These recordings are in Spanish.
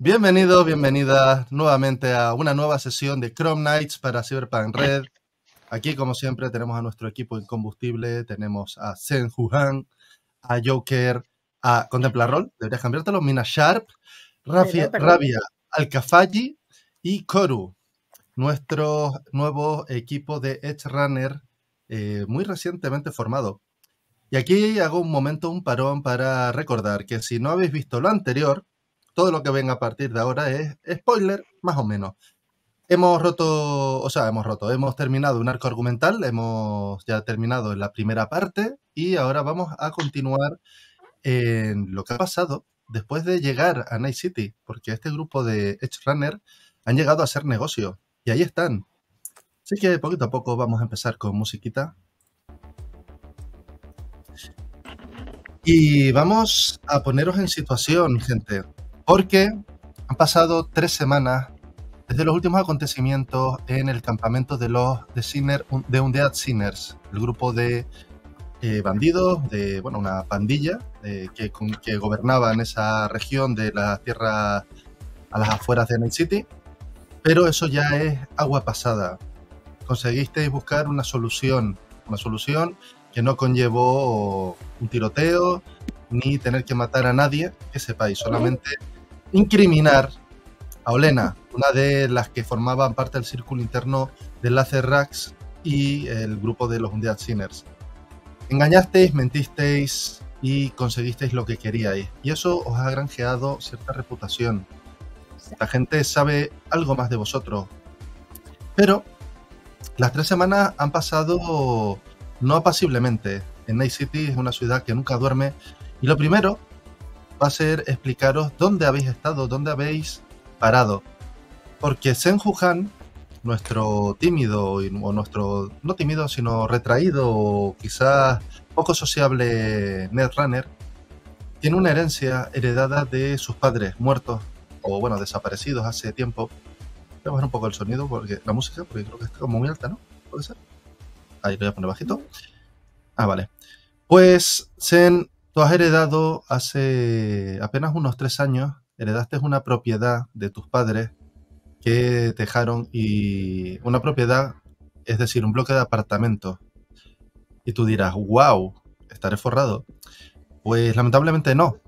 Bienvenidos, bienvenidas nuevamente a una nueva sesión de Chrome Nights para Cyberpunk Red. Aquí, como siempre, tenemos a nuestro equipo incombustible, tenemos a Zen Juhan, a Joker, a Contemplarol, deberías cambiártelo, Mina Sharp, Rabia, Alcafalli y Koru, nuestro nuevo equipo de Edge Runner, eh, muy recientemente formado. Y aquí hago un momento, un parón para recordar que si no habéis visto lo anterior, todo lo que venga a partir de ahora es spoiler, más o menos. Hemos roto, o sea, hemos roto, hemos terminado un arco argumental, hemos ya terminado la primera parte y ahora vamos a continuar en lo que ha pasado después de llegar a Night City, porque este grupo de Edge Runner han llegado a hacer negocio y ahí están. Así que poquito a poco vamos a empezar con musiquita. Y vamos a poneros en situación, gente. Porque han pasado tres semanas desde los últimos acontecimientos en el campamento de los de, Sinner, de Undead Sinners, el grupo de eh, bandidos, de bueno, una pandilla eh, que, gobernaba en esa región de las tierras a las afueras de Night City. Pero eso ya es agua pasada. Conseguisteis buscar una solución, una solución que no conllevó un tiroteo ni tener que matar a nadie que sepáis, solamente incriminar a Olena, una de las que formaban parte del círculo interno de Lacerrax y el grupo de los Undead Sinners. Engañasteis, mentisteis y conseguisteis lo que queríais. Y eso os ha granjeado cierta reputación. La gente sabe algo más de vosotros. Pero las tres semanas han pasado no apaciblemente. En Night City es una ciudad que nunca duerme. Y lo primero va a ser explicaros dónde habéis estado, dónde habéis parado. Porque Sen Han, nuestro tímido, o nuestro, no tímido, sino retraído, o quizás poco sociable Netrunner, tiene una herencia heredada de sus padres muertos, o bueno, desaparecidos hace tiempo. Voy a bajar un poco el sonido, porque la música, porque creo que está como muy alta, ¿no? ¿Puede ser? Ahí lo voy a poner bajito. Ah, vale. Pues Sen Tú has heredado hace apenas unos tres años, heredaste una propiedad de tus padres que dejaron y una propiedad, es decir, un bloque de apartamentos. Y tú dirás, wow, estaré forrado. Pues lamentablemente no.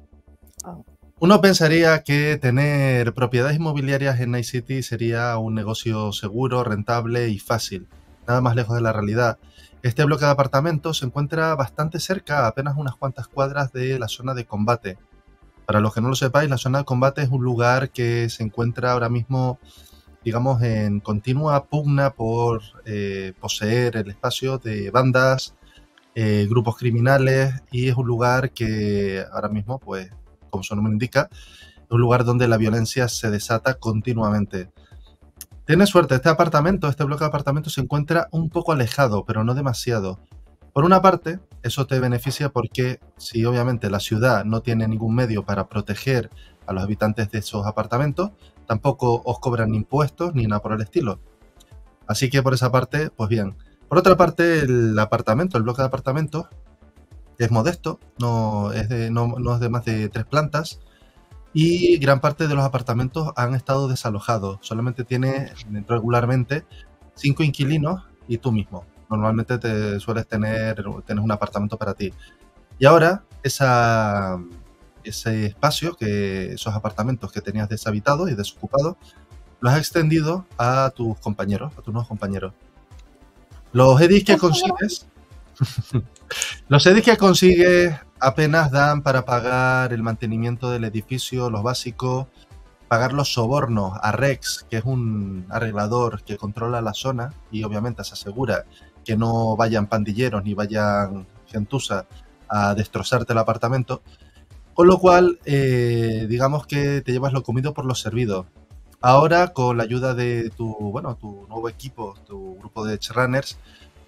Oh. Uno pensaría que tener propiedades inmobiliarias en Night City sería un negocio seguro, rentable y fácil. Nada más lejos de la realidad, este bloque de apartamentos se encuentra bastante cerca, apenas unas cuantas cuadras de la zona de combate. Para los que no lo sepáis, la zona de combate es un lugar que se encuentra ahora mismo, digamos, en continua pugna por eh, poseer el espacio de bandas, eh, grupos criminales y es un lugar que ahora mismo, pues, como su nombre indica, es un lugar donde la violencia se desata continuamente. Tienes suerte, este apartamento, este bloque de apartamentos se encuentra un poco alejado, pero no demasiado. Por una parte, eso te beneficia porque si obviamente la ciudad no tiene ningún medio para proteger a los habitantes de esos apartamentos, tampoco os cobran impuestos ni nada por el estilo. Así que por esa parte, pues bien. Por otra parte, el apartamento, el bloque de apartamentos, es modesto, no es de, es de más de tres plantas, y gran parte de los apartamentos han estado desalojados. Solamente tienes regularmente cinco inquilinos y tú mismo. Normalmente te sueles tener tienes un apartamento para ti. Y ahora ese espacio, que esos apartamentos que tenías deshabitados y desocupados, los has extendido a tus compañeros, a tus nuevos compañeros. Los edis que consigues Los edis que consigues apenas dan para pagar el mantenimiento del edificio, los básicos, pagar los sobornos a Rex, que es un arreglador que controla la zona y obviamente se asegura que no vayan pandilleros ni vayan gentuza a destrozarte el apartamento. Con lo cual, eh, digamos que te llevas lo comido por lo servido Ahora, con la ayuda de tu, bueno, tu nuevo equipo, tu grupo de runners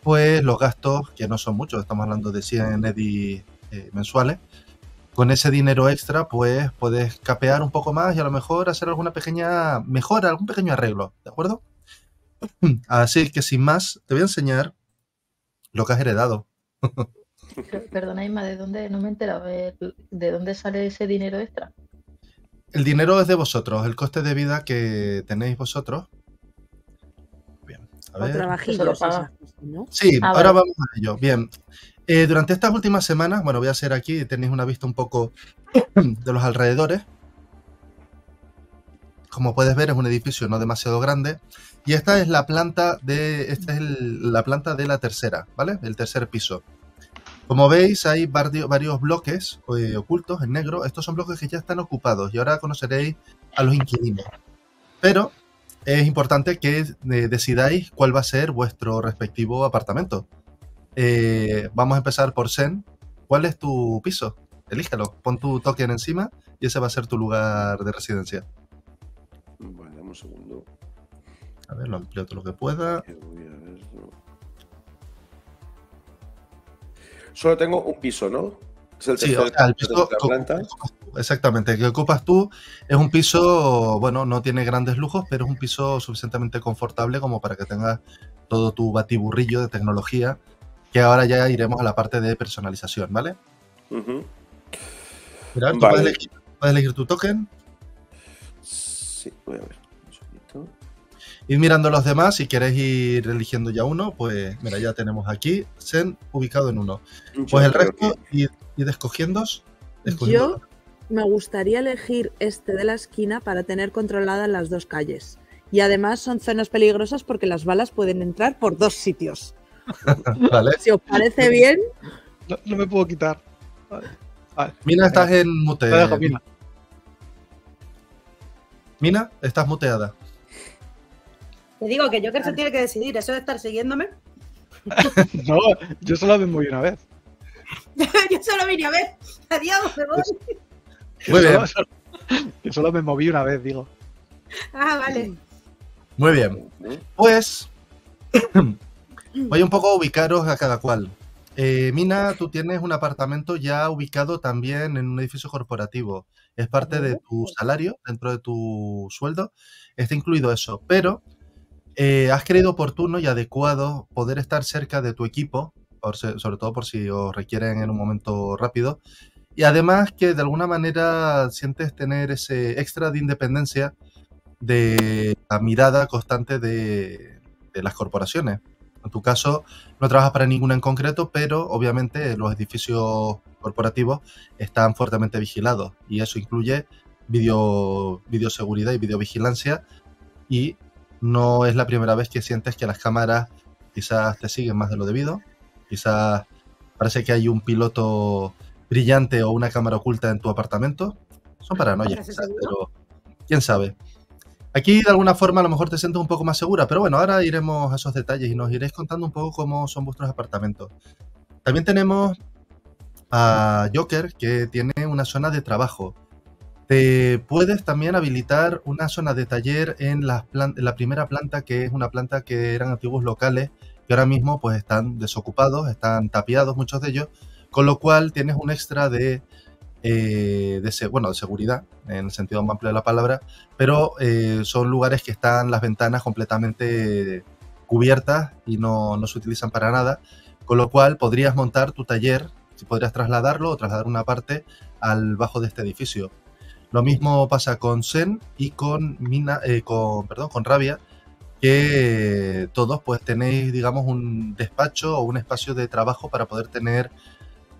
pues los gastos, que no son muchos, estamos hablando de 100 edis eh, mensuales, con ese dinero extra, pues puedes capear un poco más y a lo mejor hacer alguna pequeña mejora, algún pequeño arreglo, ¿de acuerdo? Así que sin más, te voy a enseñar lo que has heredado. Perdona, Isma, ¿de dónde? No me he ¿De dónde sale ese dinero extra? El dinero es de vosotros, el coste de vida que tenéis vosotros Sí, ahora vamos a ello. Bien. Eh, durante estas últimas semanas, bueno, voy a hacer aquí, tenéis una vista un poco de los alrededores. Como puedes ver, es un edificio no demasiado grande. Y esta es la planta de. la planta de la tercera, ¿vale? El tercer piso. Como veis, hay varios, bloques eh, ocultos en negro. Estos son bloques que ya están ocupados y ahora conoceréis a los inquilinos. Pero es importante que eh, decidáis cuál va a ser vuestro respectivo apartamento. Eh, vamos a empezar por Zen. ¿Cuál es tu piso? Elíjalo, pon tu token encima y ese va a ser tu lugar de residencia. Vale, dame un segundo. A ver, lo amplio todo lo que pueda. Solo tengo un piso, ¿no? Es el sí, piso, de planta exactamente. que ocupas tú es un piso, bueno, no tiene grandes lujos, pero es un piso suficientemente confortable como para que tengas todo tu batiburrillo de tecnología, que ahora ya iremos a la parte de personalización, ¿vale? Mira, Puedes, elegir, tu token. Sí, voy a ver. ir mirando los demás, si quieres ir eligiendo ya uno, pues mira, ya tenemos aquí Zen ubicado en uno. pues el resto, ir, escogiendo. Yo me gustaría elegir este de la esquina para tener controladas las dos calles. Y además son zonas peligrosas porque las balas pueden entrar por dos sitios. Si os parece bien. No, me puedo quitar. Mina, estás en mute. Mina. estás muteada. Te digo que yo creo que se tiene que decidir, eso de estar siguiéndome. no, yo solo me voy una vez. yo solo vine a ver. Adiós, me voy. Muy bien. que solo me moví una vez, digo. Ah, vale. Muy bien. ¿Eh? Pues voy un poco a ubicaros a cada cual. Eh, Mina, tú tienes un apartamento ya ubicado también en un edificio corporativo. Es parte de tu salario, dentro de tu sueldo. Está incluido eso. Pero eh, has creído oportuno y adecuado poder estar cerca de tu equipo, sobre todo por si os requieren en un momento rápido, y además que de alguna manera sientes tener ese extra de independencia de la mirada constante de, las corporaciones. En tu caso, no trabajas para ninguna en concreto, pero obviamente los edificios corporativos están fuertemente vigilados y eso incluye video, videoseguridad y videovigilancia y no es la primera vez que sientes que las cámaras quizás te siguen más de lo debido, quizás parece que hay un piloto brillante o una cámara oculta en tu apartamento, son paranoias, pero quién sabe. Aquí de alguna forma a lo mejor te sientes un poco más segura, pero bueno, ahora iremos a esos detalles y nos iréis contando un poco cómo son vuestros apartamentos. También tenemos a Joker que tiene una zona de trabajo. Te puedes también habilitar una zona de taller en la, en la primera planta, que es una planta que eran antiguos locales, que ahora mismo pues están desocupados, están tapiados muchos de ellos, con lo cual tienes un extra de, eh, bueno, de seguridad, en el sentido más amplio de la palabra, pero eh, son lugares que están las ventanas completamente cubiertas y no, se utilizan para nada. Con lo cual podrías montar tu taller, si podrías trasladarlo o trasladar una parte al bajo de este edificio. Lo mismo pasa con Zen y con Mina, eh, con, perdón, con Rabia, que todos pues tenéis, digamos, un despacho o un espacio de trabajo para poder tener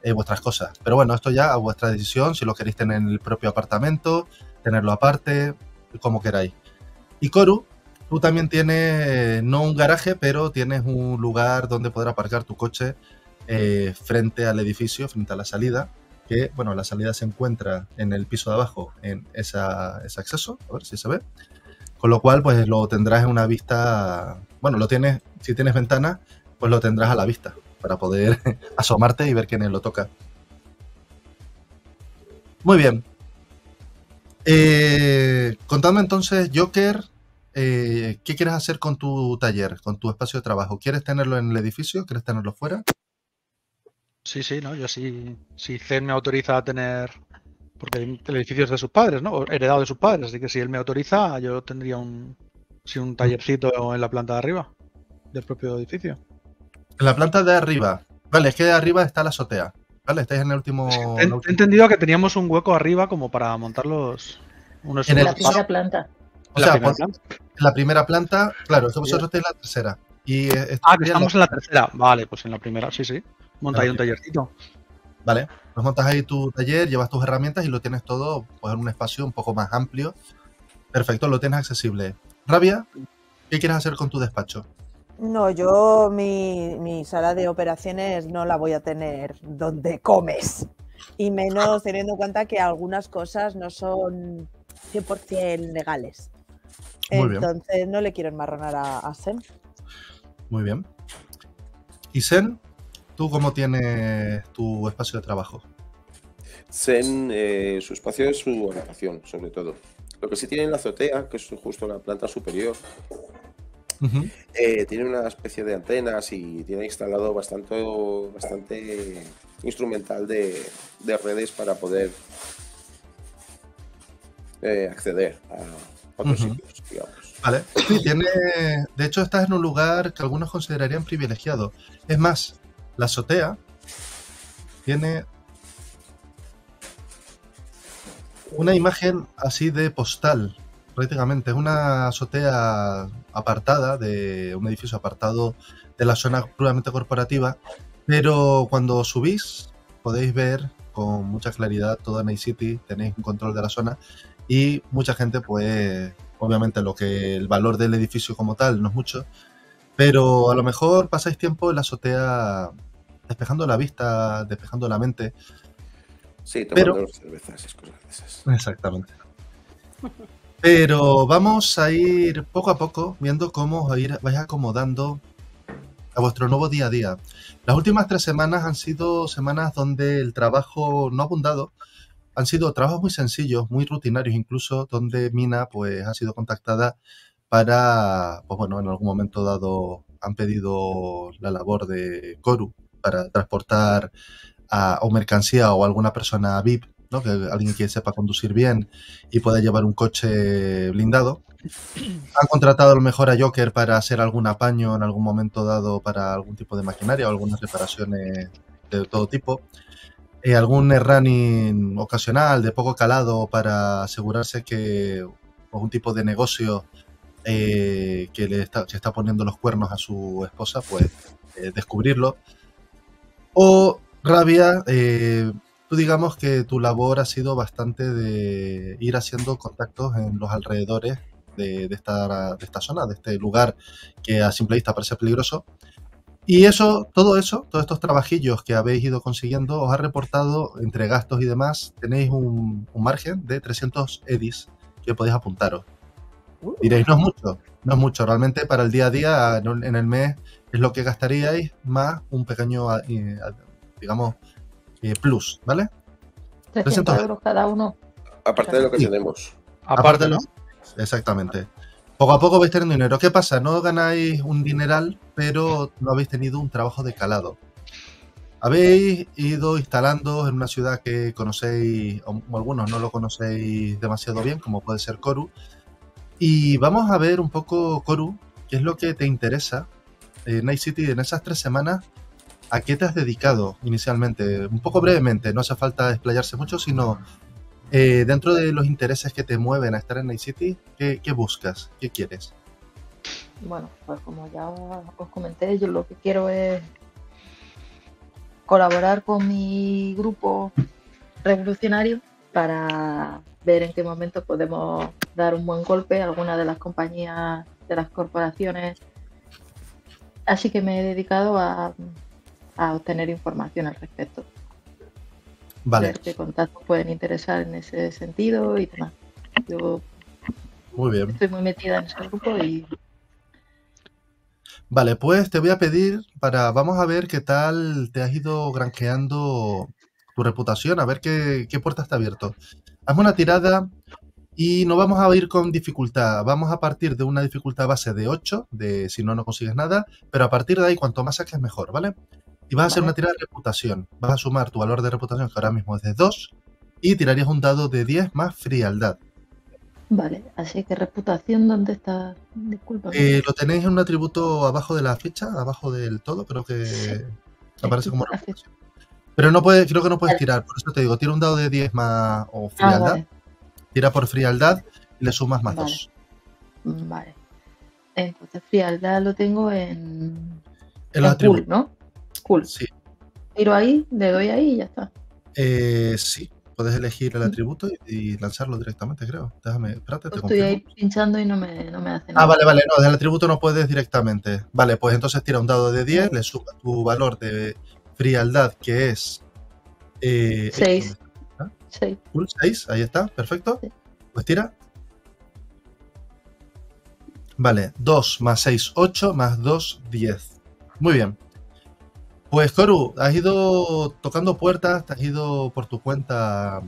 eh, vuestras cosas. Pero bueno, esto ya a vuestra decisión, si lo queréis tener en el propio apartamento, tenerlo aparte, como queráis. Y Coru, tú también tienes, no un garaje, pero tienes un lugar donde poder aparcar tu coche eh, frente al edificio, frente a la salida. Que, bueno, la salida se encuentra en el piso de abajo, en esa, ese acceso, a ver si se ve. Con lo cual, pues lo tendrás en una vista, bueno, lo tienes, si tienes ventana, pues lo tendrás a la vista para poder asomarte y ver quién lo toca. Muy bien. Eh, contadme entonces, Joker, eh, ¿qué quieres hacer con tu taller, con tu espacio de trabajo? ¿Quieres tenerlo en el edificio? ¿Quieres tenerlo fuera? Sí, sí, no, yo sí, si Zen me autoriza a tener, porque el edificio es de sus padres, ¿no? Heredado de sus padres, así que si él me autoriza, yo tendría un, sí, un tallercito en la planta de arriba del propio edificio. En la planta de arriba. Vale, es que de arriba está la azotea. Vale, estáis en el último. He, entendido que teníamos un hueco arriba como para montar los. en la primera planta. O sea, ¿La primera, la primera planta, claro, vosotros estáis la tercera. Y eh, ah, que estamos en la tercera. Vale, pues en la primera, sí, sí. Monta un ah, tallercito. Vale, nos pues montas ahí tu taller, llevas tus herramientas y lo tienes todo pues, en un espacio un poco más amplio. Perfecto, lo tienes accesible. Rabia, ¿qué quieres hacer con tu despacho? No, yo mi, sala de operaciones no la voy a tener donde comes. Y menos teniendo en cuenta que algunas cosas no son 100% legales. Entonces no le quiero enmarronar a, Sen. Muy bien. ¿Y Sen? ¿Tú cómo tienes tu espacio de trabajo? Sen, eh, su espacio es su habitación sobre todo. Lo que sí tiene en la azotea, que es justo la planta superior, eh, tiene una especie de antenas y tiene instalado bastante, bastante instrumental de, redes para poder eh, acceder a otros sitios, digamos. Vale, tiene, de hecho estás en un lugar que algunos considerarían privilegiado. Es más, la azotea tiene una imagen así de postal prácticamente es una azotea apartada, de un edificio apartado de la zona puramente corporativa, pero cuando subís podéis ver con mucha claridad toda Night City, tenéis un control de la zona y mucha gente pues obviamente lo que el valor del edificio como tal no es mucho, pero a lo mejor pasáis tiempo en la azotea despejando la vista, despejando la mente. Sí, tomando pero, cervezas, esas cosas Exactamente. Pero vamos a ir poco a poco viendo cómo vais acomodando a vuestro nuevo día a día. Las últimas tres semanas han sido semanas donde el trabajo no ha abundado. Han sido trabajos muy sencillos, muy rutinarios, incluso donde Mina pues, ha sido contactada para, pues, bueno, en algún momento dado han pedido la labor de Coru para transportar a, o mercancía o alguna persona a VIP ¿no? Que alguien que sepa conducir bien y pueda llevar un coche blindado. Han contratado a lo mejor a Joker para hacer algún apaño en algún momento dado para algún tipo de maquinaria o algunas reparaciones de todo tipo. Eh, algún running ocasional de poco calado para asegurarse que algún tipo de negocio eh, que le está, está poniendo los cuernos a su esposa, pues eh, descubrirlo. O rabia, tú digamos que tu labor ha sido bastante de ir haciendo contactos en los alrededores de, esta, zona, de este lugar que a simple vista parece peligroso. Y eso, todo eso, todos estos trabajillos que habéis ido consiguiendo, os ha reportado entre gastos y demás, tenéis un, margen de 300 edis que podéis apuntaros. Uh. Diréis, no es mucho, no es mucho. Realmente para el día a día, en el mes, es lo que gastaríais más un pequeño, eh, digamos, eh, Plus, ¿vale? 300 euros cada uno. Aparte de lo que tenemos. Aparte, ¿no? Exactamente. Poco a poco vais teniendo dinero. ¿Qué pasa? No ganáis un dineral, pero no habéis tenido un trabajo de calado. Habéis ido instalando en una ciudad que conocéis, o algunos no lo conocéis demasiado bien, como puede ser Coru. Y vamos a ver un poco, Coru, qué es lo que te interesa en eh, Night City en esas tres semanas ¿A qué te has dedicado inicialmente? Un poco brevemente, no hace falta desplayarse mucho, sino eh, dentro de los intereses que te mueven a estar en Night City, ¿qué, buscas? ¿Qué quieres? Bueno, pues como ya os comenté, yo lo que quiero es colaborar con mi grupo revolucionario para ver en qué momento podemos dar un buen golpe a alguna de las compañías, de las corporaciones. Así que me he dedicado a a obtener información al respecto. Vale. qué contactos pueden interesar en ese sentido y demás. Yo muy bien. estoy muy metida en ese grupo y. Vale, pues te voy a pedir para. Vamos a ver qué tal te has ido granjeando tu reputación, a ver qué, puerta está está abierto. Hazme una tirada y no vamos a ir con dificultad, vamos a partir de una dificultad base de 8, de si no, no consigues nada, pero a partir de ahí, cuanto más saques, mejor, ¿vale? Y vas a hacer una tirada de reputación. Vas a sumar tu valor de reputación, que ahora mismo es de 2, y tirarías un dado de 10 más frialdad. Vale, así que reputación, ¿dónde está? Disculpa. Eh, lo tenéis en un atributo abajo de la ficha, abajo del todo, creo que aparece como Pero no puedes, creo que no puedes tirar, por eso te digo, tira un dado de 10 más o ah, frialdad. Tira por frialdad y le sumas más 2. Vale. Entonces frialdad lo tengo en, en, atributo ¿no? Cool. Sí. Tiro ahí, le doy ahí y ya está. Eh, sí, puedes elegir el mm. atributo y, lanzarlo directamente, creo. Déjame, espérate, te Estoy ahí pinchando y no me, hace ah, nada. Ah, vale, vale, no, del atributo no puedes directamente. Vale, pues entonces tira un dado de 10, le suma tu valor de frialdad, que es... 6. Eh, 6, ¿Ah? ahí está, perfecto. Pues tira. Vale, 2 más 6, 8, más 2, 10. Muy bien. Pues Coru, has ido tocando puertas, has ido por tu cuenta a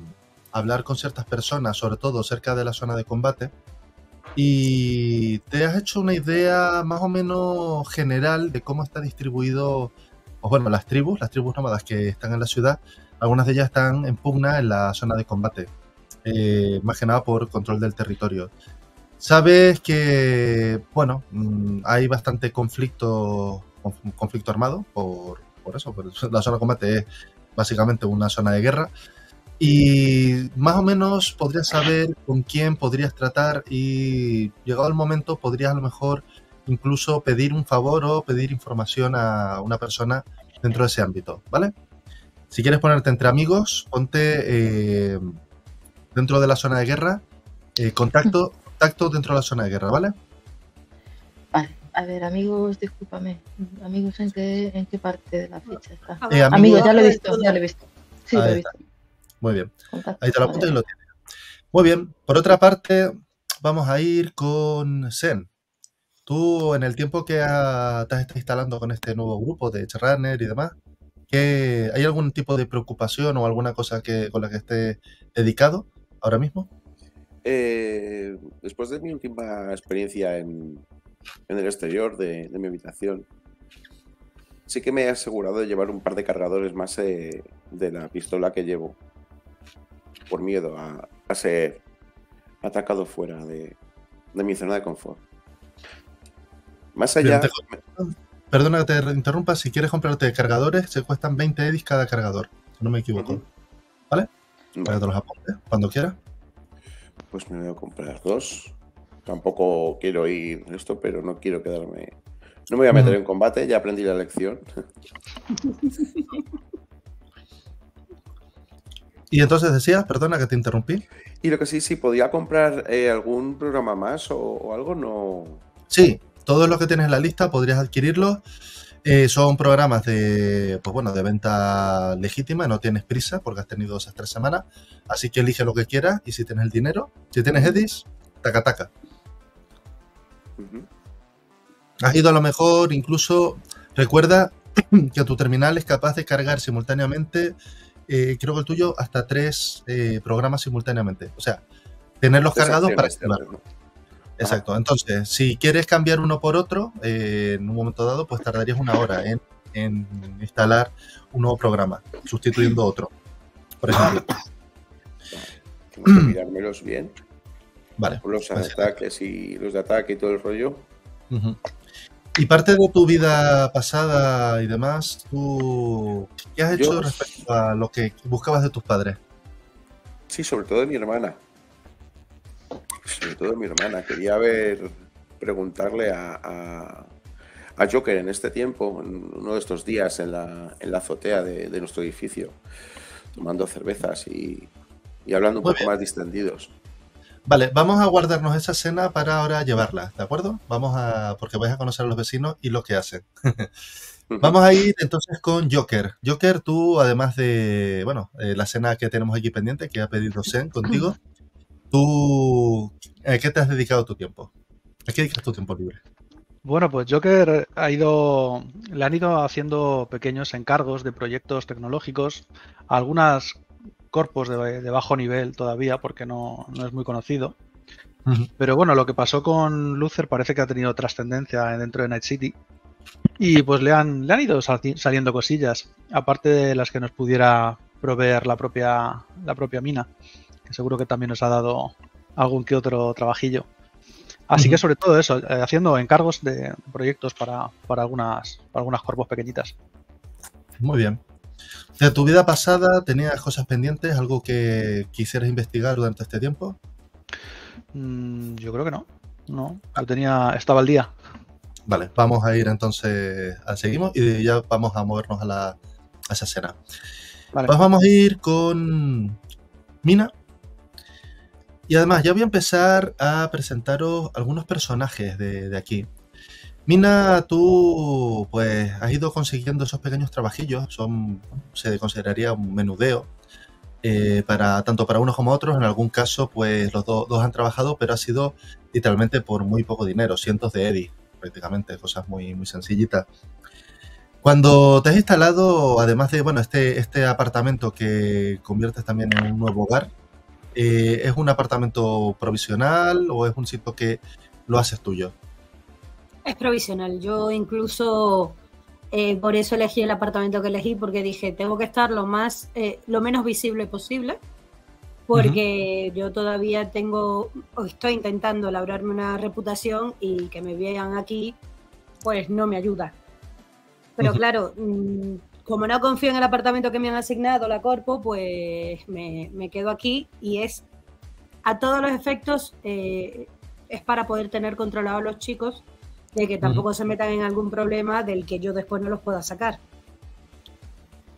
hablar con ciertas personas, sobre todo cerca de la zona de combate, y te has hecho una idea más o menos general de cómo está distribuido, o bueno, las tribus, las tribus nómadas que están en la ciudad, algunas de ellas están en pugna en la zona de combate, eh, más que nada por control del territorio. Sabes que, bueno, mm, hay bastante conflicto, conflicto armado por por eso, la zona de combate es básicamente una zona de guerra. Y más o menos podrías saber con quién podrías tratar y llegado el momento podrías a lo mejor incluso pedir un favor o pedir información a una persona dentro de ese ámbito, ¿vale? Si quieres ponerte entre amigos, ponte eh, dentro de la zona de guerra, eh, contacto, contacto dentro de la zona de guerra, ¿vale? A ver, amigos, discúlpame. Amigos, ¿en qué, en qué parte de la ficha está? Eh, Amigo, ya lo he visto, ya lo he visto. Sí, lo he visto. Muy bien. Ahí te lo apunto y lo tienes. Muy bien. Por otra parte, vamos a ir con Sen. Tú, en el tiempo que estás instalando con este nuevo grupo de Runner y demás, ¿hay algún tipo de preocupación o alguna cosa que, con la que estés dedicado ahora mismo? Eh, después de mi última experiencia en, en el exterior de, mi habitación. Sí que me he asegurado de llevar un par de cargadores más eh, de la pistola que llevo. Por miedo a, ser atacado fuera de, mi zona de confort. Más allá. Perdona que te interrumpa, si quieres comprarte cargadores, se cuestan 20 edis cada cargador, si no me equivoco. ¿Vale? Para que te los aportes, cuando quieras. Pues me voy a comprar dos tampoco quiero ir esto, pero no quiero quedarme. No me voy a meter mm. en combate, ya aprendí la lección. Y entonces decías, perdona que te interrumpí. Y lo que sí, sí, podía comprar eh, algún programa más o, algo, no. Sí, todos los que tienes en la lista podrías adquirirlos. Eh, son programas de, pues bueno, de venta legítima, no tienes prisa porque has tenido esas tres semanas. Así que elige lo que quieras y si tienes el dinero, si tienes Edis, taca taca. Has ido a lo mejor, incluso recuerda que tu terminal es capaz de cargar simultáneamente, eh, creo que el tuyo, hasta tres eh, programas simultáneamente. O sea, tenerlos cargados para activarlo. Exacto. Entonces, si quieres cambiar uno por otro, eh, en un momento dado, pues tardarías una hora en, instalar un nuevo programa, sustituyendo otro. Por ejemplo. que mirármelos bien. Vale. los pues ataques y los de ataque y todo el rollo. Y parte de tu vida pasada y demás, ¿tú qué has hecho respecto a lo que buscabas de tus padres? Sí, sobre todo de mi hermana. Sobre todo de mi hermana. Quería ver, preguntarle a, Joker en este tiempo, en uno de estos días, en la, en la azotea de, nuestro edificio, tomando cervezas y, hablando un poco más distendidos. Vale, vamos a guardarnos esa cena para ahora llevarla, ¿de acuerdo? Vamos a. porque vais a conocer a los vecinos y lo que hacen. Vamos a ir entonces con Joker. Joker, tú, además de, bueno, eh, la cena que tenemos aquí pendiente, que ha pedido Zen contigo, tú, ¿a eh, qué te has dedicado tu tiempo? ¿A qué dedicas tu tiempo libre? Bueno, pues Joker ha ido, le han ido haciendo pequeños encargos de proyectos tecnológicos, algunas corpos de, bajo nivel todavía porque no, no es muy conocido. Pero bueno, lo que pasó con Luther parece que ha tenido trascendencia dentro de Night City. Y pues le han, le han ido saliendo cosillas, aparte de las que nos pudiera proveer la propia, la propia mina, que seguro que también nos ha dado algún que otro trabajillo. Así que sobre todo eso, eh, haciendo encargos de proyectos para, para, algunas, para algunas cuerpos pequeñitas. Muy bien. ¿De tu vida pasada tenías cosas pendientes? ¿Algo que quisieras investigar durante este tiempo? Mm, yo creo que no. No, ah. tenía, estaba al día. Vale, vamos a ir entonces, a seguimos y ya vamos a movernos a, la, esa escena. Pues vamos a ir con Mina. Y además, ya voy a empezar a presentaros algunos personajes de, de aquí. Mina, tú pues has ido consiguiendo esos pequeños trabajillos, son se consideraría un menudeo eh, para tanto para unos como otros. En algún caso, pues los dos han trabajado, pero ha sido literalmente por muy poco dinero, cientos de edis, prácticamente, cosas muy muy sencillitas. Cuando te has instalado, además de bueno este este apartamento que conviertes también en un nuevo hogar, eh, es un apartamento provisional o es un sitio que lo haces tuyo. Es provisional. Yo incluso eh, por eso elegí el apartamento que elegí, porque dije, tengo que estar lo, más, eh, lo menos visible posible, porque yo todavía tengo, o estoy intentando labrarme una reputación y que me vean aquí, pues no me ayuda. Pero claro, mm, como no confío en el apartamento que me han asignado la Corpo, pues me, quedo aquí y es, a todos los efectos, eh, es para poder tener controlados los chicos de que tampoco se metan en algún problema del que yo después no los pueda sacar.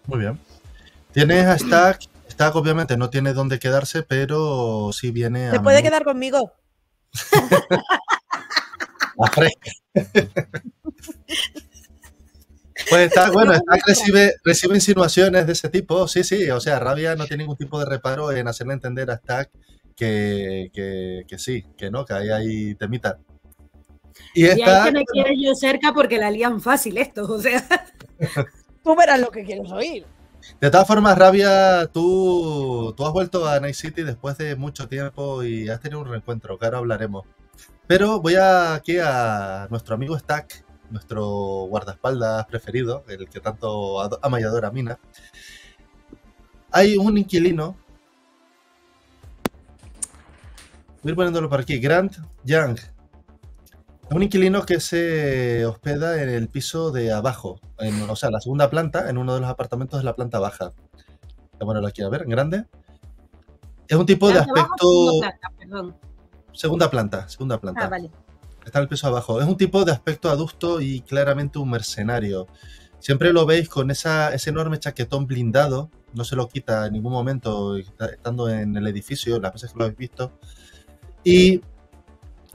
Muy bien. Tienes a Stack. Stack obviamente no tiene dónde quedarse, pero sí viene a... ¿Se puede quedar conmigo? Pues bueno, Stack recibe, insinuaciones de ese tipo, sí, sí, o sea, Rabia no tiene ningún tipo de reparo en hacerle entender a Stack que, que sí, que no, que ahí hay temita. Y, está, que me quiero yo cerca porque la lían fácil esto, o sea. Tú verás lo que quieres oír. De todas formas, Rabia, tú, tú has vuelto a Night City después de mucho tiempo y has tenido un reencuentro, que ahora hablaremos. Pero voy aquí a nuestro amigo Stack, nuestro guardaespaldas preferido, el que tanto ama Mina. Hay un inquilino. Voy ir poniéndolo por aquí. Grant Young, un inquilino que se hospeda en el piso de abajo, o sea, la segunda planta, en uno de los apartamentos de la planta baja. Bueno, lo quiero ver, en grande. Es un tipo de aspecto. Segunda planta, segunda planta. Ah, está en el piso abajo. Es un tipo de aspecto adusto y claramente un mercenario. Siempre lo veis con esa, ese enorme chaquetón blindado, no se lo quita en ningún momento estando en el edificio, las veces que lo habéis visto. Y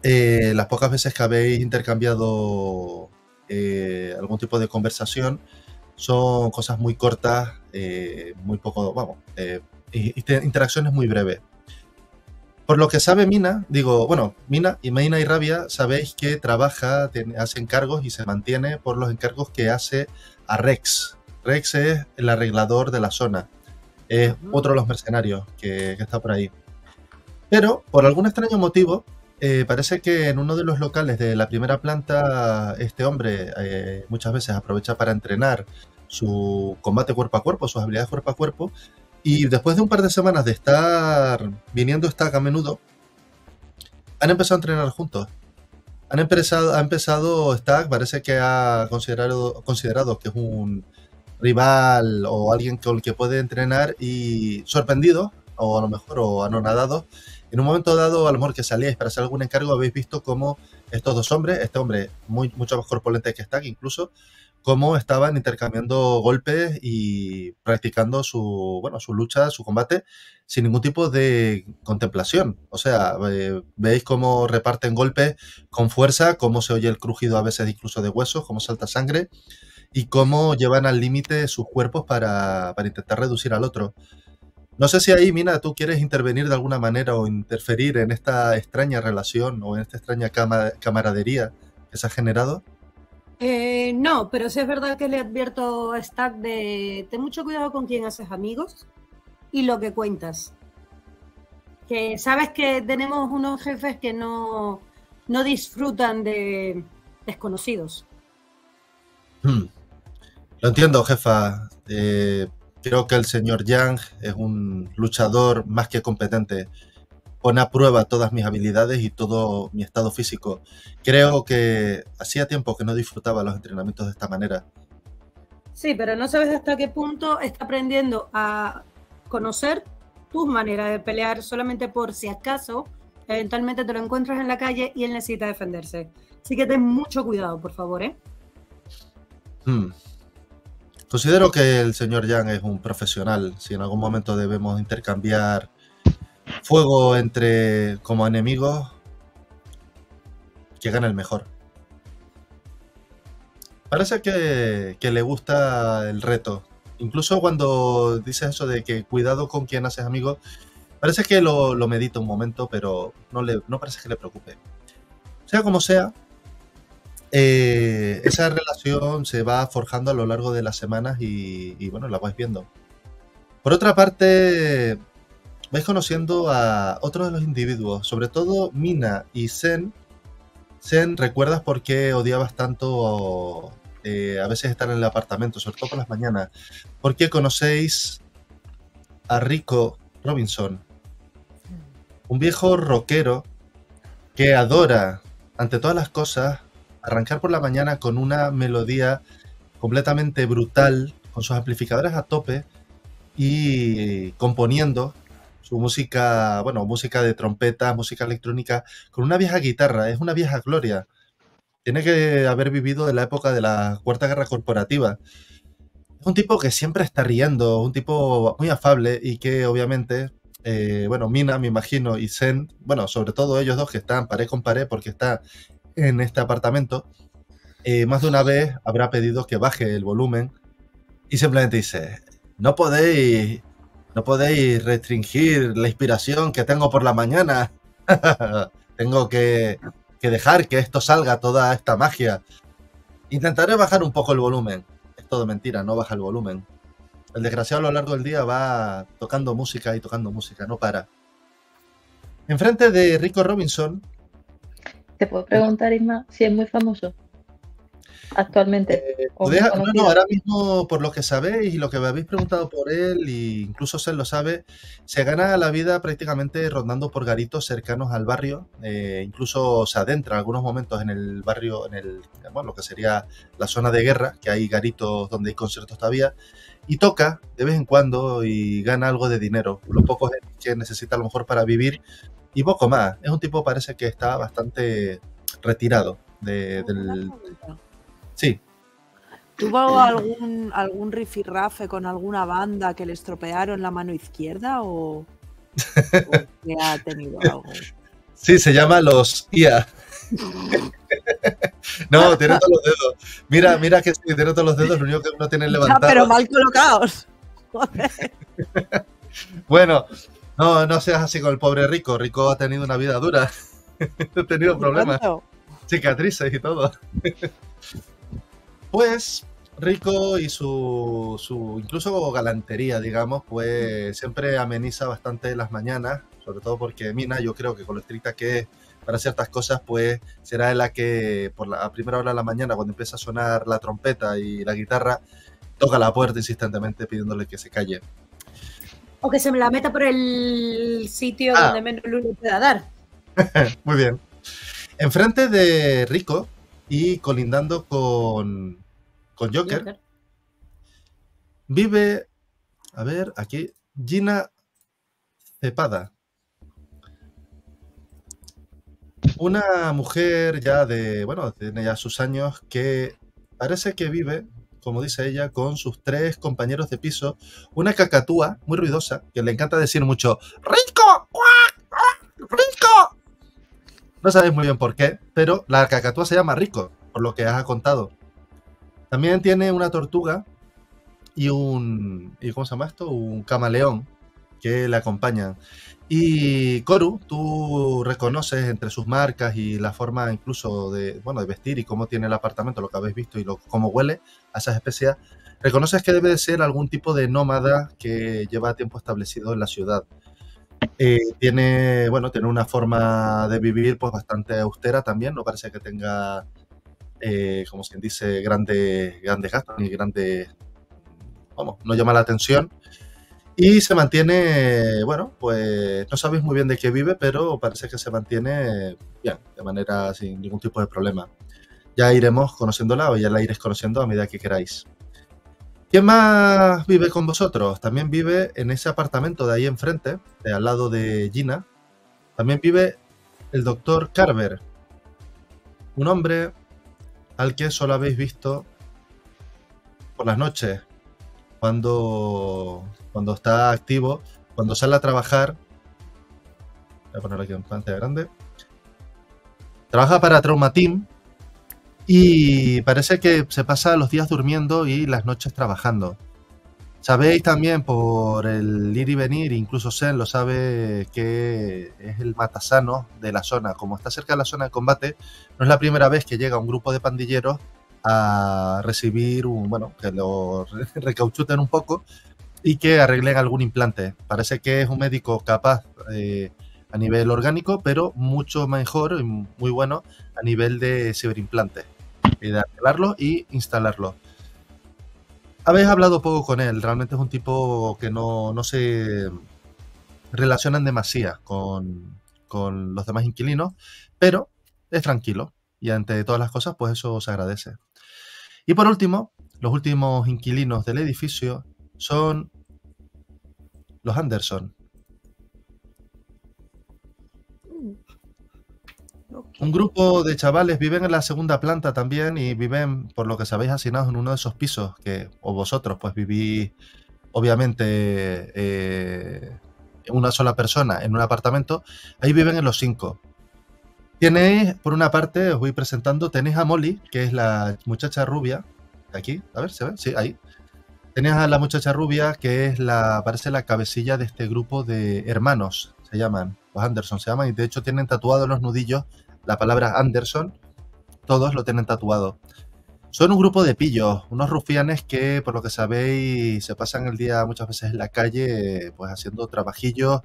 eh, las pocas veces que habéis intercambiado eh, algún tipo de conversación son cosas muy cortas, eh, muy poco, vamos, interacciones muy breves. Por lo que sabe Mina, digo, bueno, Mina y Mina y Rabia sabéis que trabaja, hace encargos y se mantiene por los encargos que hace a Rex. Rex es el arreglador de la zona. Es otro de los mercenarios que está por ahí. Pero, por algún extraño motivo, eh, parece que en uno de los locales de la primera planta, este hombre eh, muchas veces aprovecha para entrenar su combate cuerpo a cuerpo, sus habilidades cuerpo a cuerpo. Y después de un par de semanas de estar viniendo stack a menudo, han empezado a entrenar juntos. Han empezado, ha empezado Stack, parece que ha considerado, considerado que es un rival o alguien con el que puede entrenar y sorprendido, o a lo mejor, o anonadado. En un momento dado, a lo que salíais para hacer algún encargo, habéis visto cómo estos dos hombres, este hombre muy, mucho más corpulente que Stack incluso, cómo estaban intercambiando golpes y practicando su, bueno, su lucha, su combate, sin ningún tipo de contemplación. O sea, eh, veis cómo reparten golpes con fuerza, cómo se oye el crujido a veces incluso de huesos, cómo salta sangre y cómo llevan al límite sus cuerpos para intentar reducir al otro. No sé si ahí, Mina, tú quieres intervenir de alguna manera o interferir en esta extraña relación o en esta extraña camaradería que se ha generado. Eh, no, pero sí es verdad que le advierto a Stack de ten mucho cuidado con quién haces amigos y lo que cuentas. Que sabes que tenemos unos jefes que no, disfrutan de desconocidos. Hmm. Lo entiendo, jefa. Eh, Creo que el señor Yang es un luchador más que competente. Pone a prueba todas mis habilidades y todo mi estado físico. Creo que hacía tiempo que no disfrutaba los entrenamientos de esta manera. Sí, pero no sabes hasta qué punto está aprendiendo a conocer tus maneras de pelear solamente por si acaso eventualmente te lo encuentras en la calle y él necesita defenderse. Así que ten mucho cuidado, por favor, ¿eh? Hmm. Considero que el señor Yang es un profesional. Si en algún momento debemos intercambiar fuego entre como enemigos, que gane el mejor. Parece que, le gusta el reto. Incluso cuando dices eso de que cuidado con quien haces amigos, parece que lo, lo medita un momento, pero no, le, no parece que le preocupe. Sea como sea, eh, esa relación se va forjando a lo largo de las semanas y, bueno, la vais viendo. Por otra parte, vais conociendo a otros de los individuos, sobre todo Mina y Zen. Zen, ¿recuerdas por qué odiabas tanto eh, a veces estar en el apartamento, sobre todo por las mañanas? Porque conocéis a Rico Robinson, un viejo rockero que adora, ante todas las cosas, arrancar por la mañana con una melodía completamente brutal, con sus amplificadores a tope y componiendo su música, bueno, música de trompeta, música electrónica, con una vieja guitarra, es una vieja gloria. Tiene que haber vivido de la época de la Cuarta Guerra Corporativa. Es un tipo que siempre está riendo, un tipo muy afable y que obviamente, eh, bueno, Mina, me imagino, y Zen, bueno, sobre todo ellos dos que están paré con paré porque está en este apartamento, eh, más de una vez habrá pedido que baje el volumen y simplemente dice, no podéis, no podéis restringir la inspiración que tengo por la mañana. tengo que, que dejar que esto salga, toda esta magia. Intentaré bajar un poco el volumen. Es todo mentira, no baja el volumen. El desgraciado a lo largo del día va tocando música y tocando música, no para. Enfrente de Rico Robinson te puedo preguntar, Isma, si es muy famoso actualmente. Eh, no, no, ahora mismo, por lo que sabéis y lo que me habéis preguntado por él, e incluso se lo sabe, se gana la vida prácticamente rondando por garitos cercanos al barrio. Eh, incluso se adentra en algunos momentos en el barrio, en el bueno, lo que sería la zona de guerra, que hay garitos donde hay conciertos todavía. Y toca de vez en cuando y gana algo de dinero, los pocos que necesita a lo mejor para vivir y poco más. Es un tipo, parece que está bastante retirado ah, del... Sí. ¿Tuvo algún, algún rifirrafe con alguna banda que le estropearon la mano izquierda o, o ha tenido algo? Sí, se llama los IA. no, tiene todos los dedos. Mira, mira que sí, tiene todos los dedos, lo único que no tiene levantado. pero mal colocados. bueno, no, no seas así con el pobre Rico. Rico ha tenido una vida dura. ha tenido problemas. Cicatrices y todo. pues Rico y su, su, incluso galantería, digamos, pues siempre ameniza bastante las mañanas, sobre todo porque Mina, yo creo que con lo estricta que es para ciertas cosas, pues será la que por la, a primera hora de la mañana, cuando empieza a sonar la trompeta y la guitarra, toca la puerta insistentemente pidiéndole que se calle. O que se me la meta por el sitio ah. donde menos luz pueda dar. Muy bien. Enfrente de Rico y colindando con, con Joker, Joker, vive, a ver, aquí, Gina Cepada. Una mujer ya de, bueno, tiene ya sus años que parece que vive como dice ella, con sus tres compañeros de piso, una cacatúa muy ruidosa, que le encanta decir mucho, ¡Rico! ¡Rico! No sabéis muy bien por qué, pero la cacatúa se llama Rico, por lo que has contado. También tiene una tortuga y un... ¿y ¿Cómo se llama esto? Un camaleón que le acompañan. Y Coru, tú reconoces entre sus marcas y la forma incluso de, bueno, de vestir y cómo tiene el apartamento, lo que habéis visto y lo, cómo huele a esas especias, reconoces que debe de ser algún tipo de nómada que lleva tiempo establecido en la ciudad. Eh, tiene, bueno, tiene una forma de vivir pues bastante austera también, no parece que tenga, eh, como se dice, grandes, grandes gastos ni grandes, vamos, no llama la atención y se mantiene, bueno, pues no sabéis muy bien de qué vive, pero parece que se mantiene bien, de manera sin ningún tipo de problema. Ya iremos conociéndola o ya la iréis conociendo a medida que queráis. ¿Quién más vive con vosotros? También vive en ese apartamento de ahí enfrente, al lado de Gina. También vive el doctor Carver, un hombre al que solo habéis visto por las noches, cuando, cuando está activo, cuando sale a trabajar, voy a poner aquí un pantalla grande, trabaja para Trauma Team y parece que se pasa los días durmiendo y las noches trabajando. Sabéis también por el ir y venir, incluso Sen lo sabe, que es el matasano de la zona. Como está cerca de la zona de combate, no es la primera vez que llega un grupo de pandilleros a recibir un, bueno, que lo recauchuten un poco y que arreglen algún implante. Parece que es un médico capaz eh, a nivel orgánico, pero mucho mejor y muy bueno a nivel de ciberimplantes, de arreglarlo y instalarlo Habéis hablado poco con él, realmente es un tipo que no, no se relacionan demasiado con, con los demás inquilinos, pero es tranquilo y ante todas las cosas, pues eso se agradece. Y por último, los últimos inquilinos del edificio son los Anderson. Mm. Un grupo de chavales viven en la segunda planta también y viven, por lo que sabéis, asignados en uno de esos pisos que, o vosotros, pues vivís, obviamente, eh, una sola persona en un apartamento. Ahí viven en los cinco. Tenéis, por una parte, os voy presentando, tenéis a Molly, que es la muchacha rubia, aquí, a ver, ¿se ve? Sí, ahí. Tenéis a la muchacha rubia, que es la, parece la cabecilla de este grupo de hermanos, se llaman, los Anderson se llaman, y de hecho tienen tatuado en los nudillos la palabra Anderson, todos lo tienen tatuado. Son un grupo de pillos, unos rufianes que, por lo que sabéis, se pasan el día muchas veces en la calle, pues haciendo trabajillos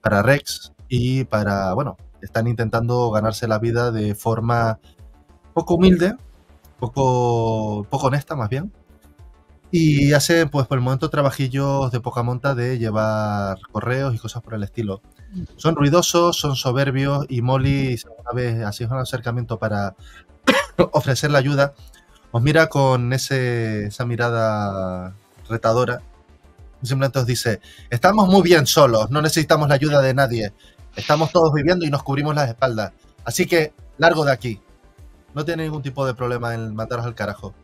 para Rex y para, bueno, están intentando ganarse la vida de forma poco humilde, poco, poco honesta más bien. Y hacen, pues por el momento, trabajillos de poca monta de llevar correos y cosas por el estilo. Son ruidosos, son soberbios y Molly, una vez así un acercamiento para ofrecer la ayuda, os mira con esa mirada retadora. Simplemente os dice, estamos muy bien solos, no necesitamos la ayuda de nadie. Estamos todos viviendo y nos cubrimos las espaldas. Así que, largo de aquí. No tiene ningún tipo de problema en mataros al carajo.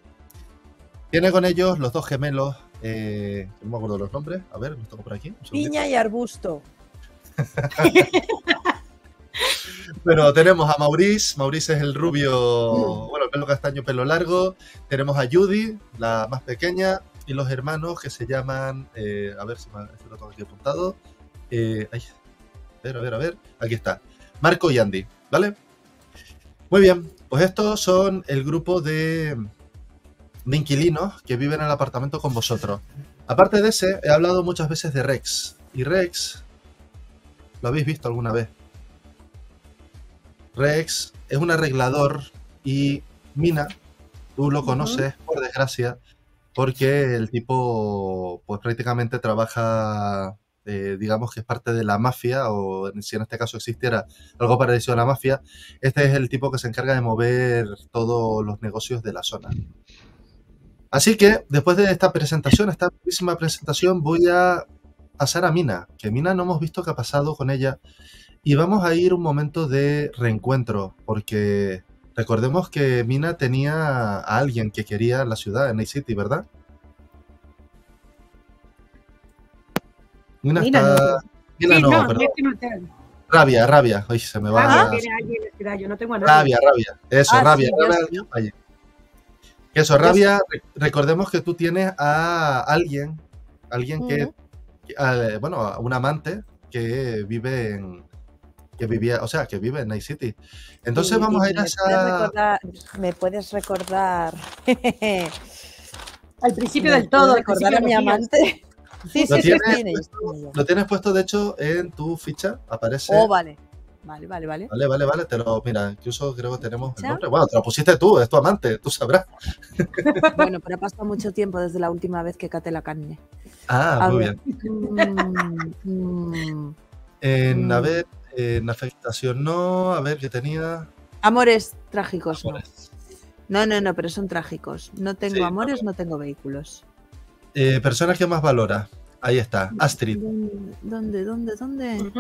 Tiene con ellos los dos gemelos, eh, no me acuerdo los nombres, a ver, los tengo por aquí. Piña y arbusto. Bueno, tenemos a Maurice, Maurice es el rubio, bueno, el pelo castaño, pelo largo. Tenemos a Judy, la más pequeña, y los hermanos que se llaman, eh, a ver si me, lo tengo aquí apuntado. Eh, a ver, a ver, a ver. Aquí está. Marco y Andy, ¿vale? Muy bien, pues estos son el grupo de, inquilinos que viven en el apartamento con vosotros. Aparte de ese, he hablado muchas veces de Rex. Y Rex, ¿lo habéis visto alguna vez? Rex es un arreglador y Mina, tú lo conoces, por desgracia, porque el tipo, pues prácticamente trabaja eh, digamos que es parte de la mafia, o si en este caso existiera algo parecido a la mafia, este es el tipo que se encarga de mover todos los negocios de la zona. Así que, después de esta presentación, esta próxima presentación, voy a pasar a Mina, que Mina no hemos visto qué ha pasado con ella, y vamos a ir un momento de reencuentro, porque recordemos que Mina tenía a alguien que quería la ciudad en Night City, ¿verdad? está... no, Rabia, rabia. Oye, se me va. Ah, yo no tengo a Rabia, rabia. Eso, ah, rabia, Eso, rabia. Recordemos que tú tienes a alguien, alguien que, bueno, a un amante que vive en, que vivía, o sea, que vive en Night City. Entonces vamos a ir a esa. me puedes recordar. al principio del todo. Recordar a mi amante. Sí, ¿Lo, sí, tienes sí, puesto, lo tienes puesto, de hecho, en tu ficha, aparece. Oh, vale. Vale, vale, vale. Vale, vale, vale. Te lo, mira, incluso creo que tenemos el nombre. Bueno, te lo pusiste tú, es tu amante, tú sabrás. Bueno, pero ha pasado mucho tiempo desde la última vez que cate la carne. Ah, muy bien. Mm, mm. en, a mm. ver, en afectación no, a ver, yo tenía? Amores trágicos. No. no, no, pero son trágicos. No tengo amores, no tengo vehículos. Eh, personas que más valora. Ahí está, Astrid. ¿Dónde, dónde, dónde?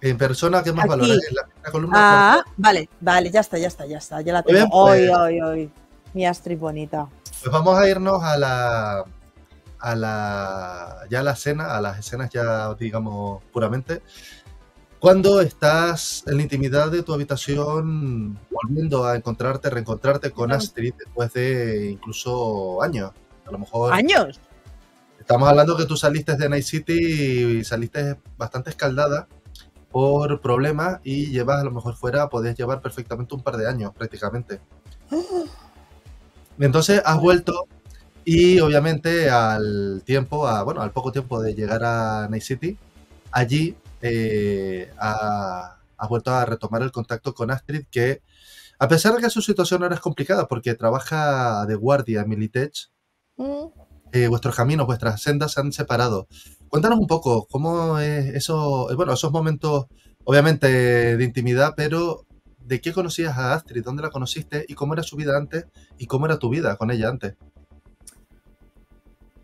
En persona, ¿qué más valora? En la, columna. Ah, vale, vale, ya está, ya está, ya está. Ya la tengo. Hoy, hoy, pues. hoy. Mi Astrid bonita. Pues vamos a irnos a la. A la. Ya a la cena, a las escenas ya, digamos, puramente. Cuando estás en la intimidad de tu habitación, volviendo a encontrarte, reencontrarte con Astrid después de incluso años. A lo mejor. ¿Años? Estamos hablando que tú saliste de Night City y saliste bastante escaldada por problemas y llevas a lo mejor fuera, podías llevar perfectamente un par de años prácticamente. Entonces has vuelto y obviamente al tiempo, bueno, al poco tiempo de llegar a Night City, allí eh, has vuelto a retomar el contacto con Astrid que, a pesar de que su situación ahora es complicada porque trabaja de guardia en Militech, mm. Eh, vuestros caminos, vuestras sendas se han separado. Cuéntanos un poco cómo es eso, eh, bueno, esos momentos, obviamente, de intimidad, pero ¿de qué conocías a Astrid? ¿Dónde la conociste? ¿Y cómo era su vida antes? ¿Y cómo era tu vida con ella antes?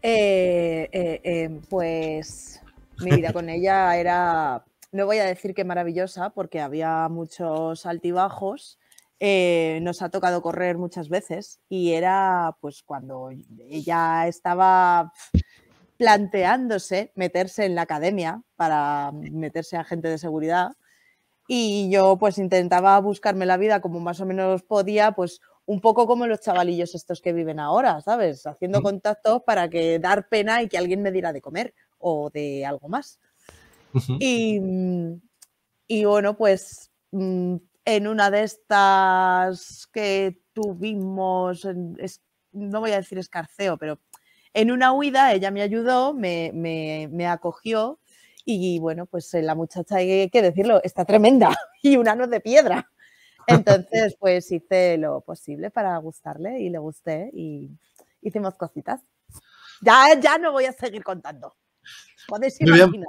Eh, pues mi vida con ella era, no voy a decir que maravillosa, porque había muchos altibajos, eh, nos ha tocado correr muchas veces y era pues cuando ella estaba planteándose meterse en la academia para meterse a gente de seguridad y yo pues intentaba buscarme la vida como más o menos podía, pues un poco como los chavalillos estos que viven ahora, ¿sabes? Haciendo contactos para que dar pena y que alguien me diera de comer o de algo más. y, mm, y bueno, pues mm, en una de estas que tuvimos, no voy a decir escarceo, pero en una huida ella me ayudó, me, acogió y bueno, pues eh, la muchacha, hay que decirlo, está tremenda y un ano de piedra. Entonces, pues hice lo posible para gustarle y le gusté y hicimos cositas. Ya, ya no voy a seguir contando. Podéis imaginar.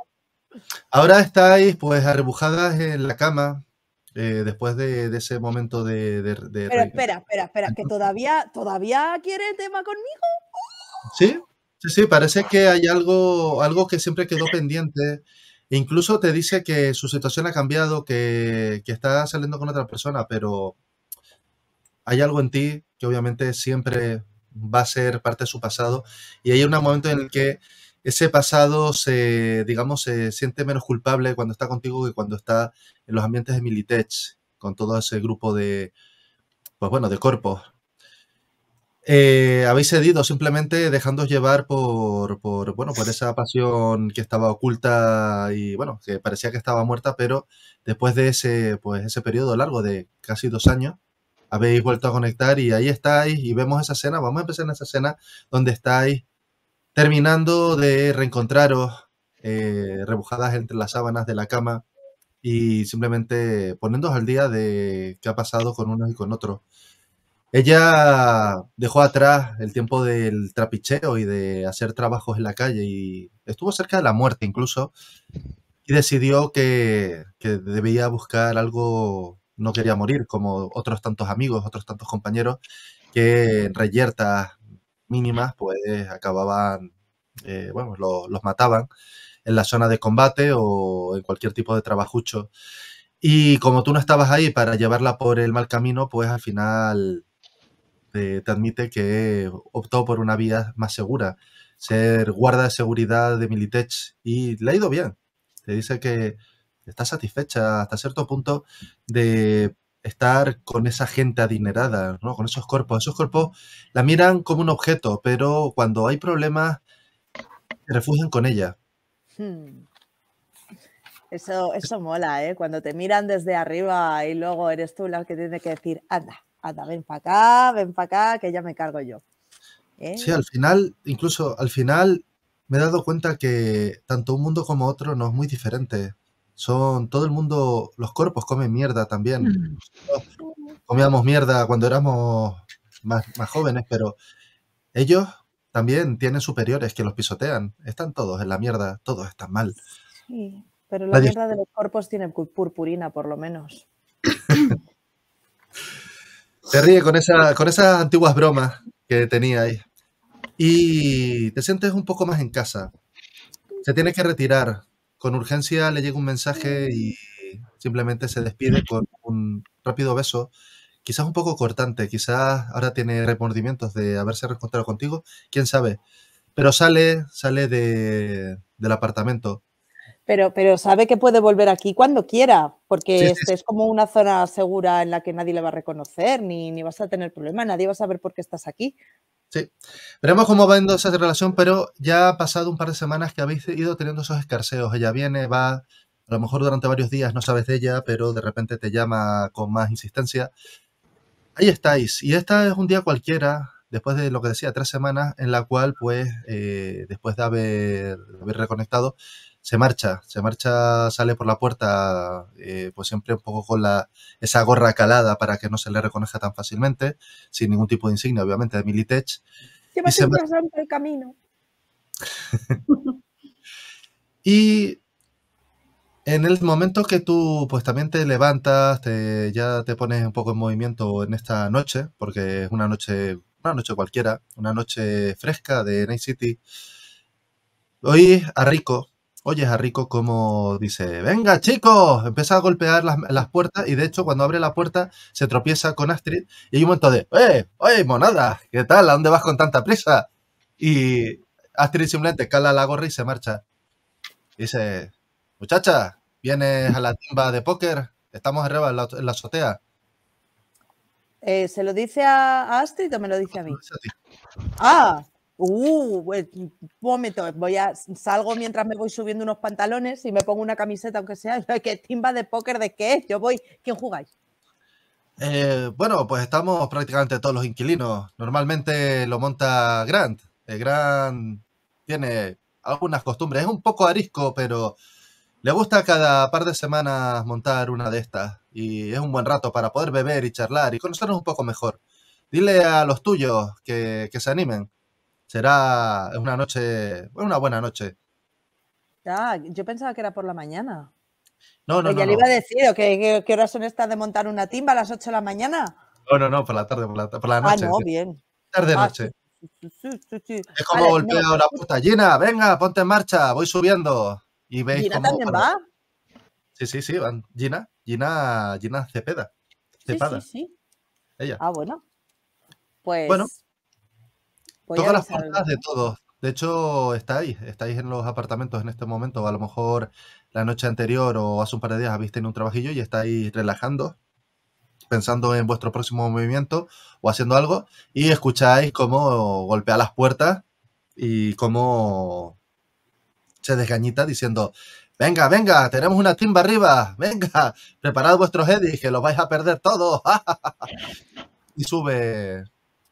Ahora estáis pues arrebujadas en la cama, eh, después de, ese momento de, Pero espera, espera, espera, que todavía, todavía quiere tema conmigo. Sí, sí, sí, parece que hay algo, algo que siempre quedó pendiente. Incluso te dice que su situación ha cambiado, que, que está saliendo con otra persona, pero hay algo en ti que obviamente siempre va a ser parte de su pasado. Y hay un momento en el que ese pasado se, digamos, se siente menos culpable cuando está contigo que cuando está en los ambientes de Militech, con todo ese grupo de, pues bueno, de cuerpos. Eh, habéis cedido simplemente dejándoos llevar por, por, bueno, por esa pasión que estaba oculta y, bueno, que parecía que estaba muerta, pero después de ese, pues, ese periodo largo de casi dos años, habéis vuelto a conectar y ahí estáis y vemos esa escena, vamos a empezar en esa escena donde estáis terminando de reencontraros eh, rebujadas entre las sábanas de la cama y simplemente poniéndose al día de qué ha pasado con unos y con otros. Ella dejó atrás el tiempo del trapicheo y de hacer trabajos en la calle y estuvo cerca de la muerte incluso y decidió que, que debía buscar algo, no quería morir como otros tantos amigos, otros tantos compañeros que en reyertas mínimas, pues acababan, eh, bueno, los mataban en la zona de combate o en cualquier tipo de trabajucho. Y como tú no estabas ahí para llevarla por el mal camino, pues al final eh, te admite que optó por una vía más segura, ser guarda de seguridad de Militech y le ha ido bien. Te dice que está satisfecha hasta cierto punto de estar con esa gente adinerada, ¿no? con esos cuerpos. Esos cuerpos la miran como un objeto, pero cuando hay problemas se refugian con ella. Hmm. Eso, eso mola, ¿eh? cuando te miran desde arriba y luego eres tú la que tiene que decir, anda, anda, ven para acá, ven para acá, que ya me cargo yo. ¿eh? Sí, al final, incluso al final me he dado cuenta que tanto un mundo como otro no es muy diferente son todo el mundo, los cuerpos comen mierda también. Mm. Comíamos mierda cuando éramos más, jóvenes, pero ellos también tienen superiores que los pisotean. Están todos en la mierda, todos están mal. Sí, pero la, mierda de los cuerpos tiene purpurina, por lo menos. te ríe con, esa, con esas antiguas bromas que tenía ahí. Y te sientes un poco más en casa. Se tiene que retirar con urgencia le llega un mensaje y simplemente se despide con un rápido beso, quizás un poco cortante, quizás ahora tiene remordimientos de haberse reencontrado contigo, quién sabe. Pero sale, sale del apartamento. Pero, pero sabe que puede volver aquí cuando quiera, porque este es como una zona segura en la que nadie le va a reconocer, ni, ni vas a tener problema, nadie va a saber por qué estás aquí. Sí. Veremos cómo va en esa relación, pero ya ha pasado un par de semanas que habéis ido teniendo esos escarceos. Ella viene, va, a lo mejor durante varios días no sabes de ella, pero de repente te llama con más insistencia. Ahí estáis. Y esta es un día cualquiera, después de lo que decía, tres semanas, en la cual, pues, eh, después de haber, de haber reconectado, se marcha, se marcha, sale por la puerta, eh, pues siempre un poco con la, esa gorra calada para que no se le reconozca tan fácilmente, sin ningún tipo de insignia, obviamente, de Militech. Se va el camino. y en el momento que tú pues también te levantas, ya te pones un poco en movimiento en esta noche, porque es una noche, una noche cualquiera, una noche fresca de Night City, Hoy a Rico Oye, a Rico como dice, venga chicos, empieza a golpear las, puertas y de hecho cuando abre la puerta se tropieza con Astrid y hay un momento de, ¡eh! ¡Oye, monada! ¿Qué tal? ¿A dónde vas con tanta prisa? Y Astrid simplemente cala la gorra y se marcha. dice, muchacha, ¿vienes a la timba de póker? Estamos arriba en la, azotea. Eh, ¿Se lo dice a Astrid o me lo dice a mí? ah, Uh, pues, voy a, salgo mientras me voy subiendo unos pantalones y me pongo una camiseta, aunque sea. ¿Qué timba de póker de qué es? Yo voy. ¿Quién jugáis? Eh, bueno, pues estamos prácticamente todos los inquilinos. Normalmente lo monta Grant. Eh, Grant tiene algunas costumbres. Es un poco arisco, pero le gusta cada par de semanas montar una de estas. Y es un buen rato para poder beber y charlar y conocernos un poco mejor. Dile a los tuyos que, que se animen será una noche, una buena noche. Ah, yo pensaba que era por la mañana. No, no, no, ya le iba a decir, ¿qué, qué, horas son estas de montar una timba? ¿A las 8 de la mañana? No, no, no, por la tarde, por la, la ah, noche. Ah, no, bien. Tarde-noche. es como golpeado la puerta. Gina, venga, ponte en marcha, voy subiendo. Y veis ¿Gina también va? Sí, sí, sí, van. Gina, Gina, Gina Cepeda. Cepada. Sí, sí, Ella. Ah, bueno. Pues... Bueno, Todas las puertas de todos. De hecho, estáis, estáis en los apartamentos en este momento. A lo mejor la noche anterior o hace un par de días habéis tenido un trabajillo y estáis relajando, pensando en vuestro próximo movimiento o haciendo algo. Y escucháis cómo golpea las puertas y cómo se desgañita diciendo: Venga, venga, tenemos una timba arriba. Venga, preparad vuestros edis que los vais a perder todos. y sube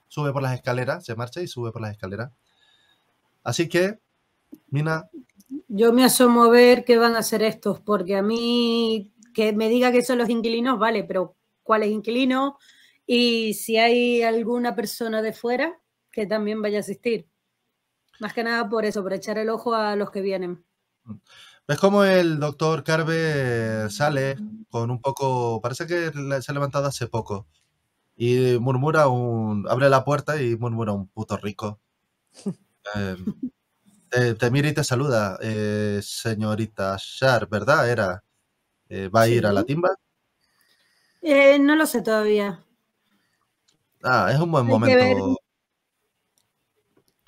sube por las escaleras, se marcha y sube por las escaleras. Así que, Mina. Yo me asomo a ver qué van a hacer estos, porque a mí que me diga que son los inquilinos, vale, pero ¿cuál es inquilino? Y si hay alguna persona de fuera que también vaya a asistir. Más que nada por eso, por echar el ojo a los que vienen. ¿Ves cómo el doctor Carve sale con un poco, parece que se ha levantado hace poco, y murmura un. abre la puerta y murmura un puto rico. Em, te, mira y te saluda, eh, señorita Shar, ¿verdad? Era. Eh, ¿Va a ir a la timba? Eh, no lo sé todavía. Ah, es un buen momento.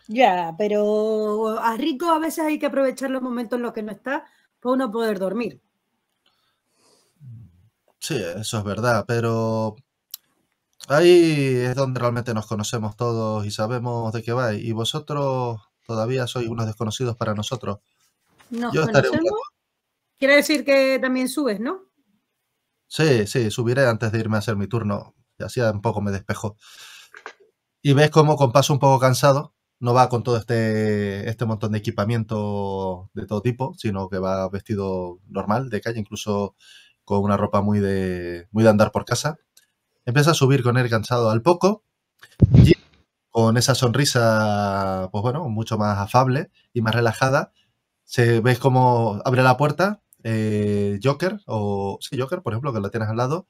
Ya, pero a Rico a veces hay que aprovechar los momentos en los que no está para uno poder dormir. Sí, eso es verdad, pero Ahí es donde realmente nos conocemos todos y sabemos de qué vais. Y vosotros todavía sois unos desconocidos para nosotros. No, Yo Quiere decir que también subes, ¿no? Sí, sí, subiré antes de irme a hacer mi turno. Y así un poco me despejo. Y ves cómo con paso un poco cansado, no va con todo este, este montón de equipamiento de todo tipo, sino que va vestido normal, de calle, incluso con una ropa muy de, muy de andar por casa. Empieza a subir con él cansado al poco, y con esa sonrisa, pues bueno, mucho más afable y más relajada. Se ve como abre la puerta eh, Joker, o sí, Joker, por ejemplo, que lo tienes al lado.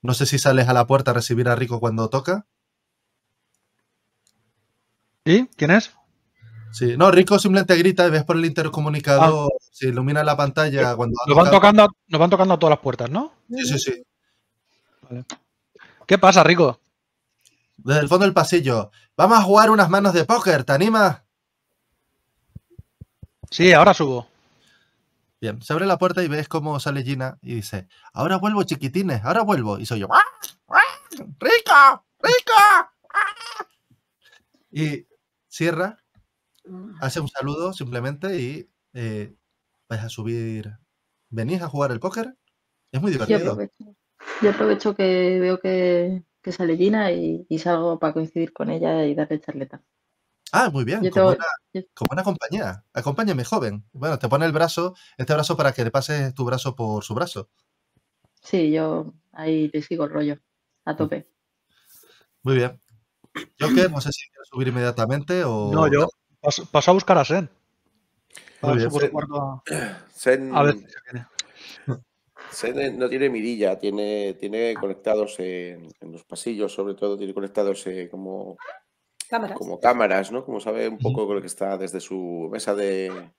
No sé si sales a la puerta a recibir a Rico cuando toca. ¿Y quién es? Sí, no, Rico simplemente grita y ves por el intercomunicado ah. se ilumina la pantalla eh, cuando... Nos tocando, nos van tocando a todas las puertas, ¿no? Sí, sí, sí. Vale. ¿Qué pasa, Rico? Desde el fondo del pasillo. Vamos a jugar unas manos de póker, ¿te animas? Sí, ahora subo. Bien, se abre la puerta y ves cómo sale Gina y dice, ahora vuelvo, chiquitines, ahora vuelvo. Y soy yo, ah, ah, ¡Rico! ¡Rico! Ah". Y cierra, hace un saludo simplemente y eh, vais a subir. ¿Venís a jugar el póker? Es muy divertido. Yo aprovecho que veo que, sale Gina y, salgo para coincidir con ella y darle charleta. Ah, muy bien, como, una, compañía. Acompáñame, joven. Bueno, te pone el brazo, este brazo para que le pases tu brazo por su brazo. Sí, yo ahí te sigo el rollo, a mm. tope. Muy bien. Joker, no sé si quieres subir inmediatamente o. No, yo paso, a buscar a Sen. a ver, bien. Sen... A no tiene mirilla, tiene, tiene conectados en, los pasillos, sobre todo, tiene conectados eh, como, cámaras. como cámaras, ¿no? Como sabe un poco con lo que está desde su mesa de,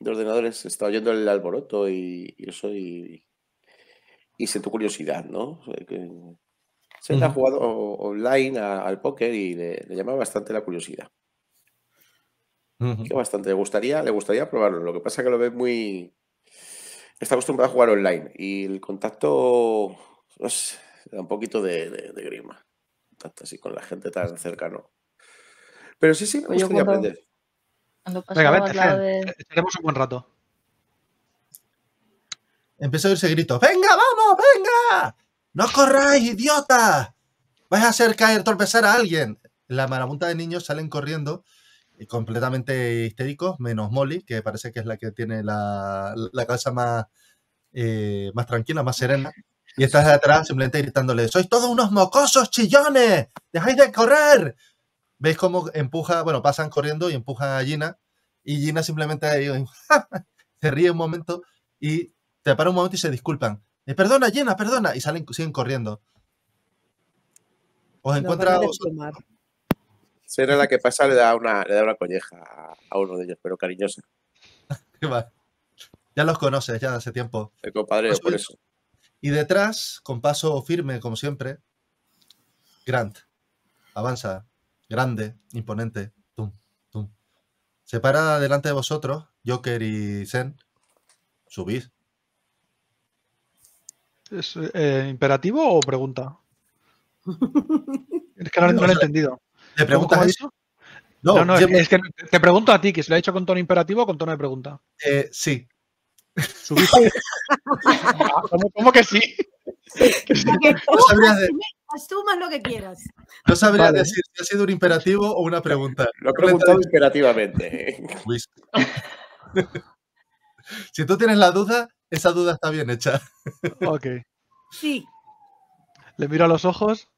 ordenadores, está oyendo el alboroto y, eso, y, y curiosidad, ¿no? que, se ha jugado online al póker y le, llama bastante la curiosidad. bastante le gustaría, le gustaría probarlo. Lo que pasa es que lo ve muy, está acostumbrado a jugar online y el contacto da un poquito de, grima. Contacto así con la gente tan cercano. Pero sí, sí, me pues gustaría aprender. Cuando Venga, vete, de... Eh, un buen rato. Empezó a oírse grito. ¡Venga, vamos, venga! ¡No corráis, idiota! ¡Vais a hacer caer, torpecer a alguien! La marabunta de niños salen corriendo completamente histéricos, menos Molly, que parece que es la que tiene la, la cabeza más, eh, más tranquila, más serena. Y estás de atrás simplemente gritándole, sois todos unos mocosos chillones, dejáis de correr. ¿Veis cómo empuja, bueno, pasan corriendo y empujan a Gina? Y Gina simplemente se ríe un momento y te para un momento y se disculpan. Eh, perdona, Gina, perdona. Y salen, siguen corriendo. Os encuentras Será la que pasa, le da una, le da una colleja a uno de ellos, pero cariñosa. ya los conoces, ya hace tiempo. El compadre, por eso. Y detrás, con paso firme, como siempre, Grant. Avanza, grande, imponente. Tum, tum. Se para delante de vosotros, Joker y Zen. Subid. ¿Es eh, imperativo o pregunta? es que no lo he entendido. ¿Le preguntas eso? No, no, es, que te pregunto a ti, que si lo ha hecho con tono imperativo o con tono de pregunta. Eh, sí. Ah, ¿Cómo, que sí? Que lo que quieras. No sabría decir si ha sido un imperativo o una pregunta. Lo he preguntado imperativamente. si tú tienes la duda, esa duda está bien hecha. ok. Sí. Le miro a los ojos.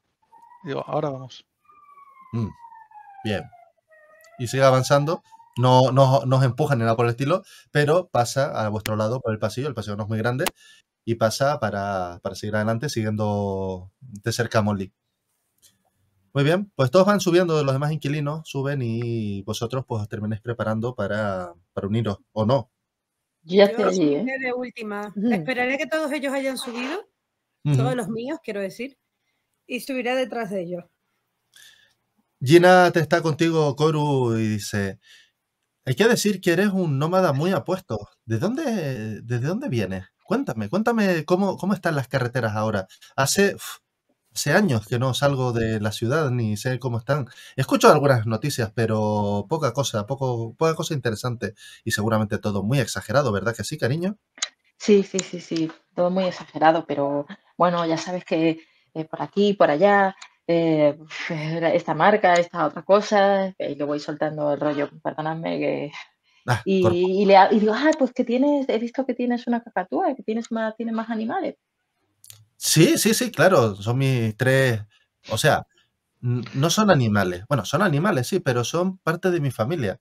y Digo, ahora vamos. Mm, bien. Y sigue avanzando. No, nos empujan ni nada por el estilo, pero pasa a vuestro lado por el pasillo. El pasillo no es muy grande. Y pasa para, para seguir adelante siguiendo de cerca a Molly. Muy bien, pues todos van subiendo, los demás inquilinos suben y vosotros pues os termináis preparando para, para uniros, ¿o no? ya estoy ¿eh? de última. Esperaré que todos ellos hayan subido, todos los míos, quiero decir, y subiré detrás de ellos. Gina te está contigo, Coru, y dice: Hay que decir que eres un nómada muy apuesto. ¿De dónde, ¿Desde dónde vienes? Cuéntame, cuéntame cómo, cómo están las carreteras ahora. Hace, años que no salgo de la ciudad ni sé cómo están. Escucho algunas noticias, pero poca cosa, poco, poca cosa interesante y seguramente todo muy exagerado, ¿verdad que sí, cariño? Sí, sí, sí, sí, todo muy exagerado, pero bueno, ya sabes que eh, por aquí, por allá, eh, esta marca, esta otra cosa, y voy soltando el rollo, perdonadme, que... Ah, y, le, digo, ah, pues que tienes, he visto que tienes una cacatúa, que tienes más, tienes más animales. Sí, sí, sí, claro, son mis tres, o sea, no son animales, bueno, son animales, sí, pero son parte de mi familia.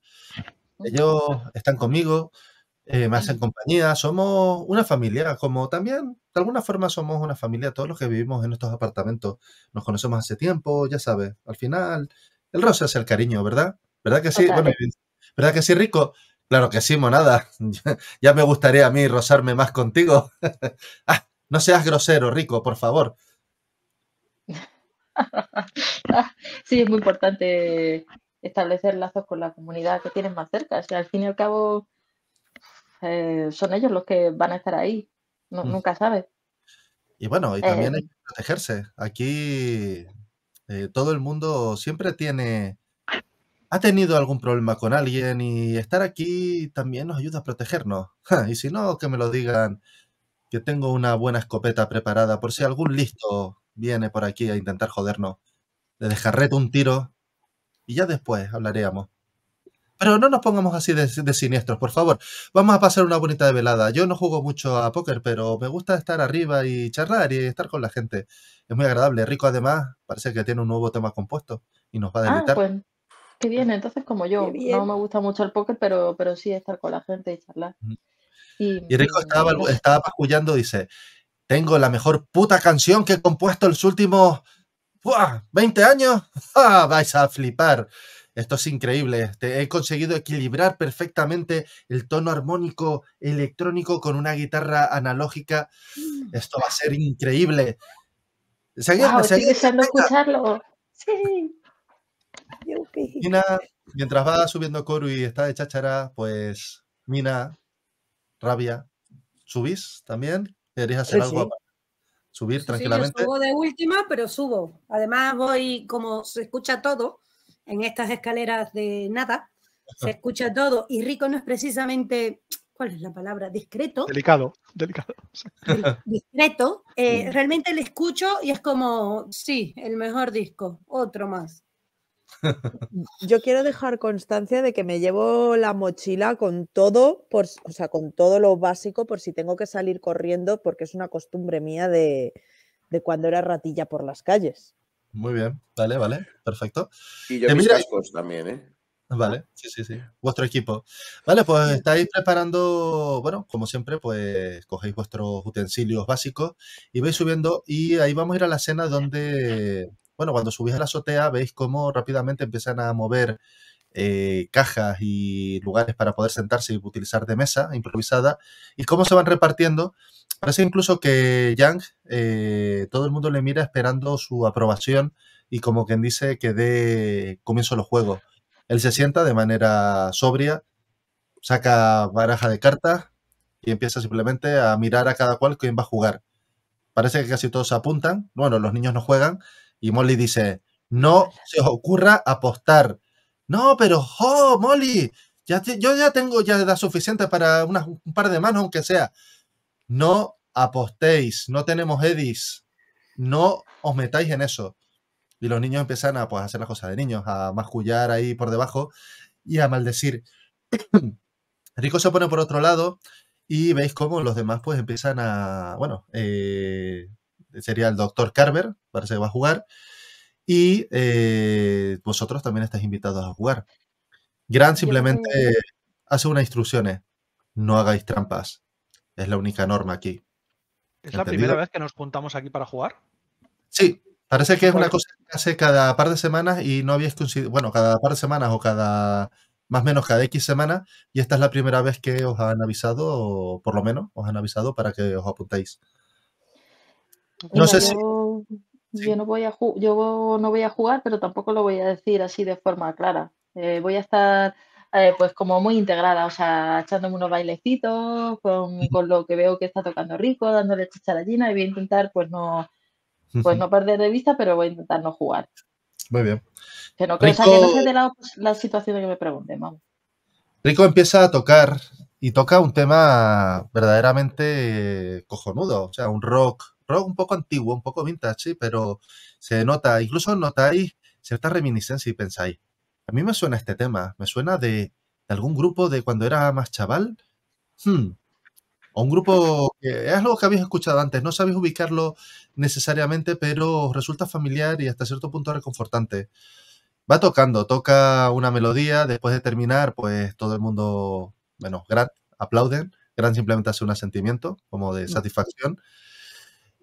Ellos están conmigo, eh, más en compañía, somos una familia, como también de alguna forma somos una familia, todos los que vivimos en estos apartamentos, nos conocemos hace tiempo, ya sabes, al final el roce es el cariño, ¿verdad? ¿Verdad que sí? ¿Verdad que sí, Rico? Claro que sí, monada. ya me gustaría a mí rozarme más contigo. Ah, no seas grosero, Rico, por favor. sí, es muy importante establecer lazos con la comunidad que tienes más cerca. O al fin y al cabo, eh, son ellos los que van a estar ahí, mm. nunca sabes. Y bueno, y eh, también hay que protegerse. Aquí eh, todo el mundo siempre tiene, ha tenido algún problema con alguien y estar aquí también nos ayuda a protegernos. y si no, que me lo digan, que tengo una buena escopeta preparada por si algún listo viene por aquí a intentar jodernos. Le dejaré un tiro y ya después hablaríamos. Pero no nos pongamos así de, siniestros, por favor. Vamos a pasar una bonita velada. Yo no juego mucho a póker, pero me gusta estar arriba y charlar y estar con la gente. Es muy agradable. Rico, además, parece que tiene un nuevo tema compuesto y nos va a ah, deleitar. Ah, pues, qué bien. Entonces, como yo, no me gusta mucho el póker, pero, pero sí estar con la gente y charlar. y, Rico mm, estaba, y... dice, tengo la mejor puta canción que he compuesto los últimos... ¿20 años? Vais a flipar. Esto es increíble. Este, he conseguido equilibrar perfectamente el tono armónico electrónico con una guitarra analógica. Mm. Esto va a ser increíble. wow, escucharlo. Sí. Mina, mientras va subiendo Coru y está de cháchara, pues Mina, Rabia, ¿subís también? ¿Queréis hacer algo? Subir tranquilamente. Sí, subo de última, pero subo. Además voy, como se escucha todo, en estas escaleras de nada, se escucha todo y rico no es precisamente, ¿cuál es la palabra? Discreto. Delicado, delicado. Discreto. Eh, realmente le escucho y es como, sí, el mejor disco, otro más. Yo quiero dejar constancia de que me llevo la mochila con todo, por, o sea, con todo lo básico por si tengo que salir corriendo, porque es una costumbre mía de, de cuando era ratilla por las calles. Muy bien, vale, vale, perfecto. Y yo eh, mis también, ¿eh? Vale, sí, sí, sí. Vuestro equipo. Vale, pues estáis preparando, bueno, como siempre, pues cogéis vuestros utensilios básicos y vais subiendo y ahí vamos a ir a la escena donde, bueno, cuando subís a la azotea veis cómo rápidamente empiezan a mover eh, cajas y lugares para poder sentarse y utilizar de mesa improvisada y cómo se van repartiendo Parece incluso que Yang, eh, todo el mundo le mira esperando su aprobación y como quien dice que dé comienzo los juegos. Él se sienta de manera sobria, saca baraja de cartas y empieza simplemente a mirar a cada cual quién va a jugar. Parece que casi todos apuntan, bueno, los niños no juegan y Molly dice, no se os ocurra apostar. No, pero, ¡oh, Molly! Ya, yo ya tengo ya edad suficiente para unas, un par de manos, aunque sea no apostéis, no tenemos edis, no os metáis en eso. Y los niños empiezan a pues, hacer las cosas de niños, a mascullar ahí por debajo y a maldecir. Rico se pone por otro lado y veis cómo los demás pues empiezan a, bueno, eh, sería el doctor Carver, parece que va a jugar, y eh, vosotros también estáis invitados a jugar. Gran simplemente hace unas instrucciones, no hagáis trampas, es la única norma aquí. ¿Es la primera vez que nos juntamos aquí para jugar? Sí, parece que es una cosa que hace cada par de semanas y no habéis conseguido... bueno, cada par de semanas o cada, más o menos cada X semanas, y esta es la primera vez que os han avisado, o por lo menos os han avisado para que os apuntéis. No sé yo, si... no, voy a yo no voy a jugar, pero tampoco lo voy a decir así de forma clara. Eh, voy a estar eh, pues como muy integrada, o sea, echándome unos bailecitos con, lo que veo que está tocando rico, dándole chicharallina y voy a intentar pues no, pues no perder de vista, pero voy a intentar no jugar. Muy bien. Que no, que, que no se de pues, la, situación que me pregunten, vamos. Rico empieza a tocar y toca un tema verdaderamente cojonudo, o sea, un rock, rock un poco antiguo, un poco vintage, pero se nota, incluso notáis cierta reminiscencia y pensáis, a mí me suena este tema, me suena de, algún grupo de cuando era más chaval. O hmm, un grupo que es algo que habéis escuchado antes, no sabéis ubicarlo necesariamente, pero resulta familiar y hasta cierto punto reconfortante. Va tocando, toca una melodía, después de terminar, pues todo el mundo, bueno, Grant aplauden, gran simplemente hace un asentimiento como de mm. satisfacción.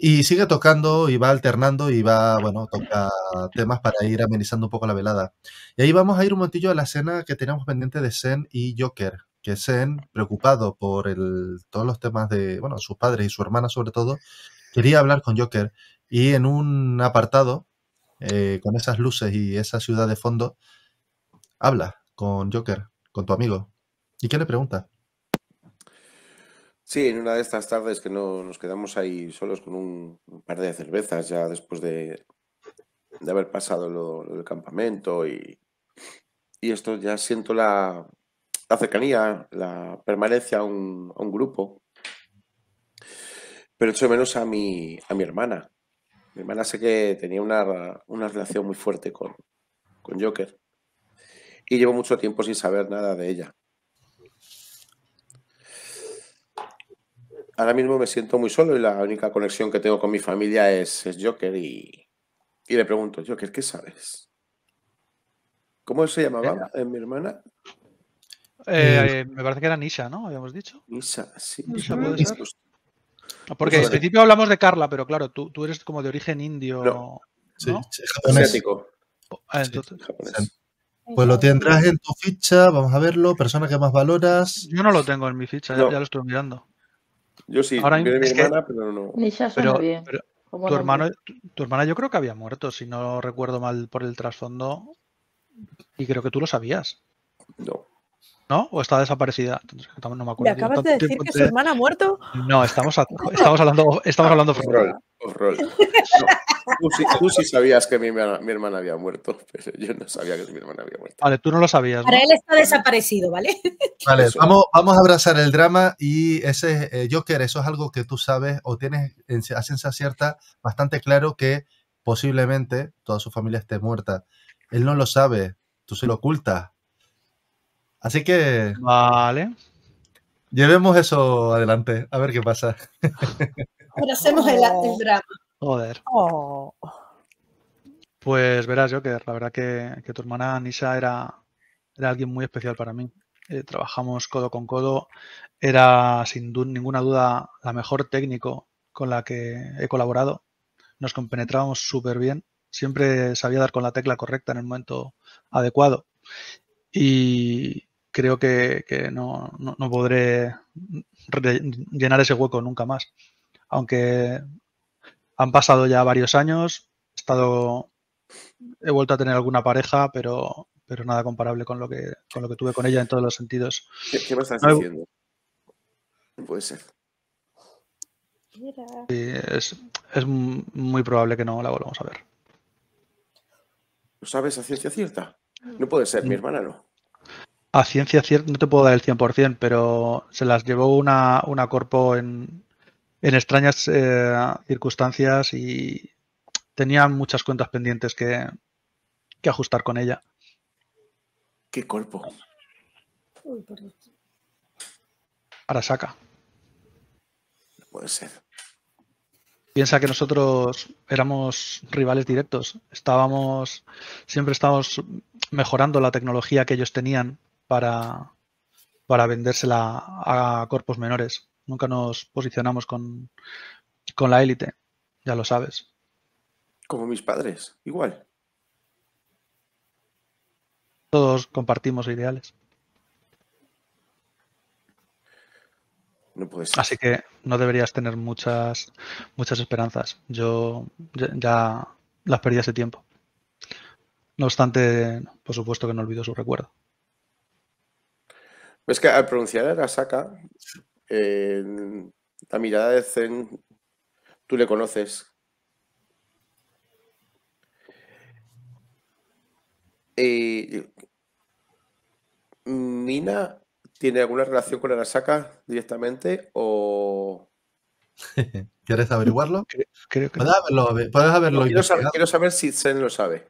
Y sigue tocando y va alternando y va, bueno, toca temas para ir amenizando un poco la velada. Y ahí vamos a ir un montillo a la escena que teníamos pendiente de Zen y Joker, que Zen, preocupado por el, todos los temas de, bueno, sus padres y su hermana sobre todo, quería hablar con Joker y en un apartado, eh, con esas luces y esa ciudad de fondo, habla con Joker, con tu amigo. ¿Y qué le pregunta? Sí, en una de estas tardes que no, nos quedamos ahí solos con un, par de cervezas ya después de, haber pasado el campamento y, esto ya siento la, cercanía, la permanencia a un, grupo. Pero echo menos a mi, a mi hermana. Mi hermana sé que tenía una, una relación muy fuerte con, con Joker y llevo mucho tiempo sin saber nada de ella. ahora mismo me siento muy solo y la única conexión que tengo con mi familia es, Joker y, le pregunto, Joker, ¿qué sabes? ¿Cómo se llamaba eh, mi hermana? Eh, eh, me parece que era Nisha, ¿no? Habíamos dicho. Nisha, sí. Porque en principio hablamos de Carla, pero claro, tú, tú eres como de origen indio. No. Sí, japonés. Ah, pues lo tendrás en tu ficha, vamos a verlo, persona que más valoras. Yo no lo tengo en mi ficha, ya, lo estoy mirando. Yo sí, Ahora, mi hermana, pero no. bien. tu, hermano, tu, hermana yo creo que había muerto, si no recuerdo mal por el trasfondo. Y creo que tú lo sabías. No. ¿No? ¿O está desaparecida? No me acuerdo. acabas de decir que su hermana ha muerto? No, estamos, estamos hablando estamos hablando off tú, sí, sabías que mi, hermana había muerto, pero yo no sabía que mi hermana había muerto. Vale, tú no lo sabías. Para él está desaparecido, ¿vale? Vale, vamos, a abrazar el drama y ese eh, Joker, eso es algo que tú sabes o tienes a ciencia cierta bastante claro que posiblemente toda su familia esté muerta. Él no lo sabe, tú se lo ocultas Así que. Vale. Llevemos eso adelante, a ver qué pasa. Pero hacemos el, oh. drama. Joder. Oh. Pues verás, Joker, la verdad que, tu hermana Nisa era, alguien muy especial para mí. Eh, trabajamos codo con codo. Era sin ninguna duda la mejor técnico con la que he colaborado. Nos compenetrábamos súper bien. Siempre sabía dar con la tecla correcta en el momento adecuado. Y, creo que, no, podré llenar ese hueco nunca más. Aunque han pasado ya varios años, he estado, he vuelto a tener alguna pareja, pero, pero nada comparable con lo que lo que tuve con ella en todos los sentidos. ¿Qué, me estás diciendo? puede ser. Sí, es, es muy probable que no la volvamos a ver. ¿Lo sabes a ciencia cierta? No puede ser, mi mm. hermana no a ciencia cierta, no te puedo dar el 100%, pero se las llevó una, una corpo en, extrañas eh, circunstancias y tenía muchas cuentas pendientes que, ajustar con ella. ¿Qué corpo? Uy, saca No puede ser. Piensa que nosotros éramos rivales directos. Estábamos, siempre estábamos mejorando la tecnología que ellos tenían para, para vendérsela a cuerpos menores. Nunca nos posicionamos con, con la élite, ya lo sabes. Como mis padres, igual. Todos compartimos ideales. Así que no deberías tener muchas, muchas esperanzas. Yo ya, ya las perdí hace tiempo. No obstante, por supuesto que no olvido su recuerdo. Es que al pronunciar Arasaka, eh, la mirada de Zen, tú le conoces. ¿Nina eh, ¿Mina tiene alguna relación con Arasaka directamente o...? ¿Quieres averiguarlo? ¿Puedes, haberlo, quiero, saber, quiero, saber, si Zen lo sabe.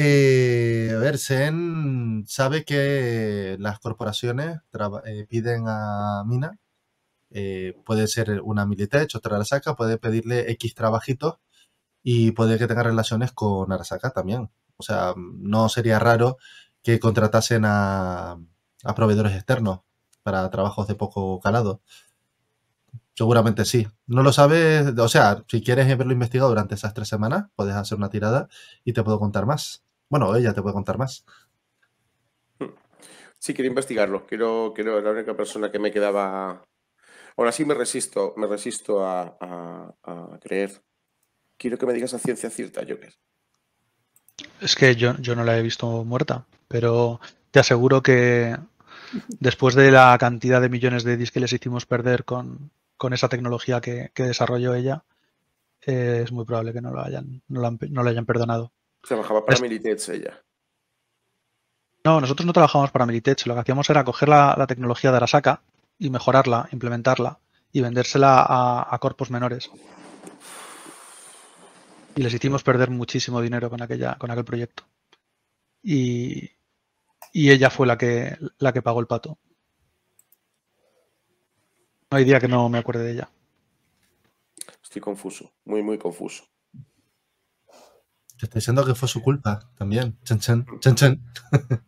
Eh, a ver, SEN sabe que las corporaciones eh, piden a Mina, eh, puede ser una Militech, otra Arasaka, puede pedirle X trabajitos y puede que tenga relaciones con Arasaka también. O sea, no sería raro que contratasen a, proveedores externos para trabajos de poco calado. Seguramente sí. No lo sabes, o sea, si quieres verlo investigado durante esas tres semanas, puedes hacer una tirada y te puedo contar más. Bueno, ella te puede contar más. Sí, quiero investigarlo. Quiero, quiero la única persona que me quedaba. Ahora sí me resisto, me resisto a, creer. Quiero que me digas la ciencia cierta, Joker. Es que yo, yo no la he visto muerta, pero te aseguro que después de la cantidad de millones de disques que les hicimos perder con, esa tecnología que, desarrolló ella, eh, es muy probable que no la hayan, no hayan perdonado. Trabajaba para Militech ella. No, nosotros no trabajamos para Militech. Lo que hacíamos era coger la, tecnología de Arasaka y mejorarla, implementarla y vendérsela a, a, corpos menores. Y les hicimos perder muchísimo dinero con, aquella, con aquel proyecto. Y, y ella fue la que, la que pagó el pato. No hay día que no me acuerde de ella. Estoy confuso, muy, muy confuso. Te estoy diciendo que fue su culpa también. Chan, chan, chan, chan.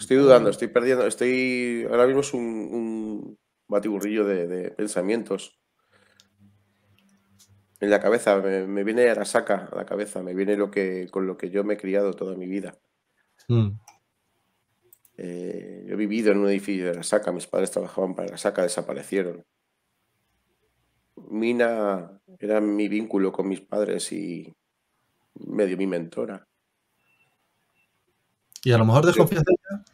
Estoy dudando, estoy perdiendo. Estoy. Ahora mismo es un, batiburrillo de, pensamientos. En la cabeza, me, viene a la saca a la cabeza, me viene lo que con lo que yo me he criado toda mi vida. Mm. Eh, yo he vivido en un edificio de la saca, mis padres trabajaban para la saca, desaparecieron. Mina era mi vínculo con mis padres y medio mi mentora. Y a lo mejor desconfías de ella.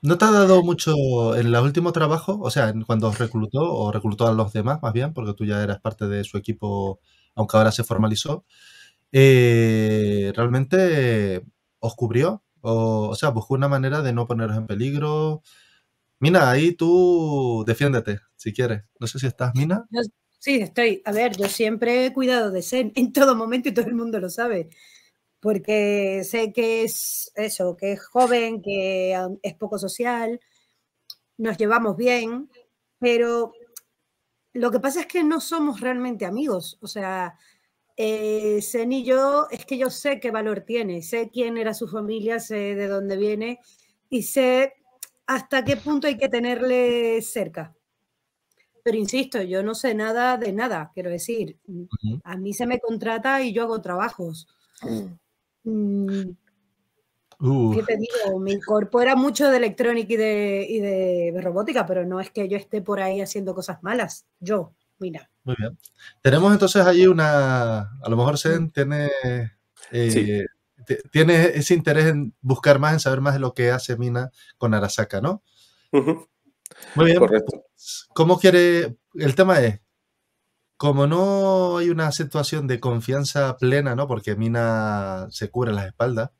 ¿No te ha dado mucho en el último trabajo? O sea, cuando os reclutó o reclutó a los demás, más bien, porque tú ya eras parte de su equipo, aunque ahora se formalizó. Eh, ¿Realmente os cubrió? O, o sea, buscó una manera de no poneros en peligro. Mina, ahí tú defiéndete, si quieres. No sé si estás, Mina. Sí, estoy. A ver, yo siempre he cuidado de Zen en todo momento y todo el mundo lo sabe. Porque sé que es eso, que es joven, que es poco social, nos llevamos bien, pero lo que pasa es que no somos realmente amigos. O sea, eh, Zen y yo, es que yo sé qué valor tiene, sé quién era su familia, sé de dónde viene y sé hasta qué punto hay que tenerle cerca. Pero insisto, yo no sé nada de nada, quiero decir, mm, a mí se me contrata y yo hago trabajos. Mm, me incorpora mucho de electrónica y de, robótica, pero no es que yo esté por ahí haciendo cosas malas. Yo, mira. Muy bien. Tenemos entonces allí una. A lo mejor se mm. eh, tiene. ese interés en buscar más, en saber más de lo que hace Mina con Arasaka, ¿no? Muy bien. Correcto. ¿Cómo quiere? El tema es, como no hay una situación de confianza plena, ¿no? Porque Mina se cubre las espaldas.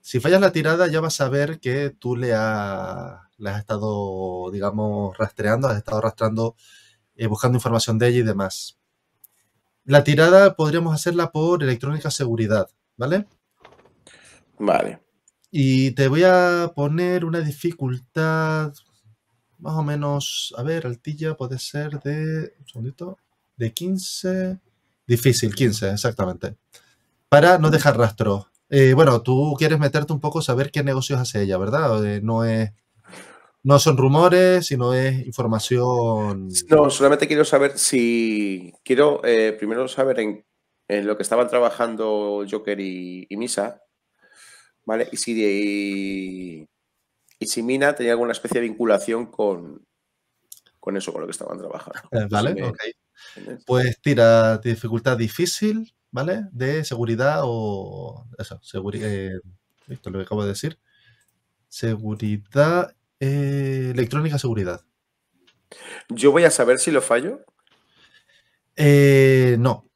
Si fallas la tirada, ya vas a ver que tú le, has le has estado, digamos, rastreando, has estado arrastrando, eh, buscando información de ella y demás. La tirada podríamos hacerla por electrónica seguridad, ¿vale? Vale. Y te voy a poner una dificultad más o menos, a ver, Altilla puede ser de, un segundito, de 15, difícil, 15, exactamente, para no dejar rastro. Eh, bueno, tú quieres meterte un poco, saber qué negocios hace ella, ¿verdad? no es... No son rumores, sino es información. No, solamente quiero saber si. Quiero eh, primero saber en, lo que estaban trabajando Joker y, Misa, ¿vale? Y si de, y si Mina tenía alguna especie de vinculación con, con eso, con lo que estaban trabajando. Eh, vale, ok. Pues tira dificultad difícil, ¿vale? De seguridad o. Eso, seguridad. esto eh, lo que acabo de decir. Seguridad. Eh, electrónica, seguridad. Yo voy a saber si lo fallo. no.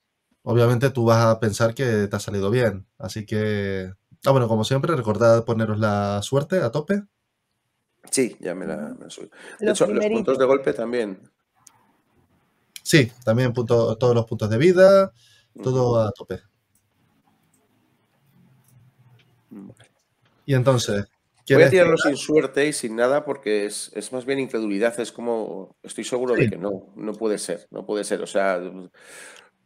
Obviamente tú vas a pensar que te ha salido bien. Así que. Ah, bueno, como siempre, recordad poneros la suerte a tope Sí, ya me la, me De hecho, los puntos de golpe también. Sí, también todos los puntos de vida, todo a tope. Mm. Y entonces. Voy a tirarlo sin suerte y sin nada porque es, más bien incredulidad. Es como. Estoy seguro de que no, no puede ser, no puede ser. O sea,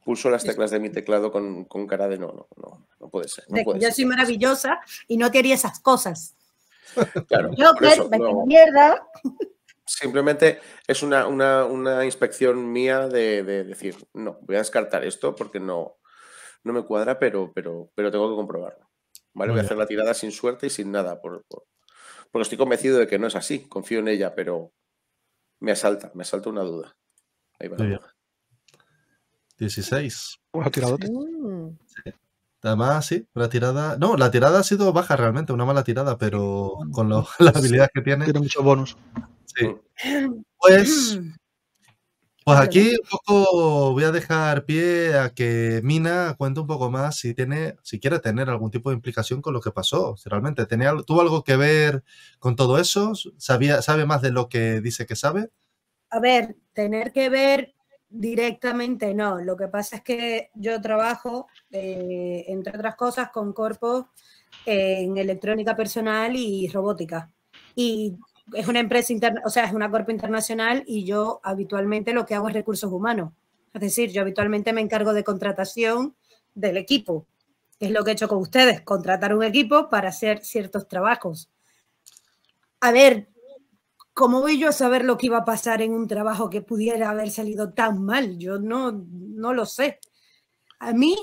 pulso las teclas de mi teclado con, cara de no, no, no, no puede ser. No yo soy maravillosa y no te haría esas cosas. Simplemente es una, una, inspección mía de, decir, no, voy a descartar esto porque no, no me cuadra, pero, pero, pero tengo que comprobarlo. ¿vale? voy a hacer la tirada sin suerte y sin nada, por, porque estoy convencido de que no es así, confío en ella, pero me asalta, me asalta una duda. Ahí va. 16. Además, sí, la tirada. No, la tirada ha sido baja realmente, una mala tirada, pero con las habilidades que tiene. Tiene muchos bonos. Sí. Pues. Pues aquí un poco voy a dejar pie a que Mina cuente un poco más si tiene, si quiere tener algún tipo de implicación con lo que pasó. realmente tenía, tuvo algo que ver con todo eso, sabía, sabe más de lo que dice que sabe. A ver, tener que ver Directamente no. Lo que pasa es que yo trabajo, eh, entre otras cosas, con corpos eh, en electrónica personal y robótica. Y es una empresa interna, o sea, es una Corpo internacional y yo habitualmente lo que hago es recursos humanos. Es decir, yo habitualmente me encargo de contratación del equipo. Es lo que he hecho con ustedes, contratar un equipo para hacer ciertos trabajos. A ver, ¿cómo voy yo a saber lo que iba a pasar en un trabajo que pudiera haber salido tan mal? Yo no, no lo sé. A mí,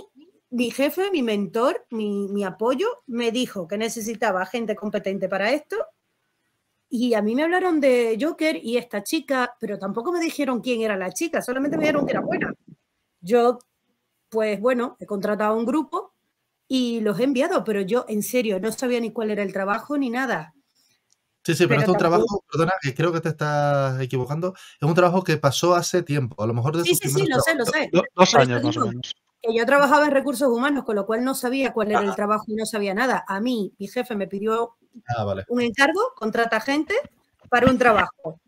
mi jefe, mi mentor, mi, mi apoyo, me dijo que necesitaba gente competente para esto. Y a mí me hablaron de Joker y esta chica, pero tampoco me dijeron quién era la chica, solamente me dijeron que era buena. Yo, pues bueno, he contratado un grupo y los he enviado, pero yo en serio no sabía ni cuál era el trabajo ni nada Sí, sí, pero, es un trabajo, perdona, que eh, creo que te estás equivocando, es un trabajo que pasó hace tiempo, a lo mejor de Sí, sí, sí, lo sé, lo sé. Dos, años yo trabajaba en recursos humanos, con lo cual no sabía cuál era el trabajo y no sabía nada. A mí, mi jefe me pidió ah, un encargo, contrata gente para un trabajo.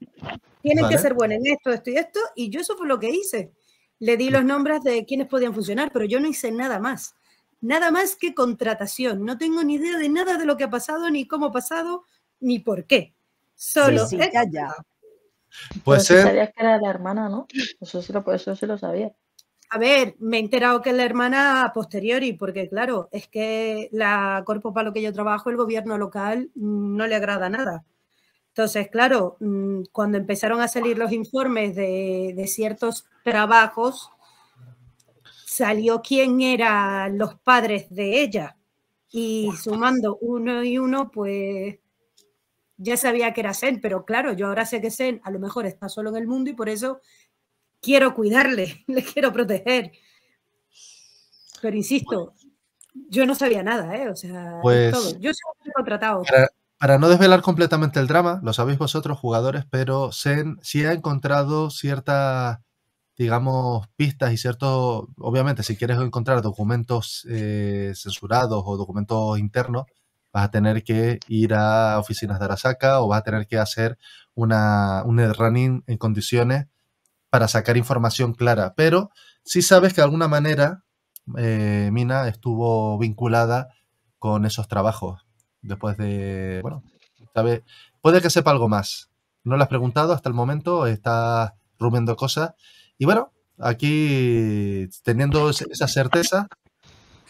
Tienen que ser buenos en esto, esto y esto, y yo eso fue lo que hice. Le di mm. los nombres de quienes podían funcionar, pero yo no hice nada más. Nada más que contratación. No tengo ni idea de nada de lo que ha pasado, ni cómo ha pasado, ni por qué. Solo ya, Puede ser. que era la hermana, ¿no? Eso sí, lo, lo sabía. A ver, me he enterado que la hermana a posteriori, porque claro, es que la corpo para lo que yo trabajo, el gobierno local mm, no le agrada nada. Entonces, claro, mm, cuando empezaron a salir los informes de, de ciertos trabajos, salió quién eran los padres de ella. Y sumando uno y uno, pues ya sabía que era Zen, pero claro, yo ahora sé que Zen a lo mejor está solo en el mundo y por eso quiero cuidarle, le quiero proteger. Pero insisto, yo no sabía nada, ¿eh? O sea, pues Yo soy contratado. Para, no desvelar completamente el drama, lo sabéis vosotros, jugadores, pero Zen sí ha encontrado ciertas, digamos, pistas y ciertos. Obviamente, si quieres encontrar documentos eh, censurados o documentos internos, vas a tener que ir a oficinas de Arasaka o vas a tener que hacer una, un running en condiciones para sacar información clara. Pero si sabes que de alguna manera eh, Mina estuvo vinculada con esos trabajos. Después de, bueno, puede que sepa algo más. No lo has preguntado hasta el momento, Está rumiando cosas. Y bueno, aquí teniendo esa certeza,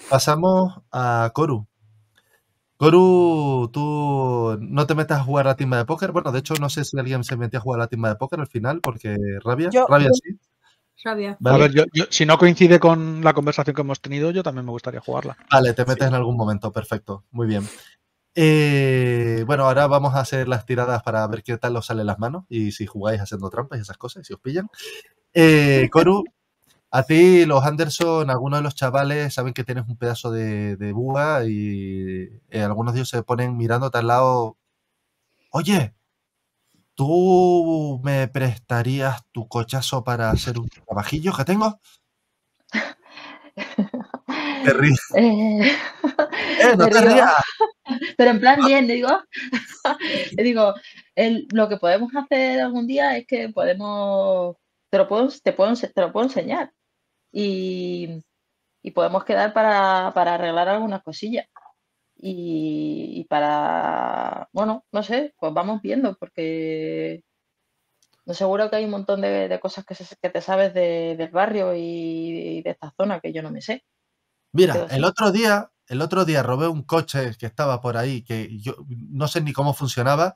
pasamos a Coru. Coru, tú no te metes a jugar a la timba de póker. Bueno, de hecho, no sé si alguien se metió a jugar a la timba de póker al final, porque rabia, rabia sí. Rabia. A ver, si no coincide con la conversación que hemos tenido, yo también me gustaría jugarla. Vale, te metes en algún momento, perfecto, muy bien. Eh, bueno, ahora vamos a hacer las tiradas para ver qué tal os salen las manos y si jugáis haciendo trampas y esas cosas, si os pillan. Coru, eh, a ti, los Anderson, algunos de los chavales saben que tienes un pedazo de, de búa y eh, algunos de ellos se ponen mirando al lado. Oye, ¿tú me prestarías tu cochazo para hacer un trabajillo que tengo? te ríes. Eh, eh no te rías. Pero en plan bien, digo, digo, lo que podemos hacer algún día es que podemos, te te lo puedo enseñar y, podemos quedar para, arreglar algunas cosillas. Y, para, bueno, no sé, pues vamos viendo, porque no seguro que hay un montón de, cosas que, te sabes del barrio y, de esta zona que yo no me sé. Mira, el otro día, el otro día robé un coche que estaba por ahí, que yo no sé ni cómo funcionaba,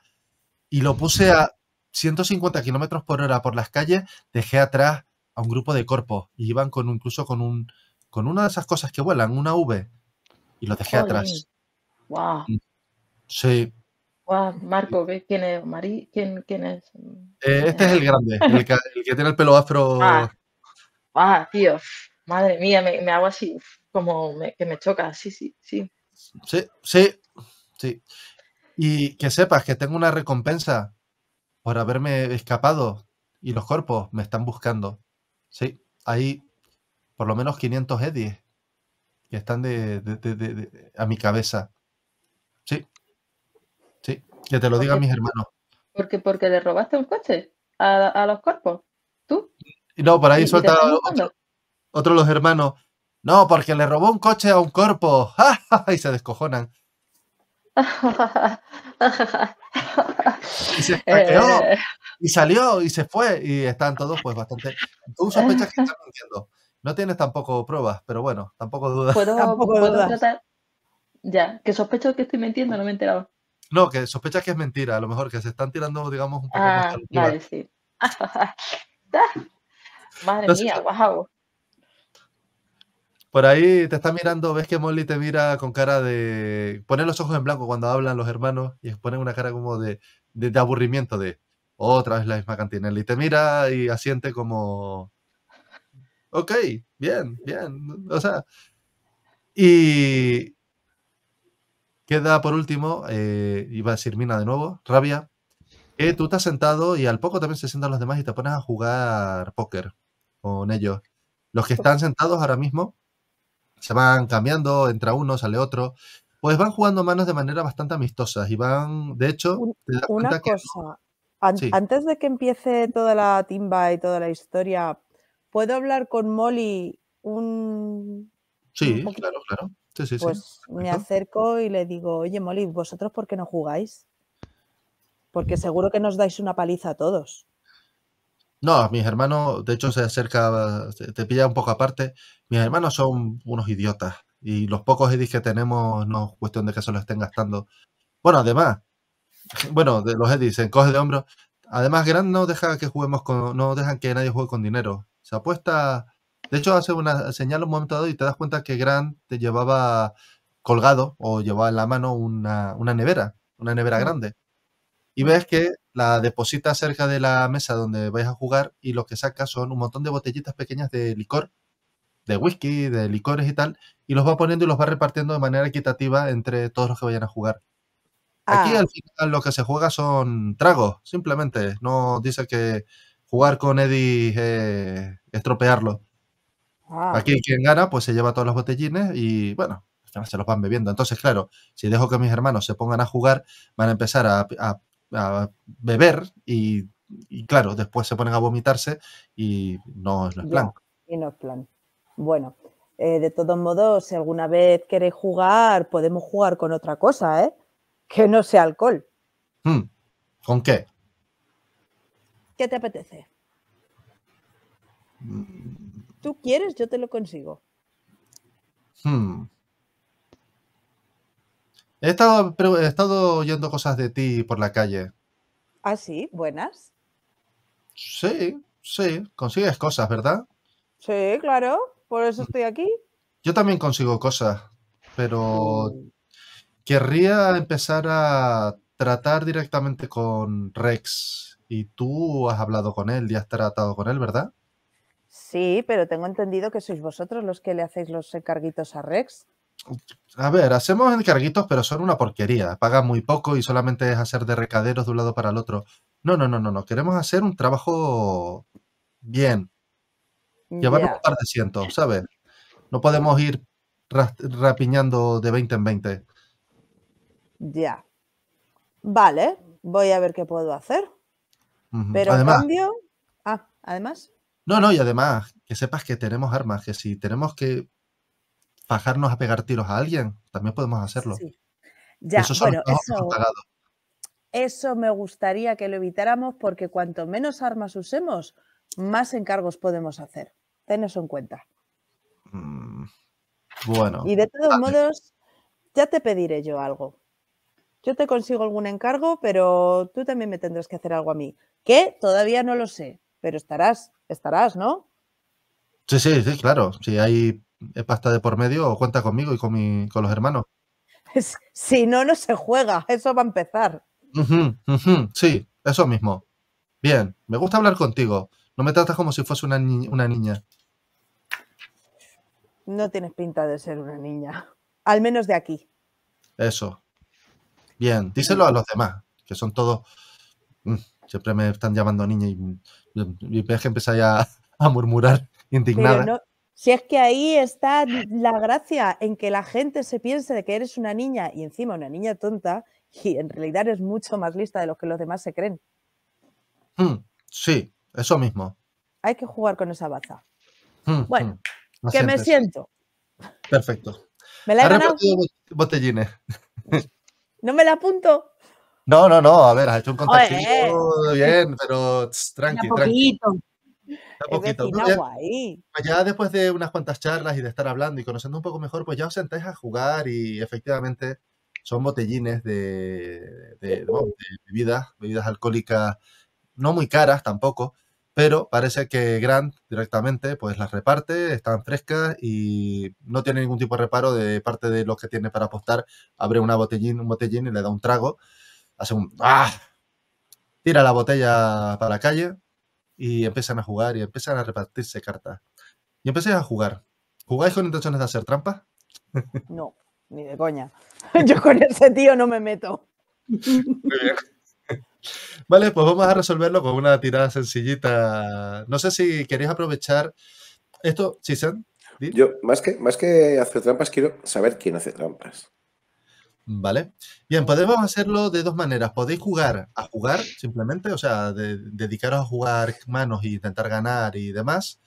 y lo puse a 150 kilómetros por hora por las calles, dejé atrás a un grupo de corpos y iban con incluso con un con una de esas cosas que vuelan, una V, y lo dejé atrás. Mm. Sí. Wow, Marco, ¿quién es? ¿Marí? ¿Quién, es? Eh, este es el grande, el que, tiene el pelo afro. Ah. ah, tío, madre mía, me, hago así, como que me choca, sí, sí, sí. Sí, sí, sí. Y que sepas que tengo una recompensa por haberme escapado y los cuerpos me están buscando. Sí, hay por lo menos 500 eddies que están de, a mi cabeza. Sí, sí, que te lo digan mis hermanos. Porque, porque le robaste un coche a, los cuerpos, tú. No, por ahí suelta otro, otro, los hermanos. No, porque le robó un coche a un cuerpo. y se descojonan. Eh, eh. Y salió, y se fue, y están todos pues bastante... Tú sospechas que están mintiendo. No tienes tampoco pruebas, pero bueno, tampoco dudas. ¿Puedo, Tratar? Ya, que sospecho que estoy mintiendo, no me he enterado. No, que sospechas que es mentira, a lo mejor que se están tirando, digamos, un poco ah, Vale, sí. Ah, madre mía, wow. Por ahí te está mirando, ves que Molly te mira con cara de. Poner los ojos en blanco cuando hablan los hermanos y ponen una cara como de de, aburrimiento, de otra vez la misma cantinela. Y te mira y asiente como, ok, bien, bien. O sea, y queda por último, eh, iba a decir Mina de nuevo, rabia, que eh, tú estás sentado y al poco también se sientan los demás y te pones a jugar póker con ellos. Los que están sentados ahora mismo se van cambiando, entra uno, sale otro, pues van jugando manos de manera bastante amistosa y van, de hecho, una cosa, antes de que empiece toda la timba y toda la historia, ¿puedo hablar con Molly un... Sí, claro, claro. pues me acerco y le digo, oye Molly, ¿vosotros por qué no jugáis? Porque seguro que nos dais una paliza a todos. No, mis hermanos, de hecho se acerca, te pilla un poco aparte. Mis hermanos son unos idiotas. Y los pocos edis que tenemos no es cuestión de que se los estén gastando. Bueno, además, bueno, de los edis se encoge de hombro Además, Gran no deja que juguemos no dejan que nadie juegue con dinero. Se apuesta. De hecho, hace una señal un momento dado y te das cuenta que Gran te llevaba colgado o llevaba en la mano una, una nevera, una nevera grande. Y ves que la deposita cerca de la mesa donde vais a jugar y lo que saca son un montón de botellitas pequeñas de licor de whisky, de licores y tal, y los va poniendo y los va repartiendo de manera equitativa entre todos los que vayan a jugar. Aquí ah. al final lo que se juega son tragos, simplemente. No dice que jugar con Eddie estropearlo. Ah. Aquí quien gana, pues se lleva todas las botellines y bueno, se los van bebiendo. Entonces, claro, si dejo que mis hermanos se pongan a jugar, van a empezar a, beber y, claro, después se ponen a vomitarse y no, es plan. y no es plan. Bueno, eh, de todos modos, si alguna vez queréis jugar, podemos jugar con otra cosa, ¿eh? Que no sea alcohol. Hmm. ¿Con qué? ¿Qué te apetece? Tú quieres, yo te lo consigo. Hmm. He estado, he estado oyendo cosas de ti por la calle. ¿Ah, sí? ¿Buenas? Sí, sí. Consigues cosas, ¿verdad? Sí, claro por eso estoy aquí. Yo también consigo cosas, pero querría empezar a tratar directamente con Rex. Y tú has hablado con él y has tratado con él, ¿verdad? Sí, pero tengo entendido que sois vosotros los que le hacéis los encarguitos a Rex. A ver, hacemos encarguitos, pero son una porquería. Paga muy poco y solamente es hacer de recaderos de un lado para el otro. No, no, no, no, no. Queremos hacer un trabajo bien ya yeah. un par de cientos, ¿sabes? No podemos ir rapiñando de 20 en 20. Ya. Vale, voy a ver qué puedo hacer. Pero en cambio. Ah, además. No, no, y además, que sepas que tenemos armas, que si tenemos que bajarnos a pegar tiros a alguien, también podemos hacerlo. Sí. Ya, Eso eso me gustaría que lo evitáramos porque cuanto menos armas usemos, más encargos podemos hacer. Ten eso en cuenta. Mm, bueno. Y de todos modos, ya te pediré yo algo. Yo te consigo algún encargo, pero tú también me tendrás que hacer algo a mí. Que todavía no lo sé, pero estarás, estarás, ¿no? Sí, sí, sí, claro. Si hay pasta de por medio, cuenta conmigo y con, los hermanos. si no, no se juega. Eso va a empezar. sí, eso mismo. Bien, me gusta hablar contigo. No me tratas como si fuese una, niña. No tienes pinta de ser una niña. Al menos de aquí. Eso. Bien, díselo a los demás, que son todos. Mm, siempre me están llamando niña y, mi peje que ya a, murmurar indignada. si es que ahí está la gracia en que la gente se piense de que eres una niña y encima una niña tonta y en realidad eres mucho más lista de lo que los demás se creen. Mm, sí, eso mismo. Hay que jugar con esa baza. Hmm, hmm. bueno, que me siento. Perfecto. ¿Me la he ganado? botellines. ¿No me la apunto? No, no, no. A ver, has hecho un contacto bien, pero tranqui, tranqui. Poquito. ya, pues ya, después de unas cuantas charlas y de estar hablando y conociendo un poco mejor, pues ya os sentáis a jugar y efectivamente son botellines de, de bebidas, bebidas alcohólicas no muy caras tampoco, pero parece que Grant directamente pues las reparte, están frescas y no tiene ningún tipo de reparo de parte de los que tiene para apostar. Abre una botellín, un botellín y le da un trago, hace un ¡ah! tira la botella para la calle y empiezan a jugar y empiezan a repartirse cartas. Y empecé a jugar. ¿Jugáis con intenciones de hacer trampas? No, ni de coña. Yo con ese tío no me meto. Muy bien. Vale, pues vamos a resolverlo con una tirada sencillita. No sé si queréis aprovechar esto, Chisan. Yo, más que, más que hacer trampas, quiero saber quién hace trampas. Vale. Bien, podemos hacerlo de dos maneras. Podéis jugar a jugar, simplemente, o sea, dedicaros a jugar manos y intentar ganar y demás.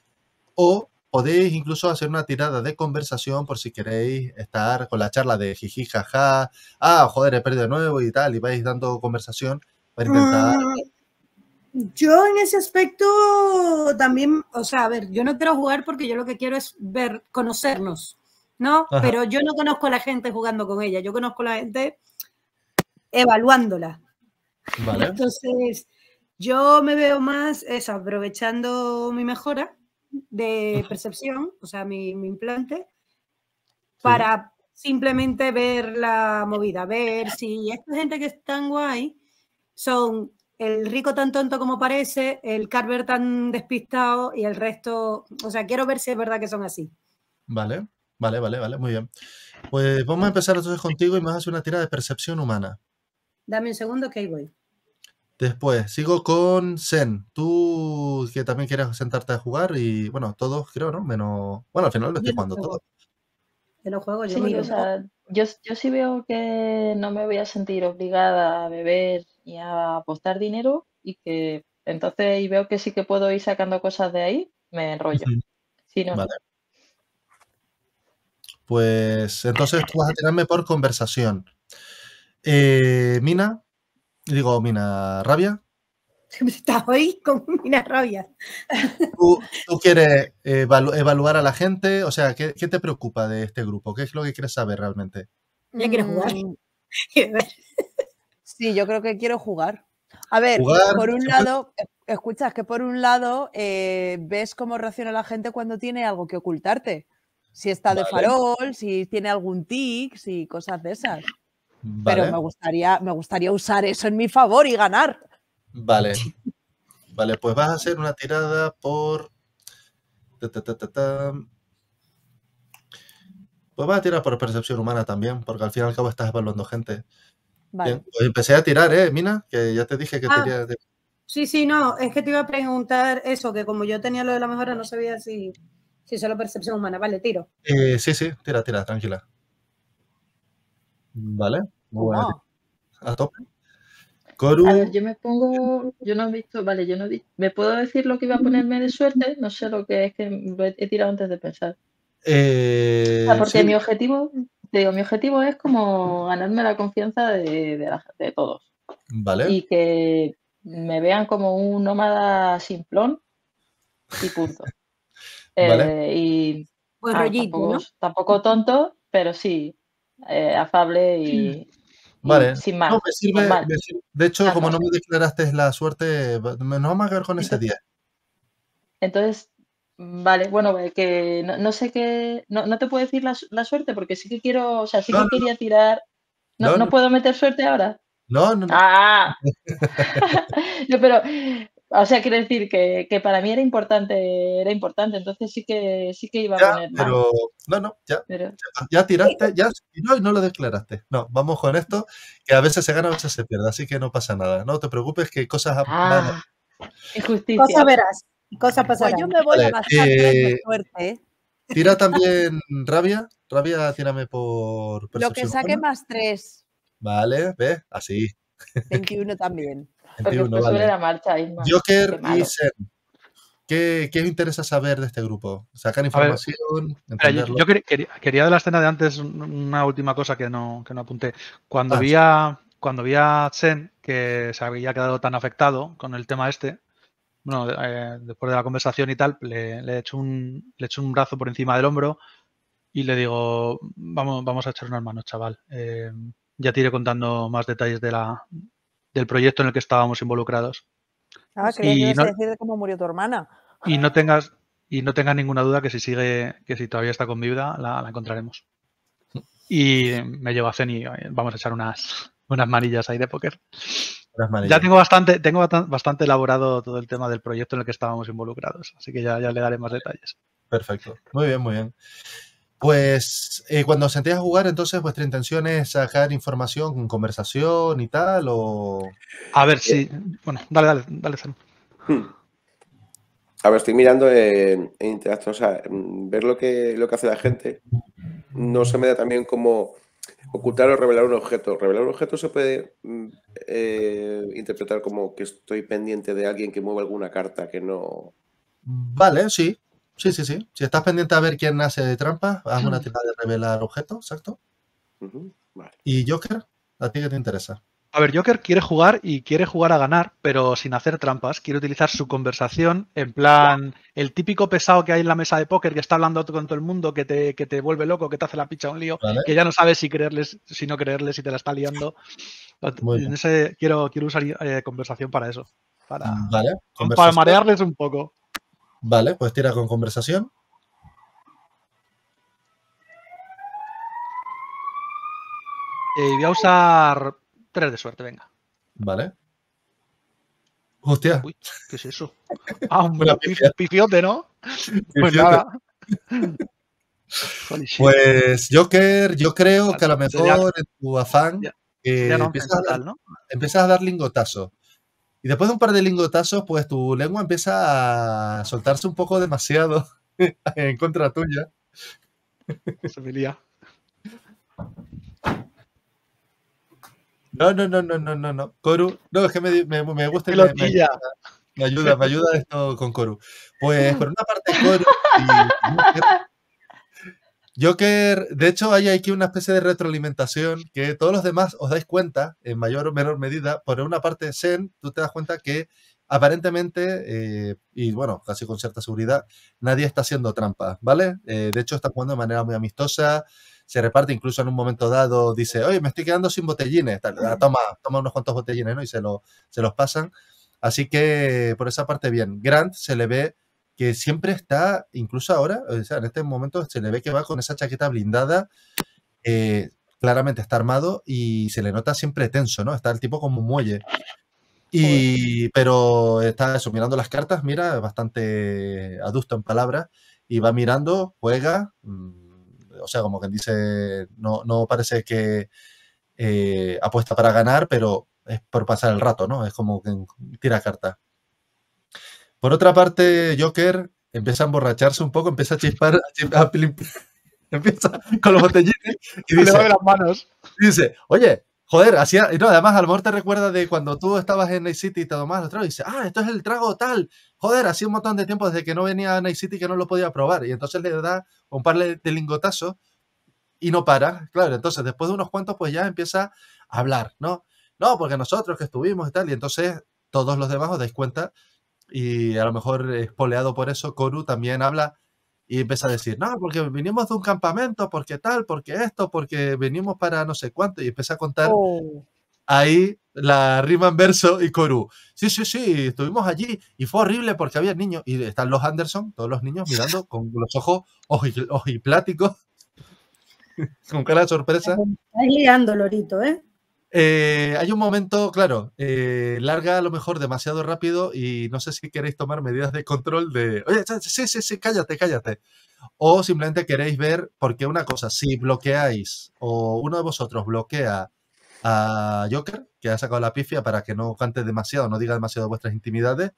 O podéis incluso hacer una tirada de conversación por si queréis estar con la charla de jiji, jaja, ah, joder, he perdido de nuevo y tal, y vais dando conversación Mm, yo en ese aspecto también, o sea, a ver, yo no quiero jugar porque yo lo que quiero es ver, conocernos, ¿no? Pero yo no conozco a la gente jugando con ella, yo conozco a la gente evaluándola. Entonces, yo me veo más es aprovechando mi mejora de percepción, o sea, mi, implante, para simplemente ver la movida, ver si esta gente que es tan guay son el rico tan tonto como parece, el Carver tan despistado y el resto, o sea, quiero ver si es verdad que son así. Vale, vale, vale, vale, muy bien. Pues vamos a empezar entonces contigo y me vas a hacer una tira de percepción humana. Dame un segundo que ahí voy. Después, sigo con Zen. Tú que también quieres sentarte a jugar y bueno, todos creo, ¿no? Menos. Bueno, al final lo estoy jugando todo. Yo no juego, yo sí, O sea, yo, yo sí veo que no me voy a sentir obligada a beber y a apostar dinero y que entonces y veo que sí que puedo ir sacando cosas de ahí, me enrollo. vale. Pues entonces tú vas a tenerme por conversación. Eh, Mina, digo, Mina Rabia. Estás hoy con Mina Rabia. ¿Tú, quieres eh, evaluar a la gente? O sea, ¿qué, te preocupa de este grupo? ¿Qué es lo que quieres saber realmente? Ya quiero jugar. Mm. Sí, yo creo que quiero jugar. A ver, por un lado, escuchas que por un lado eh, ves cómo reacciona la gente cuando tiene algo que ocultarte. Si está de farol, si tiene algún tic, si cosas de esas. Pero me gustaría, me gustaría usar eso en mi favor y ganar. Vale. Vale, pues vas a hacer una tirada por. pues vas a tirar por percepción humana también, porque al fin y al cabo estás evaluando gente. Pues empecé a tirar, ¿eh, Mina? Que ya te dije que ah, Sí, sí, no, es que te iba a preguntar eso, que como yo tenía lo de la mejora, no sabía si, si solo percepción humana. Vale, tiro. Eh, sí, sí, tira, tira, tranquila. Vale, muy oh, bueno. A tope. Coru... yo me pongo, yo no he visto, vale, yo no he visto, ¿me puedo decir lo que iba a ponerme de suerte? No sé lo que es que he, tirado antes de pensar. Eh, ah, porque mi objetivo digo, mi objetivo es como ganarme la confianza de, de, todos. Vale. Y que me vean como un nómada simplón y punto. Eh, y pues ah, rollitos. tampoco, tonto, pero sí, eh, afable y, Vale. sin más. De hecho, ah, como no me declaraste la suerte, nos vamos a quedar con ese día. Entonces, Vale, bueno, eh, que no, sé qué, no, te puedo decir la, suerte porque sí que quiero, o sea, sí que quería tirar. No, no, puedo meter suerte ahora. No, no. Ah. pero, o sea, quiero decir que, para mí era importante, era importante, entonces sí que sí que iba a poner. Pero, no, no, ya, ya, tiraste, ya tiró y no lo declaraste. No, vamos con esto, que a veces se gana, a veces se pierde, así que no pasa nada. No te preocupes que cosas... Ah, injusticia. Cosas verás. Cosa pues pasará. yo me voy a bajar, eh, ¿eh? Tira también rabia. Rabia, tírame por Lo que saque más tres. Vale, ve, así. 21 también. Joker y Sen. ¿Qué, ¿Qué, interesa saber de este grupo? ¿Sacar información? yo, quería, de la escena de antes una última cosa que no, que no apunté. Cuando, ah, vi a, cuando que se había quedado tan afectado con el tema este, bueno, eh, después de la conversación y tal, le, le echo un, un brazo por encima del hombro y le digo, vamos, vamos a echar unas manos, chaval. Eh, ya te iré contando más detalles de del proyecto en el que estábamos involucrados. Ah, y que no, decir de cómo murió tu hermana. Y no tengas, y no ninguna duda que si sigue, que si todavía está con vida, la, encontraremos. Y me llevo a Zen y vamos a echar unas, unas manillas ahí de póker ya tengo bastante, tengo bastante elaborado todo el tema del proyecto en el que estábamos involucrados, así que ya, ya le daré más detalles. Perfecto, muy bien, muy bien. Pues eh, cuando os sentéis a jugar, entonces vuestra intención es sacar información, conversación y tal, o... A ver, sí. Bueno, dale, dale, dale, A ver, estoy mirando en, interacto, o sea, ver lo que, lo que hace la gente. No se me da también como Ocultar o revelar un objeto. Revelar un objeto se puede mm, eh, interpretar como que estoy pendiente de alguien que mueva alguna carta que no. Vale, sí. Sí, sí, sí. Si estás pendiente a ver quién nace de trampa, haz una mm. tirada de revelar objeto, exacto. vale. ¿Y Joker? ¿A ti qué te interesa? A ver, Joker quiere jugar y quiere jugar a ganar, pero sin hacer trampas. Quiere utilizar su conversación en plan el típico pesado que hay en la mesa de póker que está hablando con todo el mundo, que te, vuelve loco, que te hace la picha un lío, que ya no sabes si creerles, si no creerles, si te la está liando. ese, quiero, quiero usar eh, conversación para eso. Para, para marearles un poco. Vale, pues tira con conversación. Eh, voy a usar Tres de suerte, venga. Vale. Hostia. ¿qué es eso? Ah, hombre, pifiote, ¿no? Pues nada. pues Joker, yo creo que a lo mejor en tu afán eh, empiezas, a dar, ¿no? lingotazos. Y después de un par de lingotazos, pues tu lengua empieza a soltarse un poco demasiado en contra tuya. Se no, no, no, no, no, no, no. Coru, no, es que me, me, gusta que me, ayuda, me ayuda, esto con Coru. Pues por una parte Coru y Joker, de hecho hay aquí una especie de retroalimentación que todos los demás os dais cuenta, en mayor o menor medida, por una parte Zen, tú te das cuenta que aparentemente, eh, y bueno, casi con cierta seguridad, nadie está haciendo trampa, ¿vale? Eh, de hecho, está jugando de manera muy amistosa, se reparte, incluso en un momento dado dice, oye, me estoy quedando sin botellines, ah, toma, toma unos cuantos botellines, ¿no? Y se, lo, se los pasan. Así que por esa parte bien, Grant se le ve que siempre está, incluso ahora, o sea, en este momento se le ve que va con esa chaqueta blindada, eh, claramente está armado y se le nota siempre tenso, ¿no? Está el tipo como un muelle. Y, pero está eso, mirando las cartas, mira, bastante adusto en palabras, y va mirando, juega, mm, o sea, como quien dice, no, parece que eh, apuesta para ganar, pero es por pasar el rato, ¿no? Es como que tira carta. Por otra parte, Joker empieza a emborracharse un poco, empieza a chispar, empieza con los botellines y las manos. dice, oye, Joder, hacía. Y no, además, a lo mejor te recuerda de cuando tú estabas en Night City y todo más los y dices, ah, esto es el trago tal. Joder, hacía un montón de tiempo desde que no venía a Night City que no lo podía probar. Y entonces le da un par de lingotazos y no para. Claro, entonces después de unos cuantos, pues ya empieza a hablar, ¿no? No, porque nosotros que estuvimos y tal. Y entonces todos los demás os dais cuenta. Y a lo mejor, eh, espoleado por eso, Koru también habla y empieza a decir, no, porque vinimos de un campamento, porque tal, porque esto, porque venimos para no sé cuánto. Y empieza a contar oh. ahí la rima en verso y Coru. Sí, sí, sí, estuvimos allí y fue horrible porque había niños. Y están los Anderson, todos los niños mirando con los ojos ojipláticos, con cara de sorpresa. Estás liando, Lorito, ¿eh? Eh, hay un momento, claro, eh, larga a lo mejor demasiado rápido y no sé si queréis tomar medidas de control de, oye, sí, sí, sí, cállate, cállate. O simplemente queréis ver, porque una cosa, si bloqueáis o uno de vosotros bloquea a Joker, que ha sacado la pifia para que no cante demasiado, no diga demasiado vuestras intimidades,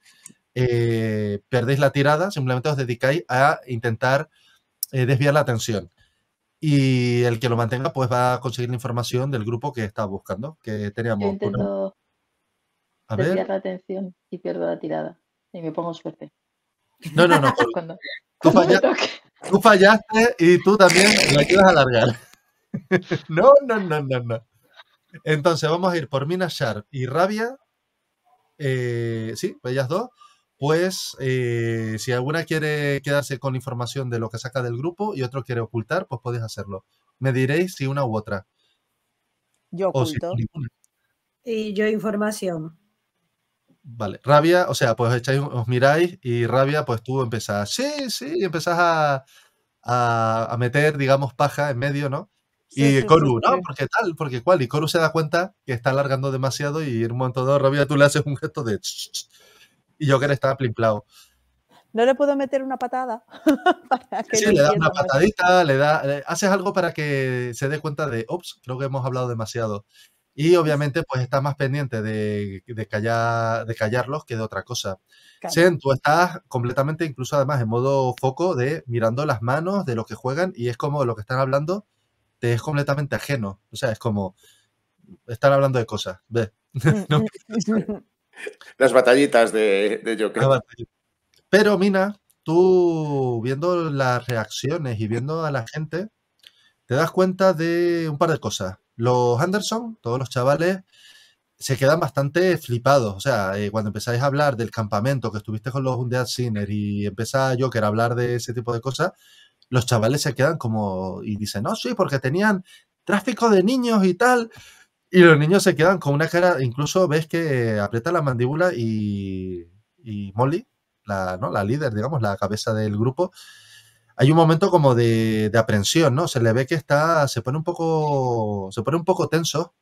eh, perdéis la tirada, simplemente os dedicáis a intentar desviar la atención y el que lo mantenga pues va a conseguir la información del grupo que está buscando, que teníamos. a ver. la atención y pierdo la tirada y me pongo suerte. No, no, no. tú, fallaste, y tú también la quieres alargar. no, no, no, no, no. Entonces vamos a ir por Mina Sharp y Rabia. Eh, sí, ellas dos pues eh, si alguna quiere quedarse con información de lo que saca del grupo y otro quiere ocultar, pues podéis hacerlo. Me diréis si una u otra. Yo oculto. y yo información. Vale, rabia, o sea, pues os miráis y rabia, pues tú empezás, sí, sí, y empezás a, meter, digamos, paja en medio, ¿no? y Coru, no, porque tal, porque cual. Y Coru se da cuenta que está alargando demasiado y en un momento dado, rabia, tú le haces un gesto de y Joker estaba plimplado. No le puedo meter una patada. sí, le, da una patadita, le da, haces algo para que se dé cuenta de, ops, creo que hemos hablado demasiado. Y obviamente, pues está más pendiente de, de, callar, de callarlos que de otra cosa. Claro. tú estás completamente, incluso además, en modo foco de mirando las manos de los que juegan y es como lo que están hablando te es completamente ajeno. O sea, es como, están hablando de cosas, Ve, mm, no, mm, mm, las batallitas de, Joker. Pero, Mina, tú viendo las reacciones y viendo a la gente, te das cuenta de un par de cosas. Los Anderson, todos los chavales, se quedan bastante flipados. O sea, eh, cuando empezáis a hablar del campamento que estuviste con los Undead Sinner y empieza Joker a hablar de ese tipo de cosas, los chavales se quedan como y dicen, no, sí, porque tenían tráfico de niños y tal. Y los niños se quedan con una cara, incluso ves que aprieta la mandíbula y, y Molly, la, líder, digamos, la cabeza del grupo, hay un momento como de, de, aprensión, ¿no? Se le ve que está, se pone un poco, se pone un poco tenso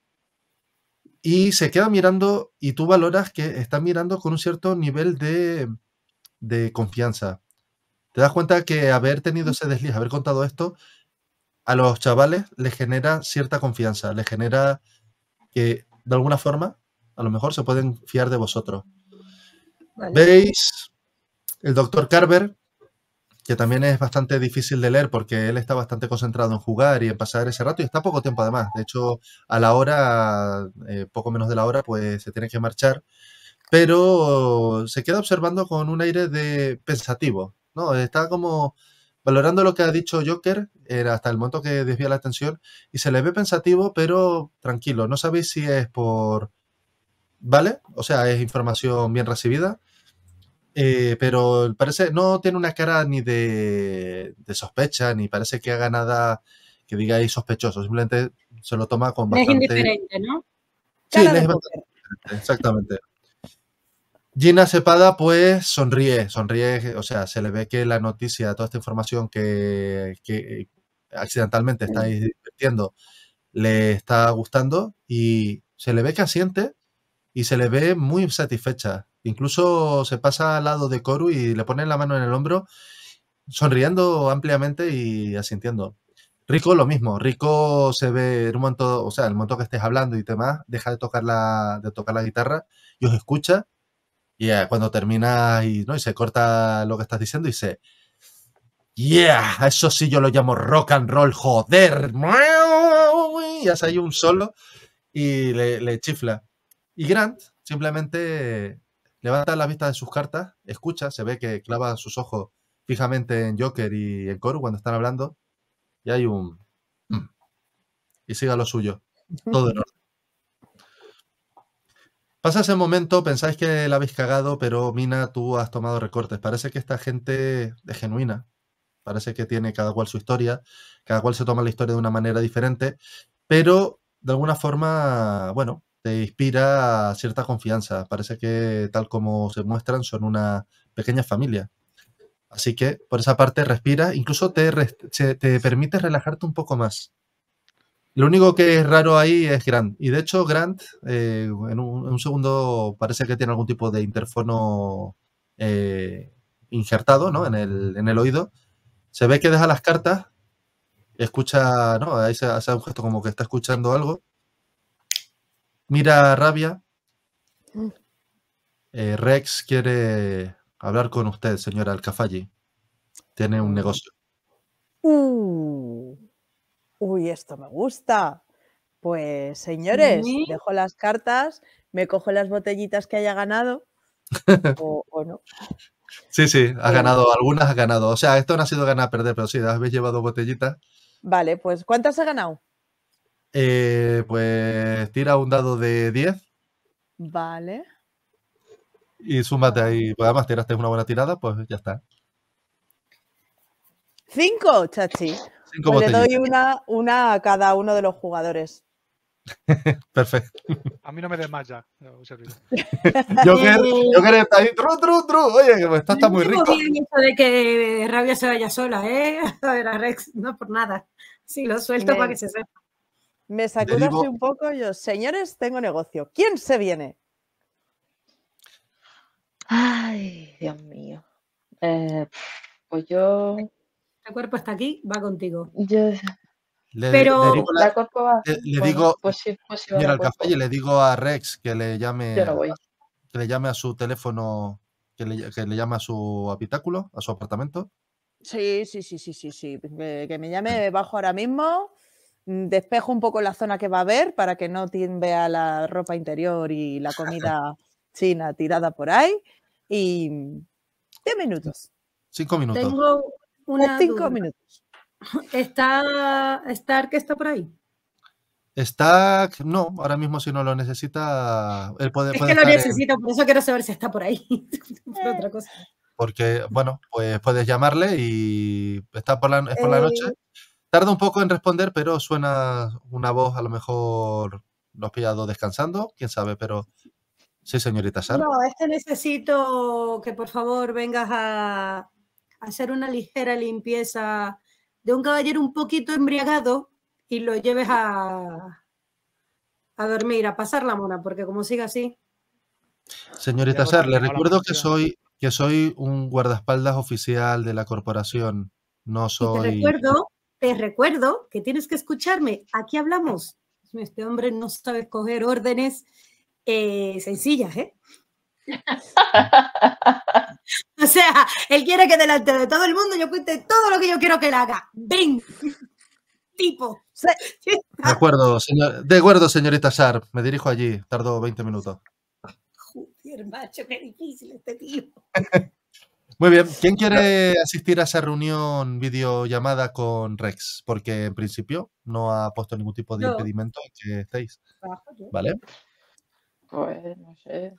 y se queda mirando y tú valoras que está mirando con un cierto nivel de, de confianza. Te das cuenta que haber tenido ese desliz, haber contado esto, a los chavales les genera cierta confianza, les genera que de alguna forma a lo mejor se pueden fiar de vosotros. Veis el doctor Carver, que también es bastante difícil de leer porque él está bastante concentrado en jugar y en pasar ese rato y está poco tiempo además. De hecho, a la hora, eh, poco menos de la hora, pues se tiene que marchar. Pero se queda observando con un aire de pensativo, ¿no? Está como valorando lo que ha dicho Joker, era hasta el momento que desvía la atención, y se le ve pensativo, pero tranquilo. No sabéis si es por. ¿Vale? O sea, es información bien recibida. Eh, pero parece, no tiene una cara ni de, sospecha, ni parece que haga nada que digáis sospechoso. Simplemente se lo toma con bastante. Es indiferente, ¿no? Sí, es bastante, exactamente. Gina Cepada, pues sonríe, sonríe, o sea, se le ve que la noticia, toda esta información que, accidentalmente estáis divirtiendo, le está gustando y se le ve que asiente y se le ve muy satisfecha. Incluso se pasa al lado de Koru y le pone la mano en el hombro, sonriendo ampliamente y asintiendo. Rico lo mismo, Rico se ve en un momento, o sea, el momento que estés hablando y demás, deja de tocar la, de tocar la guitarra y os escucha y eh, cuando termina y, ¿no? y se corta lo que estás diciendo y se... Yeah, eso sí yo lo llamo rock and roll, joder. Y hace ahí un solo y le, chifla. Y Grant simplemente levanta la vista de sus cartas, escucha, se ve que clava sus ojos fijamente en Joker y en Coro cuando están hablando. Y hay un... Mm", y siga lo suyo. Todo el orden. Pasa ese momento, pensáis que la habéis cagado, pero Mina, tú has tomado recortes. Parece que esta gente es genuina. Parece que tiene cada cual su historia, cada cual se toma la historia de una manera diferente, pero de alguna forma, bueno, te inspira cierta confianza. Parece que tal como se muestran, son una pequeña familia. Así que por esa parte respira, incluso te, te permite relajarte un poco más. Lo único que es raro ahí es Grant. Y de hecho, Grant, eh, en, un, segundo, parece que tiene algún tipo de interfono eh, injertado ¿no? en, el, en, el, oído. Se ve que deja las cartas, escucha, ¿no? Ahí se hace un gesto como que está escuchando algo. Mira rabia. Mm. Eh, Rex quiere hablar con usted, señora Alcafalli. Tiene un mm. negocio. Uh uy, esto me gusta. Pues señores, dejo las cartas, me cojo las botellitas que haya ganado o, no. Sí, sí, ha ganado, algunas ha ganado. O sea, esto no ha sido ganar, perder, pero sí, habéis llevado botellitas. Vale, pues ¿cuántas has ganado? Eh, pues tira un dado de 10. Vale. Y súmate ahí. Pues además, tiraste una buena tirada, pues ya está. Cinco, chachi. Pues le doy una, a cada uno de los jugadores. Perfecto. A mí no me des más ya. Yo Joker estar ahí, tru, tru, tru. Oye, pues, esto está muy rico. tengo eso de que Rabia se vaya sola, ¿eh? A ver, Rex, no por nada. Sí, lo suelto para que se sepa. Me sacudo un poco yo. Señores, tengo negocio. ¿Quién se viene? Ay, Dios mío. Eh, pues yo el este cuerpo está aquí, va contigo. pero le digo, la, al café, y le digo a Rex que le llame, que le llame a su teléfono, que le, llame a su habitáculo, a su apartamento. Sí, sí, sí, sí, sí, sí. Que me llame, bajo ahora mismo, mm, despejo un poco la zona que va a ver para que no vea la ropa interior y la comida china tirada por ahí. Y 10 mm, minutos. Cinco minutos. Tengo, unas cinco minutos. ¿Está Stark está por ahí? Stark, no, ahora mismo si no lo necesita, él puede. Es que lo necesito, por eso quiero saber si está por ahí. Eh. Porque, bueno, pues puedes llamarle y está por la, es por la noche. Eh. Tarda un poco en responder, pero suena una voz, a lo mejor nos pillado descansando, quién sabe, pero sí, señorita Sara. No, este necesito que por favor vengas a, hacer una ligera limpieza de un caballero un poquito embriagado y lo lleves a, a dormir, a pasar la mona, porque como siga así. Señorita Sar, le recuerdo que soy, que soy un guardaespaldas oficial de la corporación. No soy. te recuerdo, te recuerdo que tienes que escucharme. Aquí hablamos. Este hombre no sabe coger órdenes eh, sencillas, ¿eh? o sea, él quiere que delante de todo el mundo yo cuente todo lo que yo quiero que él haga. ¡Ven! tipo. De acuerdo, señorita Sharp. Me dirijo allí. tardo 20 minutos. Joder, macho, qué difícil este tío. Muy bien. ¿Quién quiere asistir a esa reunión videollamada con Rex? Porque en principio no ha puesto ningún tipo de impedimento que estéis. ¿Vale? Pues no sé.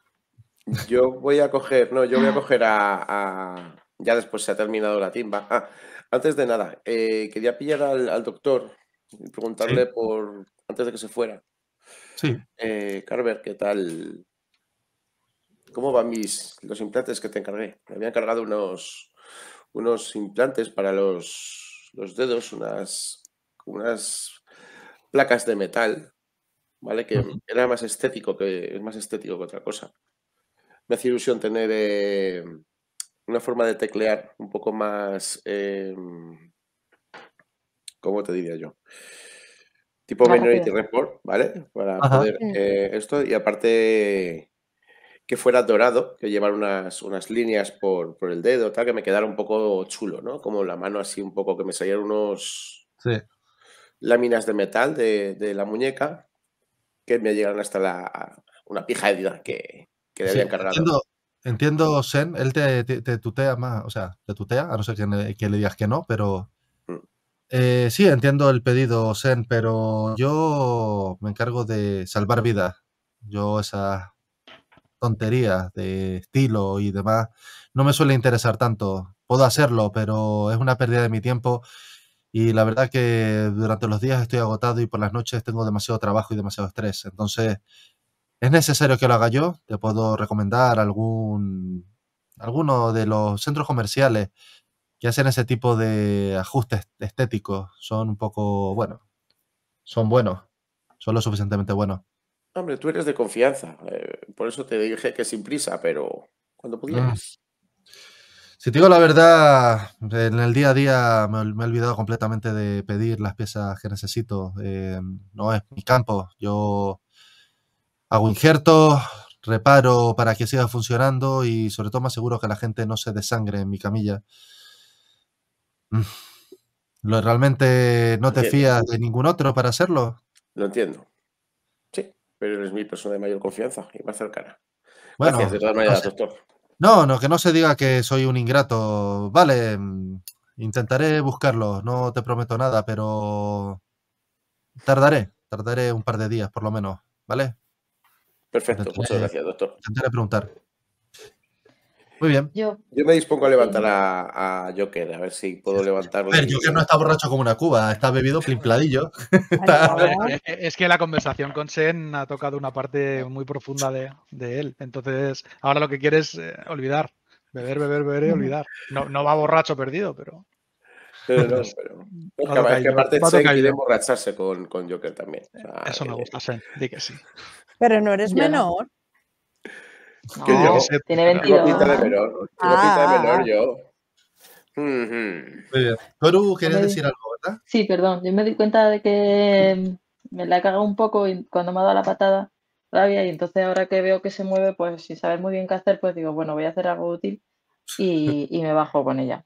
Yo voy a coger, no, yo voy a coger a, ya después se ha terminado la timba. Ah, antes de nada, eh, quería pillar al, doctor y preguntarle por, antes de que se fuera. Sí. Eh, Carver, ¿qué tal? ¿Cómo van mis, los implantes que te encargué? Me habían cargado unos, unos implantes para los, dedos, unas, placas de metal, ¿vale? Que era más estético que, es más estético que otra cosa me hace ilusión tener eh, una forma de teclear un poco más, em, ¿cómo te diría yo? Tipo Minority Report, ¿vale? Para poder eh, esto y aparte que fuera dorado, que llevar unas, líneas por, el dedo, tal, que me quedara un poco chulo, ¿no? Como la mano así un poco, que me salieran unos láminas de metal de, la muñeca que me llegaran hasta la, una pija de vida que, Entiendo, entiendo Sen, él te, tutea más, o sea, te tutea, a no ser que, le, digas que no, pero. Mm. Eh, sí, entiendo el pedido, Sen, pero yo me encargo de salvar vidas. Yo esas tonterías de estilo y demás no me suele interesar tanto. Puedo hacerlo, pero es una pérdida de mi tiempo y la verdad que durante los días estoy agotado y por las noches tengo demasiado trabajo y demasiado estrés. Entonces, ¿Es necesario que lo haga yo? Te puedo recomendar algún alguno de los centros comerciales que hacen ese tipo de ajustes estéticos. Son un poco, bueno, son buenos, son lo suficientemente buenos. Hombre, tú eres de confianza, eh, por eso te dije que sin prisa, pero cuando mm. pudieras. Si te digo la verdad, en el día a día me, he olvidado completamente de pedir las piezas que necesito. Eh, no es mi campo. Yo hago injerto, reparo para que siga funcionando y sobre todo me aseguro que la gente no se desangre en mi camilla. Mm. Lo, ¿Realmente no te fías de ningún otro para hacerlo? Lo entiendo. Sí, pero eres mi persona de mayor confianza y más cercana. Gracias, de todas maneras, doctor. No, no, que no se diga que soy un ingrato. Vale, mm, intentaré buscarlo, no te prometo nada, pero tardaré, tardaré un par de días por lo menos, ¿vale? Perfecto, muchas gracias, doctor. Intentaré preguntar. Muy bien. Yo, me dispongo a levantar a, Joker, a ver si puedo levantarlo. A Joker no está borracho como una cuba, está bebido plimpladillo. Eh, eh, eh, es que la conversación con Sen ha tocado una parte muy profunda de, él. Entonces, ahora lo que quiere es olvidar. Beber, beber, beber y olvidar. No, no va borracho perdido, pero pero... Es que, aparte se emborracharse con, con, Joker también. Eso me eh, gusta, que sí. Pero no eres menor. que tiene 22. Tengo pinta de menor, de menor ah. yo. ¿quieres decir algo, verdad? Sí, perdón. Yo me di cuenta de que em, me la he cagado un poco cuando me ha dado la patada rabia y entonces ahora que veo que se mueve, pues sin saber muy bien qué hacer, pues digo, bueno, voy a hacer algo útil y, y me bajo con ella.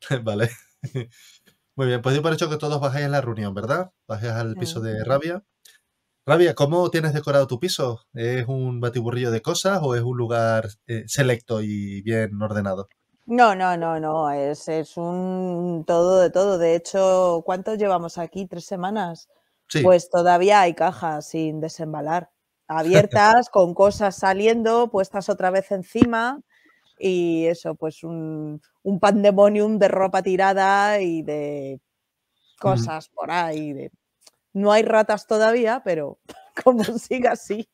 vale. Muy bien, pues yo por hecho que todos bajáis a la reunión, ¿verdad? Bajáis al piso de Rabia. Rabia, ¿cómo tienes decorado tu piso? ¿Es un batiburrillo de cosas o es un lugar eh, selecto y bien ordenado? No, no, no, no, es, un todo de todo. De hecho, ¿cuántos llevamos aquí? ¿Tres semanas? Pues todavía hay cajas sin desembalar, abiertas, con cosas saliendo, puestas otra vez encima y eso, pues un, pandemonium de ropa tirada y de cosas por ahí. De... No hay ratas todavía, pero como siga así.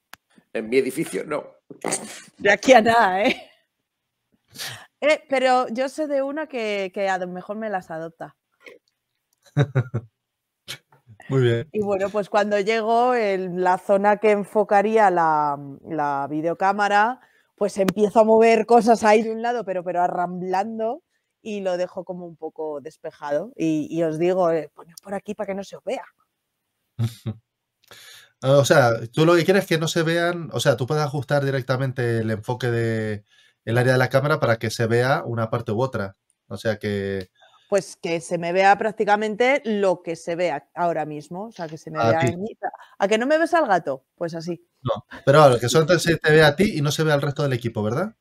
En mi edificio no. De aquí a nada, ¿eh? eh pero yo sé de una que, a lo mejor me las adopta. Muy bien. Y bueno, pues cuando llego, en la zona que enfocaría la, la videocámara, pues empiezo a mover cosas ahí de un lado, pero, pero arramblando y lo dejo como un poco despejado. Y, os digo, eh, poned por aquí para que no se os vea. Ah, o sea, tú lo que quieres es que no se vean, o sea, tú puedes ajustar directamente el enfoque del área de la cámara para que se vea una parte u otra. O sea, que, pues que se me vea prácticamente lo que se ve ahora mismo. O sea, que se me a vea. ¿A que no me ves al gato? Pues así. No, pero ahora que solo se te vea a ti y no se ve al resto del equipo, ¿verdad?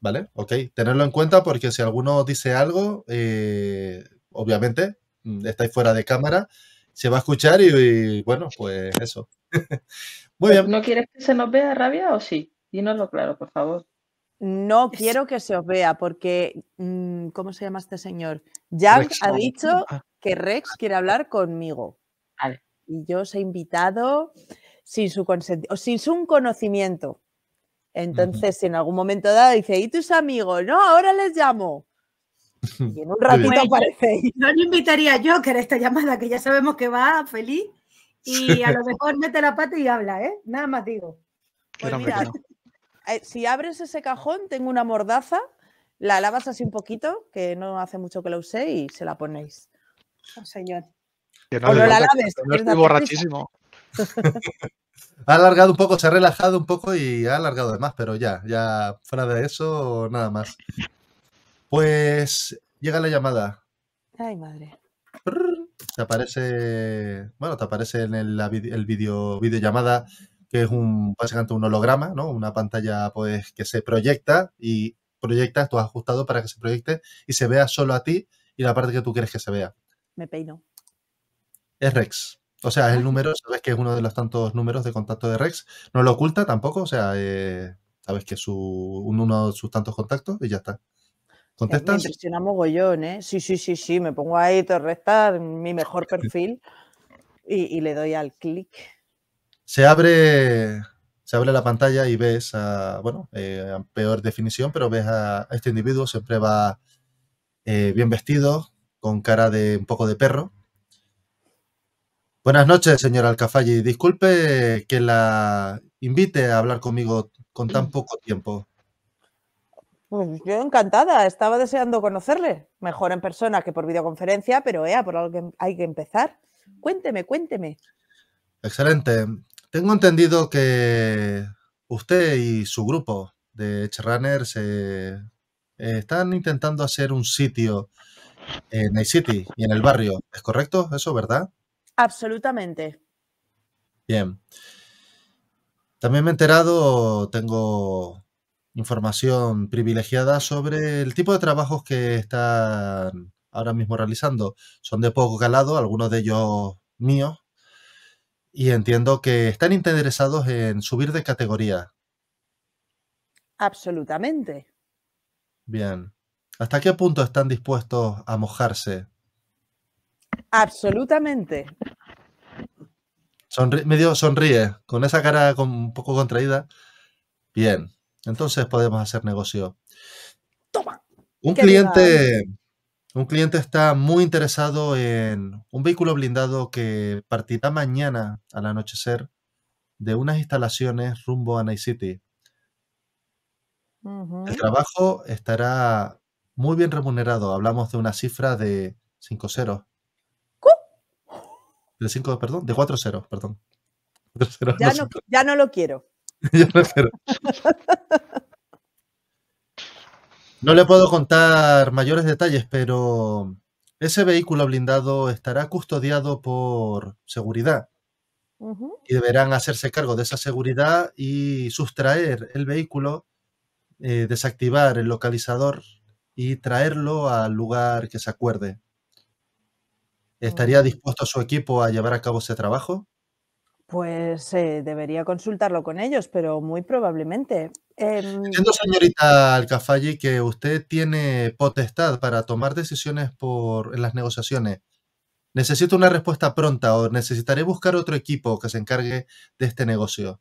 Vale, ok. Tenerlo en cuenta porque si alguno dice algo, eh, obviamente, mm, estáis fuera de cámara, se va a escuchar y, bueno, pues eso. Muy ¿No quieres que se nos vea rabia o sí? Dínoslo claro, por favor. No quiero que se os vea porque, mm, ¿cómo se llama este señor? Jack ha dicho ah. que Rex quiere hablar conmigo. Y yo os he invitado sin su consentimiento, sin su conocimiento. Entonces, si en algún momento dado dice, ¿y tus amigos? No, ahora les llamo. Y en un ratito aparece. No le invitaría yo que era esta llamada, que ya sabemos que va feliz y a lo mejor mete la pata y habla, ¿eh? Nada más digo. Pues pues eh, eh, si abres ese cajón, tengo una mordaza, la lavas así un poquito, que no hace mucho que la usé, y se la ponéis. Oh, señor. no, o la laves. No estoy borrachísimo. ha alargado un poco, se ha relajado un poco y ha alargado de más, pero ya, ya fuera de eso, nada más. Pues llega la llamada. Ay, madre. Te aparece, bueno, te aparece en el, video, videollamada que es un, básicamente un holograma, ¿no? Una pantalla pues que se proyecta y proyecta, tú has ajustado para que se proyecte y se vea solo a ti y la parte que tú quieres que se vea. Me peino. Es Rex. O sea, es el ah. número, sabes que es uno de los tantos números de contacto de Rex. No lo oculta tampoco, o sea, eh, sabes que es uno de sus tantos contactos y ya está. ¿Contestas? Me impresiona mogollón, ¿eh? Sí, sí, sí, sí. Me pongo ahí, te restas mi mejor perfil y, y le doy al clic se abre, se abre la pantalla y ves a, bueno, eh, peor definición, pero ves a, este individuo, siempre va eh, bien vestido, con cara de un poco de perro. Buenas noches, señor Alcafalli. Disculpe que la invite a hablar conmigo con tan mm. poco tiempo. Pues yo encantada, estaba deseando conocerle, mejor en persona que por videoconferencia, pero ea, eh, por algo hay que empezar. Cuénteme, cuénteme. Excelente. Tengo entendido que usted y su grupo de runners Runners eh, están intentando hacer un sitio en Night City y en el barrio. ¿Es correcto eso, verdad? Absolutamente. Bien. También me he enterado, tengo información privilegiada sobre el tipo de trabajos que están ahora mismo realizando. Son de poco calado, algunos de ellos míos, y entiendo que están interesados en subir de categoría. Absolutamente. Bien. ¿Hasta qué punto están dispuestos a mojarse? Absolutamente. Me medio sonríe, con esa cara un poco contraída. Bien, entonces podemos hacer negocio. Toma. Un cliente, un cliente está muy interesado en un vehículo blindado que partirá mañana al anochecer de unas instalaciones rumbo a Night City. El trabajo estará muy bien remunerado. Hablamos de una cifra de 5 ceros. De 5, perdón, de 4 ceros, perdón. ya, no, lo quiero. ya no lo quiero. No le puedo contar mayores detalles, pero ese vehículo blindado estará custodiado por seguridad y deberán hacerse cargo de esa seguridad y sustraer el vehículo, eh, desactivar el localizador y traerlo al lugar que se acuerde. ¿Estaría mm. dispuesto su equipo a llevar a cabo ese trabajo? Pues eh, debería consultarlo con ellos, pero muy probablemente. Eh, Entiendo, em señorita Alcafalli, que usted tiene potestad para tomar decisiones por, en las negociaciones. Necesito una respuesta pronta o necesitaré buscar otro equipo que se encargue de este negocio.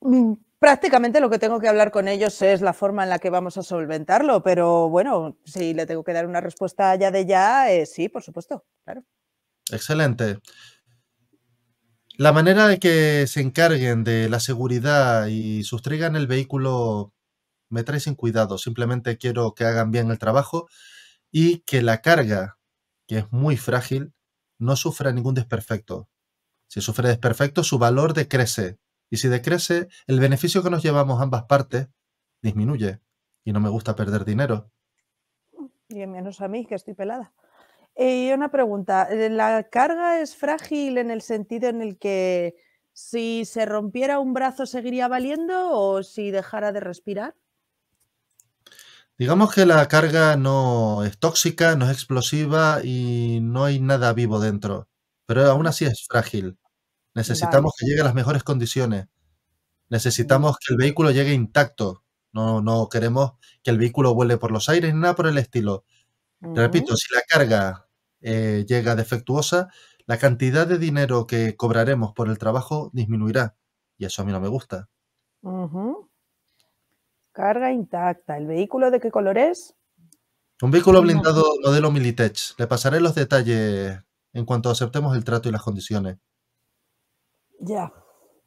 Mm, prácticamente lo que tengo que hablar con ellos es la forma en la que vamos a solventarlo, pero bueno, si le tengo que dar una respuesta ya de ya, eh, sí, por supuesto, claro. Excelente. La manera de que se encarguen de la seguridad y sustraigan el vehículo me trae sin cuidado. Simplemente quiero que hagan bien el trabajo y que la carga, que es muy frágil, no sufra ningún desperfecto. Si sufre desperfecto, su valor decrece. Y si decrece, el beneficio que nos llevamos ambas partes disminuye. Y no me gusta perder dinero. Y menos a mí, que estoy pelada. Y una pregunta, eh, ¿la carga es frágil en el sentido en el que si se rompiera un brazo seguiría valiendo o si dejara de respirar? Digamos que la carga no es tóxica, no es explosiva y no hay nada vivo dentro, pero aún mm. así es frágil. Necesitamos que llegue a las mejores condiciones. Mm. Necesitamos que el vehículo llegue intacto. No, no queremos que el vehículo vuele por los aires ni nada por el estilo. Repito, si la carga eh, llega defectuosa, la cantidad de dinero que cobraremos por el trabajo disminuirá. Y eso a mí no me gusta. Carga intacta. ¿El vehículo de qué color es? Un vehículo blindado modelo Militech. Le pasaré los detalles en cuanto aceptemos el trato y las condiciones. Ya.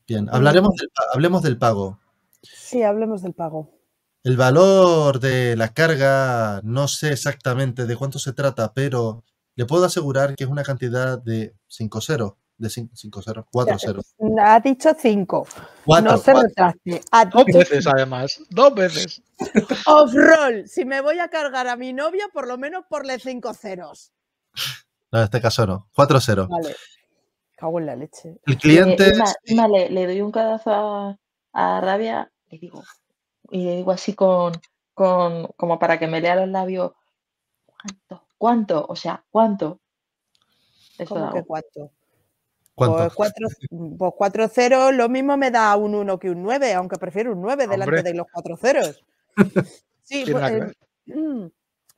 Bien, hablaremos hablemos del pago. Sí, hablemos del pago. El valor de la carga, no sé exactamente de cuánto se trata, pero le puedo asegurar que es una cantidad de 5 0 De 5 Ha dicho 5. No se retracte. Dos veces, además. Dos veces. Off-roll. Si me voy a cargar a mi novia, por lo menos porle 5 ceros. No, en este caso no. 4 ceros. Vale. Cago en la leche. El cliente. Vale, eh, le, doy un cadazo a, a Rabia y digo, y le digo así con, como para que me lea los labios, ¿cuánto? ¿Cuánto? O sea, ¿cuánto? Eso ¿Cómo cuánto? ¿Cuánto? Pues 4 pues ceros, lo mismo me da un 1 que un 9, aunque prefiero un 9 delante de los 4 ceros. Sí, pues, eh, mm,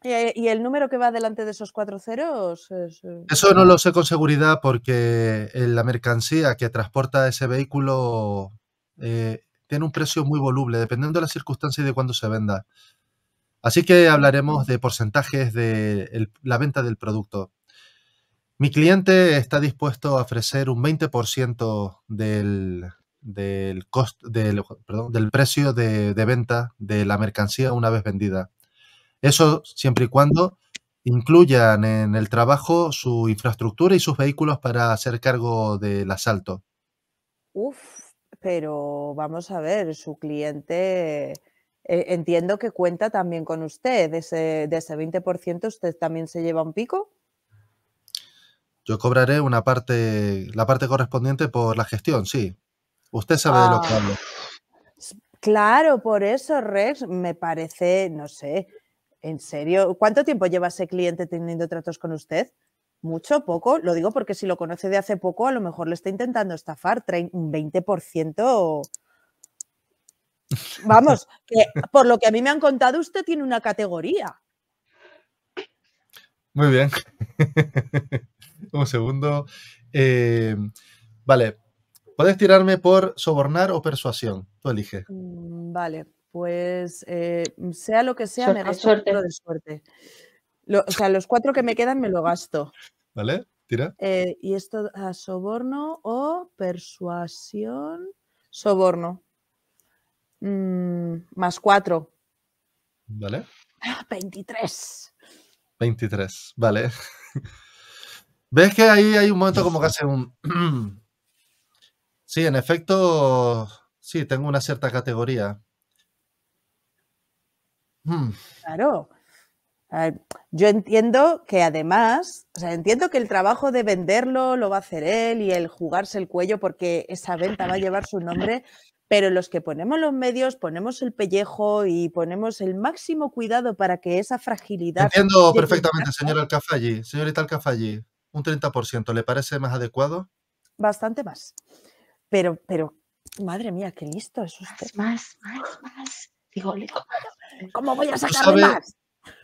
eh, ¿Y el número que va delante de esos cuatro ceros? Es... Eh, Eso no lo mm. sé con seguridad porque la mercancía que transporta ese vehículo tiene un precio muy voluble, dependiendo de las circunstancias y de cuándo se venda. Así que hablaremos de porcentajes de la venta del producto. Mi cliente está dispuesto a ofrecer un 20% del, del, del, del precio de, de, venta de la mercancía una vez vendida. Eso siempre y cuando incluyan en el trabajo su infraestructura y sus vehículos para hacer cargo del asalto. Uf pero vamos a ver, su cliente eh, entiendo que cuenta también con usted. De ese, 20%, ¿usted también se lleva un pico? Yo cobraré una parte, la parte correspondiente por la gestión, sí. Usted sabe de lo que ah. hablo. Claro, por eso, Rex, me parece, no sé, en serio. ¿Cuánto tiempo lleva ese cliente teniendo tratos con usted? mucho, poco, lo digo porque si lo conoce de hace poco, a lo mejor le está intentando estafar, trae un 20%. Vamos, por lo que a mí me han contado, usted tiene una categoría. Muy bien. un segundo. Em, vale, puedes tirarme por sobornar o persuasión. Tú elige. Mm, vale, pues eh, sea lo que sea, me gasto suerte. de suerte o sea, los cuatro que me quedan me lo gasto. ¿Vale? Tira. Eh, y esto a ah, soborno o persuasión. Soborno. Mm, más cuatro. ¿Vale? 23. Ah, 23, vale. ¿Ves que ahí hay un momento como que hace un... Sí, en efecto, sí, tengo una cierta categoría. Hmm. Claro, Ah, yo entiendo que además, o sea, entiendo que el trabajo de venderlo lo va a hacer él y el jugarse el cuello porque esa venta va a llevar su nombre, pero los que ponemos los medios, ponemos el pellejo y ponemos el máximo cuidado para que esa fragilidad. Entiendo perfectamente, señor Alcafalli, señorita Alcafalli, un 30%, ¿le parece más adecuado? Bastante más. Pero, pero, madre mía, qué listo es usted. Más, más, más. más. Digo, ¿cómo voy a sacarle más?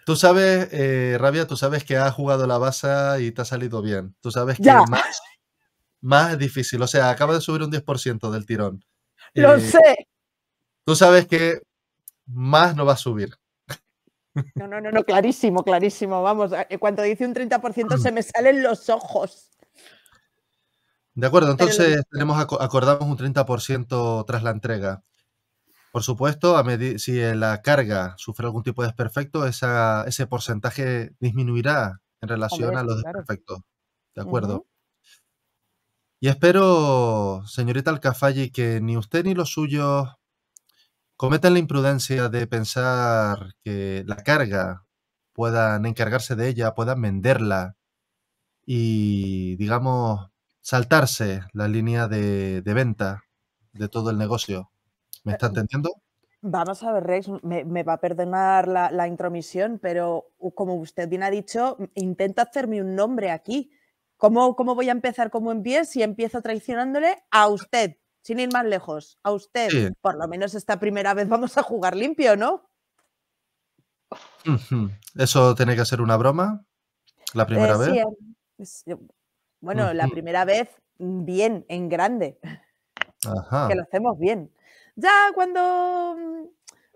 Tú sabes, eh, Rabia, tú sabes que has jugado la base y te ha salido bien. Tú sabes que más, más es difícil. O sea, acaba de subir un 10% del tirón. Lo eh, sé. Tú sabes que más no va a subir. No, no, no, no, clarísimo, clarísimo. Vamos, eh, cuando dice un 30% se me salen los ojos. De acuerdo, entonces tenemos, acordamos un 30% tras la entrega. Por supuesto, a si eh, la carga sufre algún tipo de desperfecto, ese porcentaje disminuirá en relación a los desperfectos. ¿De acuerdo? Y espero, señorita Alcafalli, que ni usted ni los suyos cometan la imprudencia de pensar que la carga puedan encargarse de ella, puedan venderla y, digamos, saltarse la línea de venta de todo el negocio. ¿Me eh, está entendiendo? Vamos a ver, Rex, me, va a perdonar la, intromisión, pero como usted bien ha dicho, intenta hacerme un nombre aquí. ¿Cómo, voy a empezar como pie si empiezo traicionándole a usted? Sin ir más lejos, a usted. Por lo menos esta primera vez vamos a jugar limpio, ¿no? ¿Eso tiene que ser una broma? ¿La eh, em, primera vez? Bueno, la primera vez, bien, en grande. Que lo hacemos bien. Ya cuando, mm,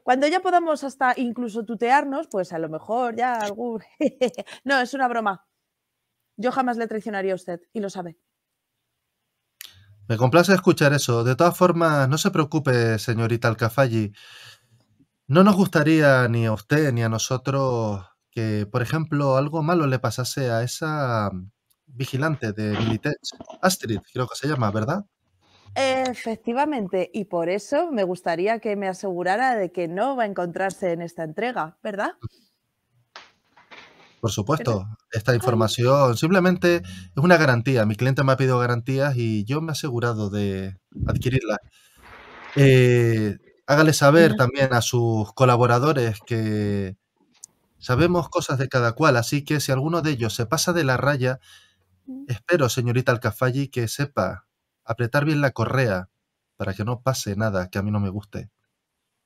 cuando ya podamos hasta incluso tutearnos, pues a lo mejor ya algún... no, es una broma. Yo jamás le traicionaría a usted y lo sabe. Me complace escuchar eso. De todas formas, no se preocupe, señorita Alcafalli. No nos gustaría ni a usted ni a nosotros que, por ejemplo, algo malo le pasase a esa mm, vigilante de Militech, Astrid, creo que se llama, ¿verdad? Efectivamente, y por eso me gustaría que me asegurara de que no va a encontrarse en esta entrega, ¿verdad? Por supuesto, esta información simplemente es una garantía. Mi cliente me ha pedido garantías y yo me he asegurado de adquirirla eh, hágale saber también a sus colaboradores que sabemos cosas de cada cual, así que si alguno de ellos se pasa de la raya, mm. espero, señorita Alcafalli, que sepa apretar bien la correa para que no pase nada que a mí no me guste.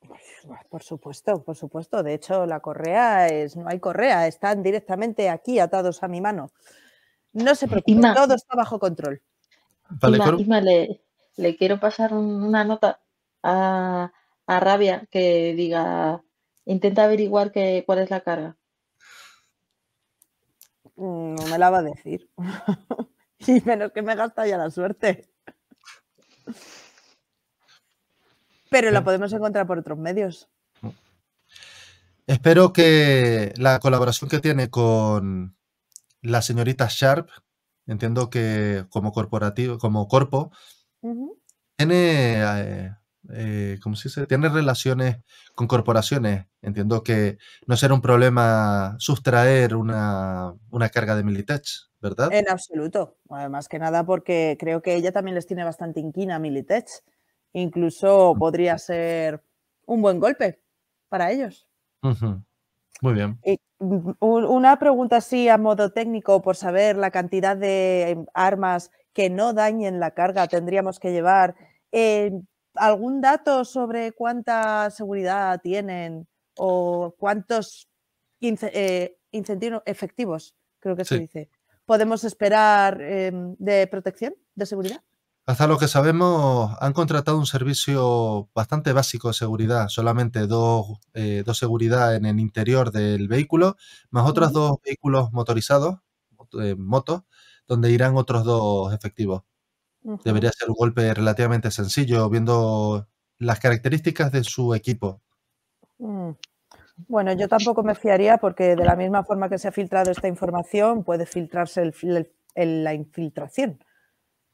Pues, por supuesto, por supuesto. De hecho, la correa es, no hay correa, están directamente aquí atados a mi mano. No se preocupe, todo está bajo control. Vale, Ima, le, quiero pasar una nota a, Rabia que diga, intenta averiguar cuál es la carga. Mm, no me la va a decir. y menos que me gasta ya la suerte. Pero la podemos encontrar por otros medios. Espero que la colaboración que tiene con la señorita Sharp, entiendo que como corporativo, como corpo, tiene, eh, eh, ¿cómo se Tiene relaciones con corporaciones. Entiendo que no será un problema sustraer una, una carga de Militech. ¿verdad? En absoluto. Más que nada porque creo que ella también les tiene bastante inquina a Militech. Incluso podría ser un buen golpe para ellos. Muy bien. Mm, una pregunta así a modo técnico por saber la cantidad de em, armas que no dañen la carga tendríamos que llevar. Eh, ¿Algún dato sobre cuánta seguridad tienen o cuántos eh, incentivos efectivos? Creo que se dice podemos esperar em, de protección, de seguridad? Hasta lo que sabemos, han contratado un servicio bastante básico de seguridad, solamente dos, eh, seguridad en el interior del vehículo, más otros dos vehículos motorizados, eh, motos, donde irán otros dos efectivos. Debería ser un golpe relativamente sencillo, viendo las características de su equipo. Mm. Bueno, yo tampoco me fiaría porque de la misma forma que se ha filtrado esta información, puede filtrarse la infiltración.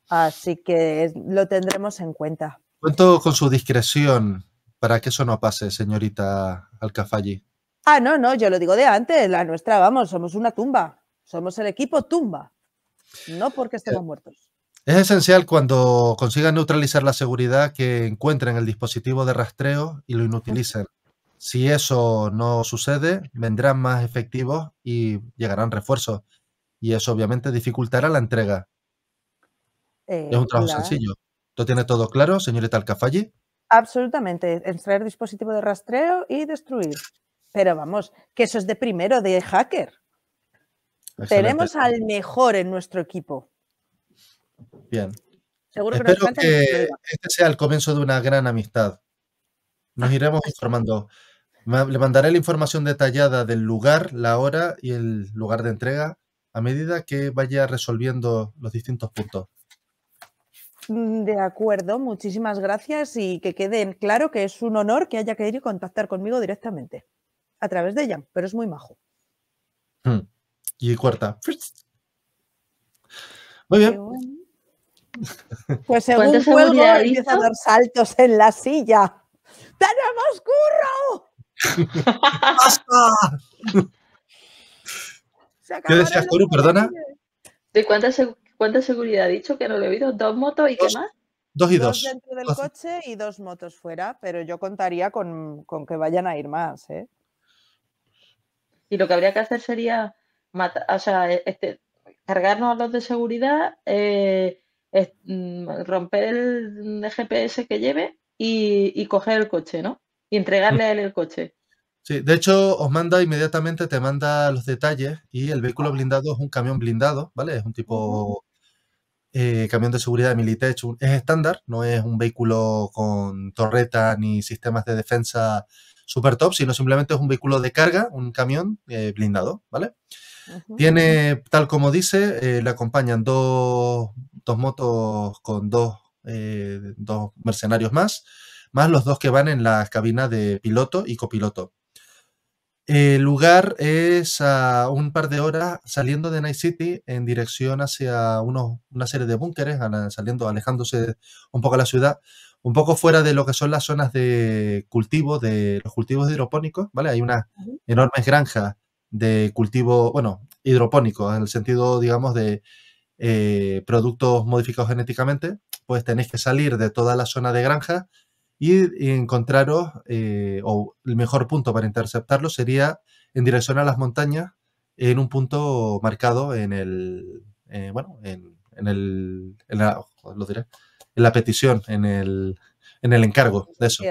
Así que lo tendremos en cuenta. Cuento con su discreción para que eso no pase, señorita Alcafalli. Ah, no, no, yo lo digo de antes, la nuestra, vamos, somos una tumba, somos el equipo tumba, no porque estemos eh, muertos. Es esencial cuando consigan neutralizar la seguridad que encuentren el dispositivo de rastreo y lo inutilicen. Si eso no sucede, vendrán más efectivos y llegarán refuerzos. Y eso obviamente dificultará la entrega. es eh, un trabajo sencillo. ¿Tú tiene todo claro, señorita Alcafalli? Absolutamente. Extraer dispositivo de rastreo y destruir. Pero vamos, que eso es de primero, de hacker. Tenemos al mejor en nuestro equipo. Bien. Seguro Espero que este sea el comienzo de una gran amistad. Nos ah, iremos pues informando. Le mandaré la información detallada del lugar, la hora y el lugar de entrega a medida que vaya resolviendo los distintos puntos. De acuerdo, muchísimas gracias y que quede claro que es un honor que haya querido contactar conmigo directamente a través de Jan, pero es muy majo. Hmm. Y cuarta. Muy bien. Pues según juego, empieza a dar saltos en la silla. ¡Tenemos curro! ¿Qué decías, Coru? Perdona. ¿De cuánta, cuánta seguridad ha dicho que no lo he oído? ¿Dos motos y qué más? Dos y dos. dos dentro del coche y dos motos fuera, pero yo contaría con, que vayan a ir más. ¿eh? Y lo que habría que hacer sería o sea, e-, este, cargarnos a los de seguridad, eh, mm, romper el, GPS que lleve y, y coger el coche, ¿no? entregarle en el coche. Sí, de hecho os manda inmediatamente, te manda los detalles y el vehículo blindado es un camión blindado, ¿vale? Es un tipo eh, camión de seguridad militar, es estándar, no es un vehículo con torreta ni sistemas de defensa super top, sino simplemente es un vehículo de carga, un camión eh, blindado, ¿vale? Tiene, tal como dice, eh, le acompañan dos, dos, motos con dos, dos mercenarios más más los dos que van en las cabinas de piloto y copiloto. El lugar es a un par de horas saliendo de Night City en dirección hacia una serie de búnkeres, saliendo, alejándose un poco de la ciudad, un poco fuera de lo que son las zonas de cultivo, de los cultivos hidropónicos, ¿vale? Hay unas enormes granjas de cultivo, bueno, hidropónico, en el sentido, digamos, de eh, productos modificados genéticamente, pues tenéis que salir de toda la zona de granja y encontraros, eh, o el mejor punto para interceptarlo sería en dirección a las montañas, en un punto marcado en el, eh, bueno, en, el, en la, lo diré, en la petición, en el, en el encargo de eso.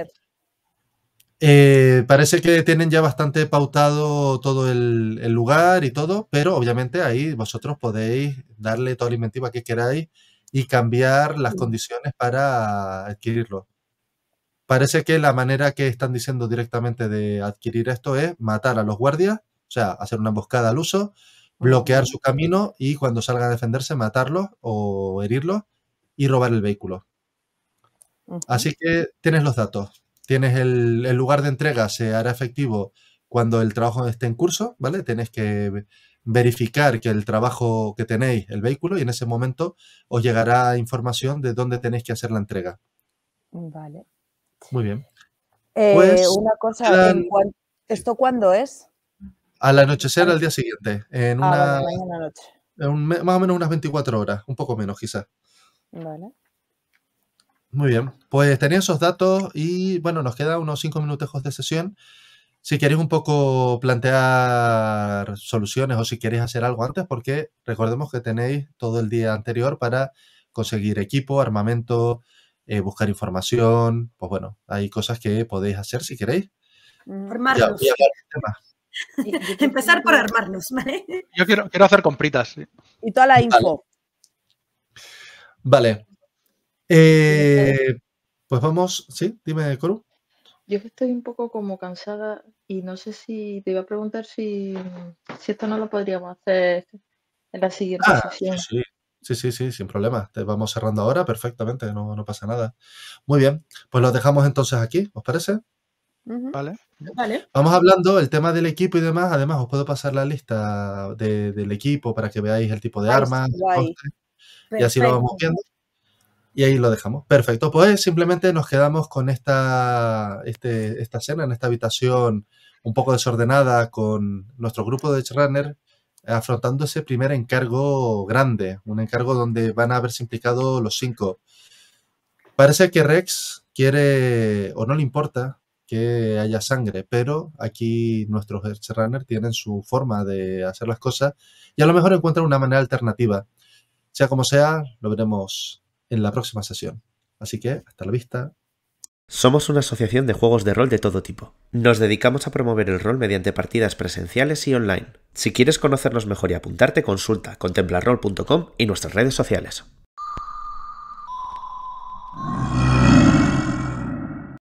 Eh, parece que tienen ya bastante pautado todo el, el, lugar y todo, pero obviamente ahí vosotros podéis darle toda la inventiva que queráis y cambiar las condiciones para adquirirlo parece que la manera que están diciendo directamente de adquirir esto es matar a los guardias, o sea, hacer una emboscada al uso, bloquear su camino y cuando salga a defenderse matarlos o herirlos y robar el vehículo. Así que tienes los datos, tienes el, el, lugar de entrega, se hará efectivo cuando el trabajo esté en curso, ¿vale? Tenéis que verificar que el trabajo que tenéis, el vehículo, y en ese momento os llegará información de dónde tenéis que hacer la entrega. Vale. Muy bien. Eh, pues, una cosa, ¿esto cuándo es? Al anochecer al día siguiente, en ah, una... más o menos unas 24 horas, un poco menos quizás. Vale. Muy bien, pues tenéis esos datos y bueno, nos queda unos 5 minutos de sesión. Si queréis un poco plantear soluciones o si queréis hacer algo antes, porque recordemos que tenéis todo el día anterior para conseguir equipo, armamento, eh, buscar información, pues bueno, hay cosas que podéis hacer si queréis. Armarnos. Empezar por armarnos, ¿vale? Yo quiero, quiero hacer compritas. Y toda la info. Vale. Eh, pues vamos, sí, dime, Coru. Yo estoy un poco como cansada y no sé si te iba a preguntar si, esto no lo podríamos hacer en la siguiente ah, sesión. Sí, sí, sí, sin problema. Te vamos cerrando ahora perfectamente, no, pasa nada. Muy bien, pues lo dejamos entonces aquí, ¿os parece? Vale. vale. Vamos hablando el tema del equipo y demás. Además, os puedo pasar la lista del equipo para que veáis el tipo de armas. Y así lo vamos viendo. Y ahí lo dejamos. Perfecto. Pues simplemente nos quedamos con esta, este, esta escena en esta habitación un poco desordenada con nuestro grupo de runner afrontando ese primer encargo grande, un encargo donde van a haberse implicado los cinco. Parece que Rex quiere o no le importa que haya sangre, pero aquí nuestros Edge tienen su forma de hacer las cosas y a lo mejor encuentran una manera alternativa. Sea como sea, lo veremos en la próxima sesión. Así que hasta la vista, somos una asociación de juegos de rol de todo tipo. Nos dedicamos a promover el rol mediante partidas presenciales y online. Si quieres conocernos mejor y apuntarte, consulta contemplarrol.com y nuestras redes sociales.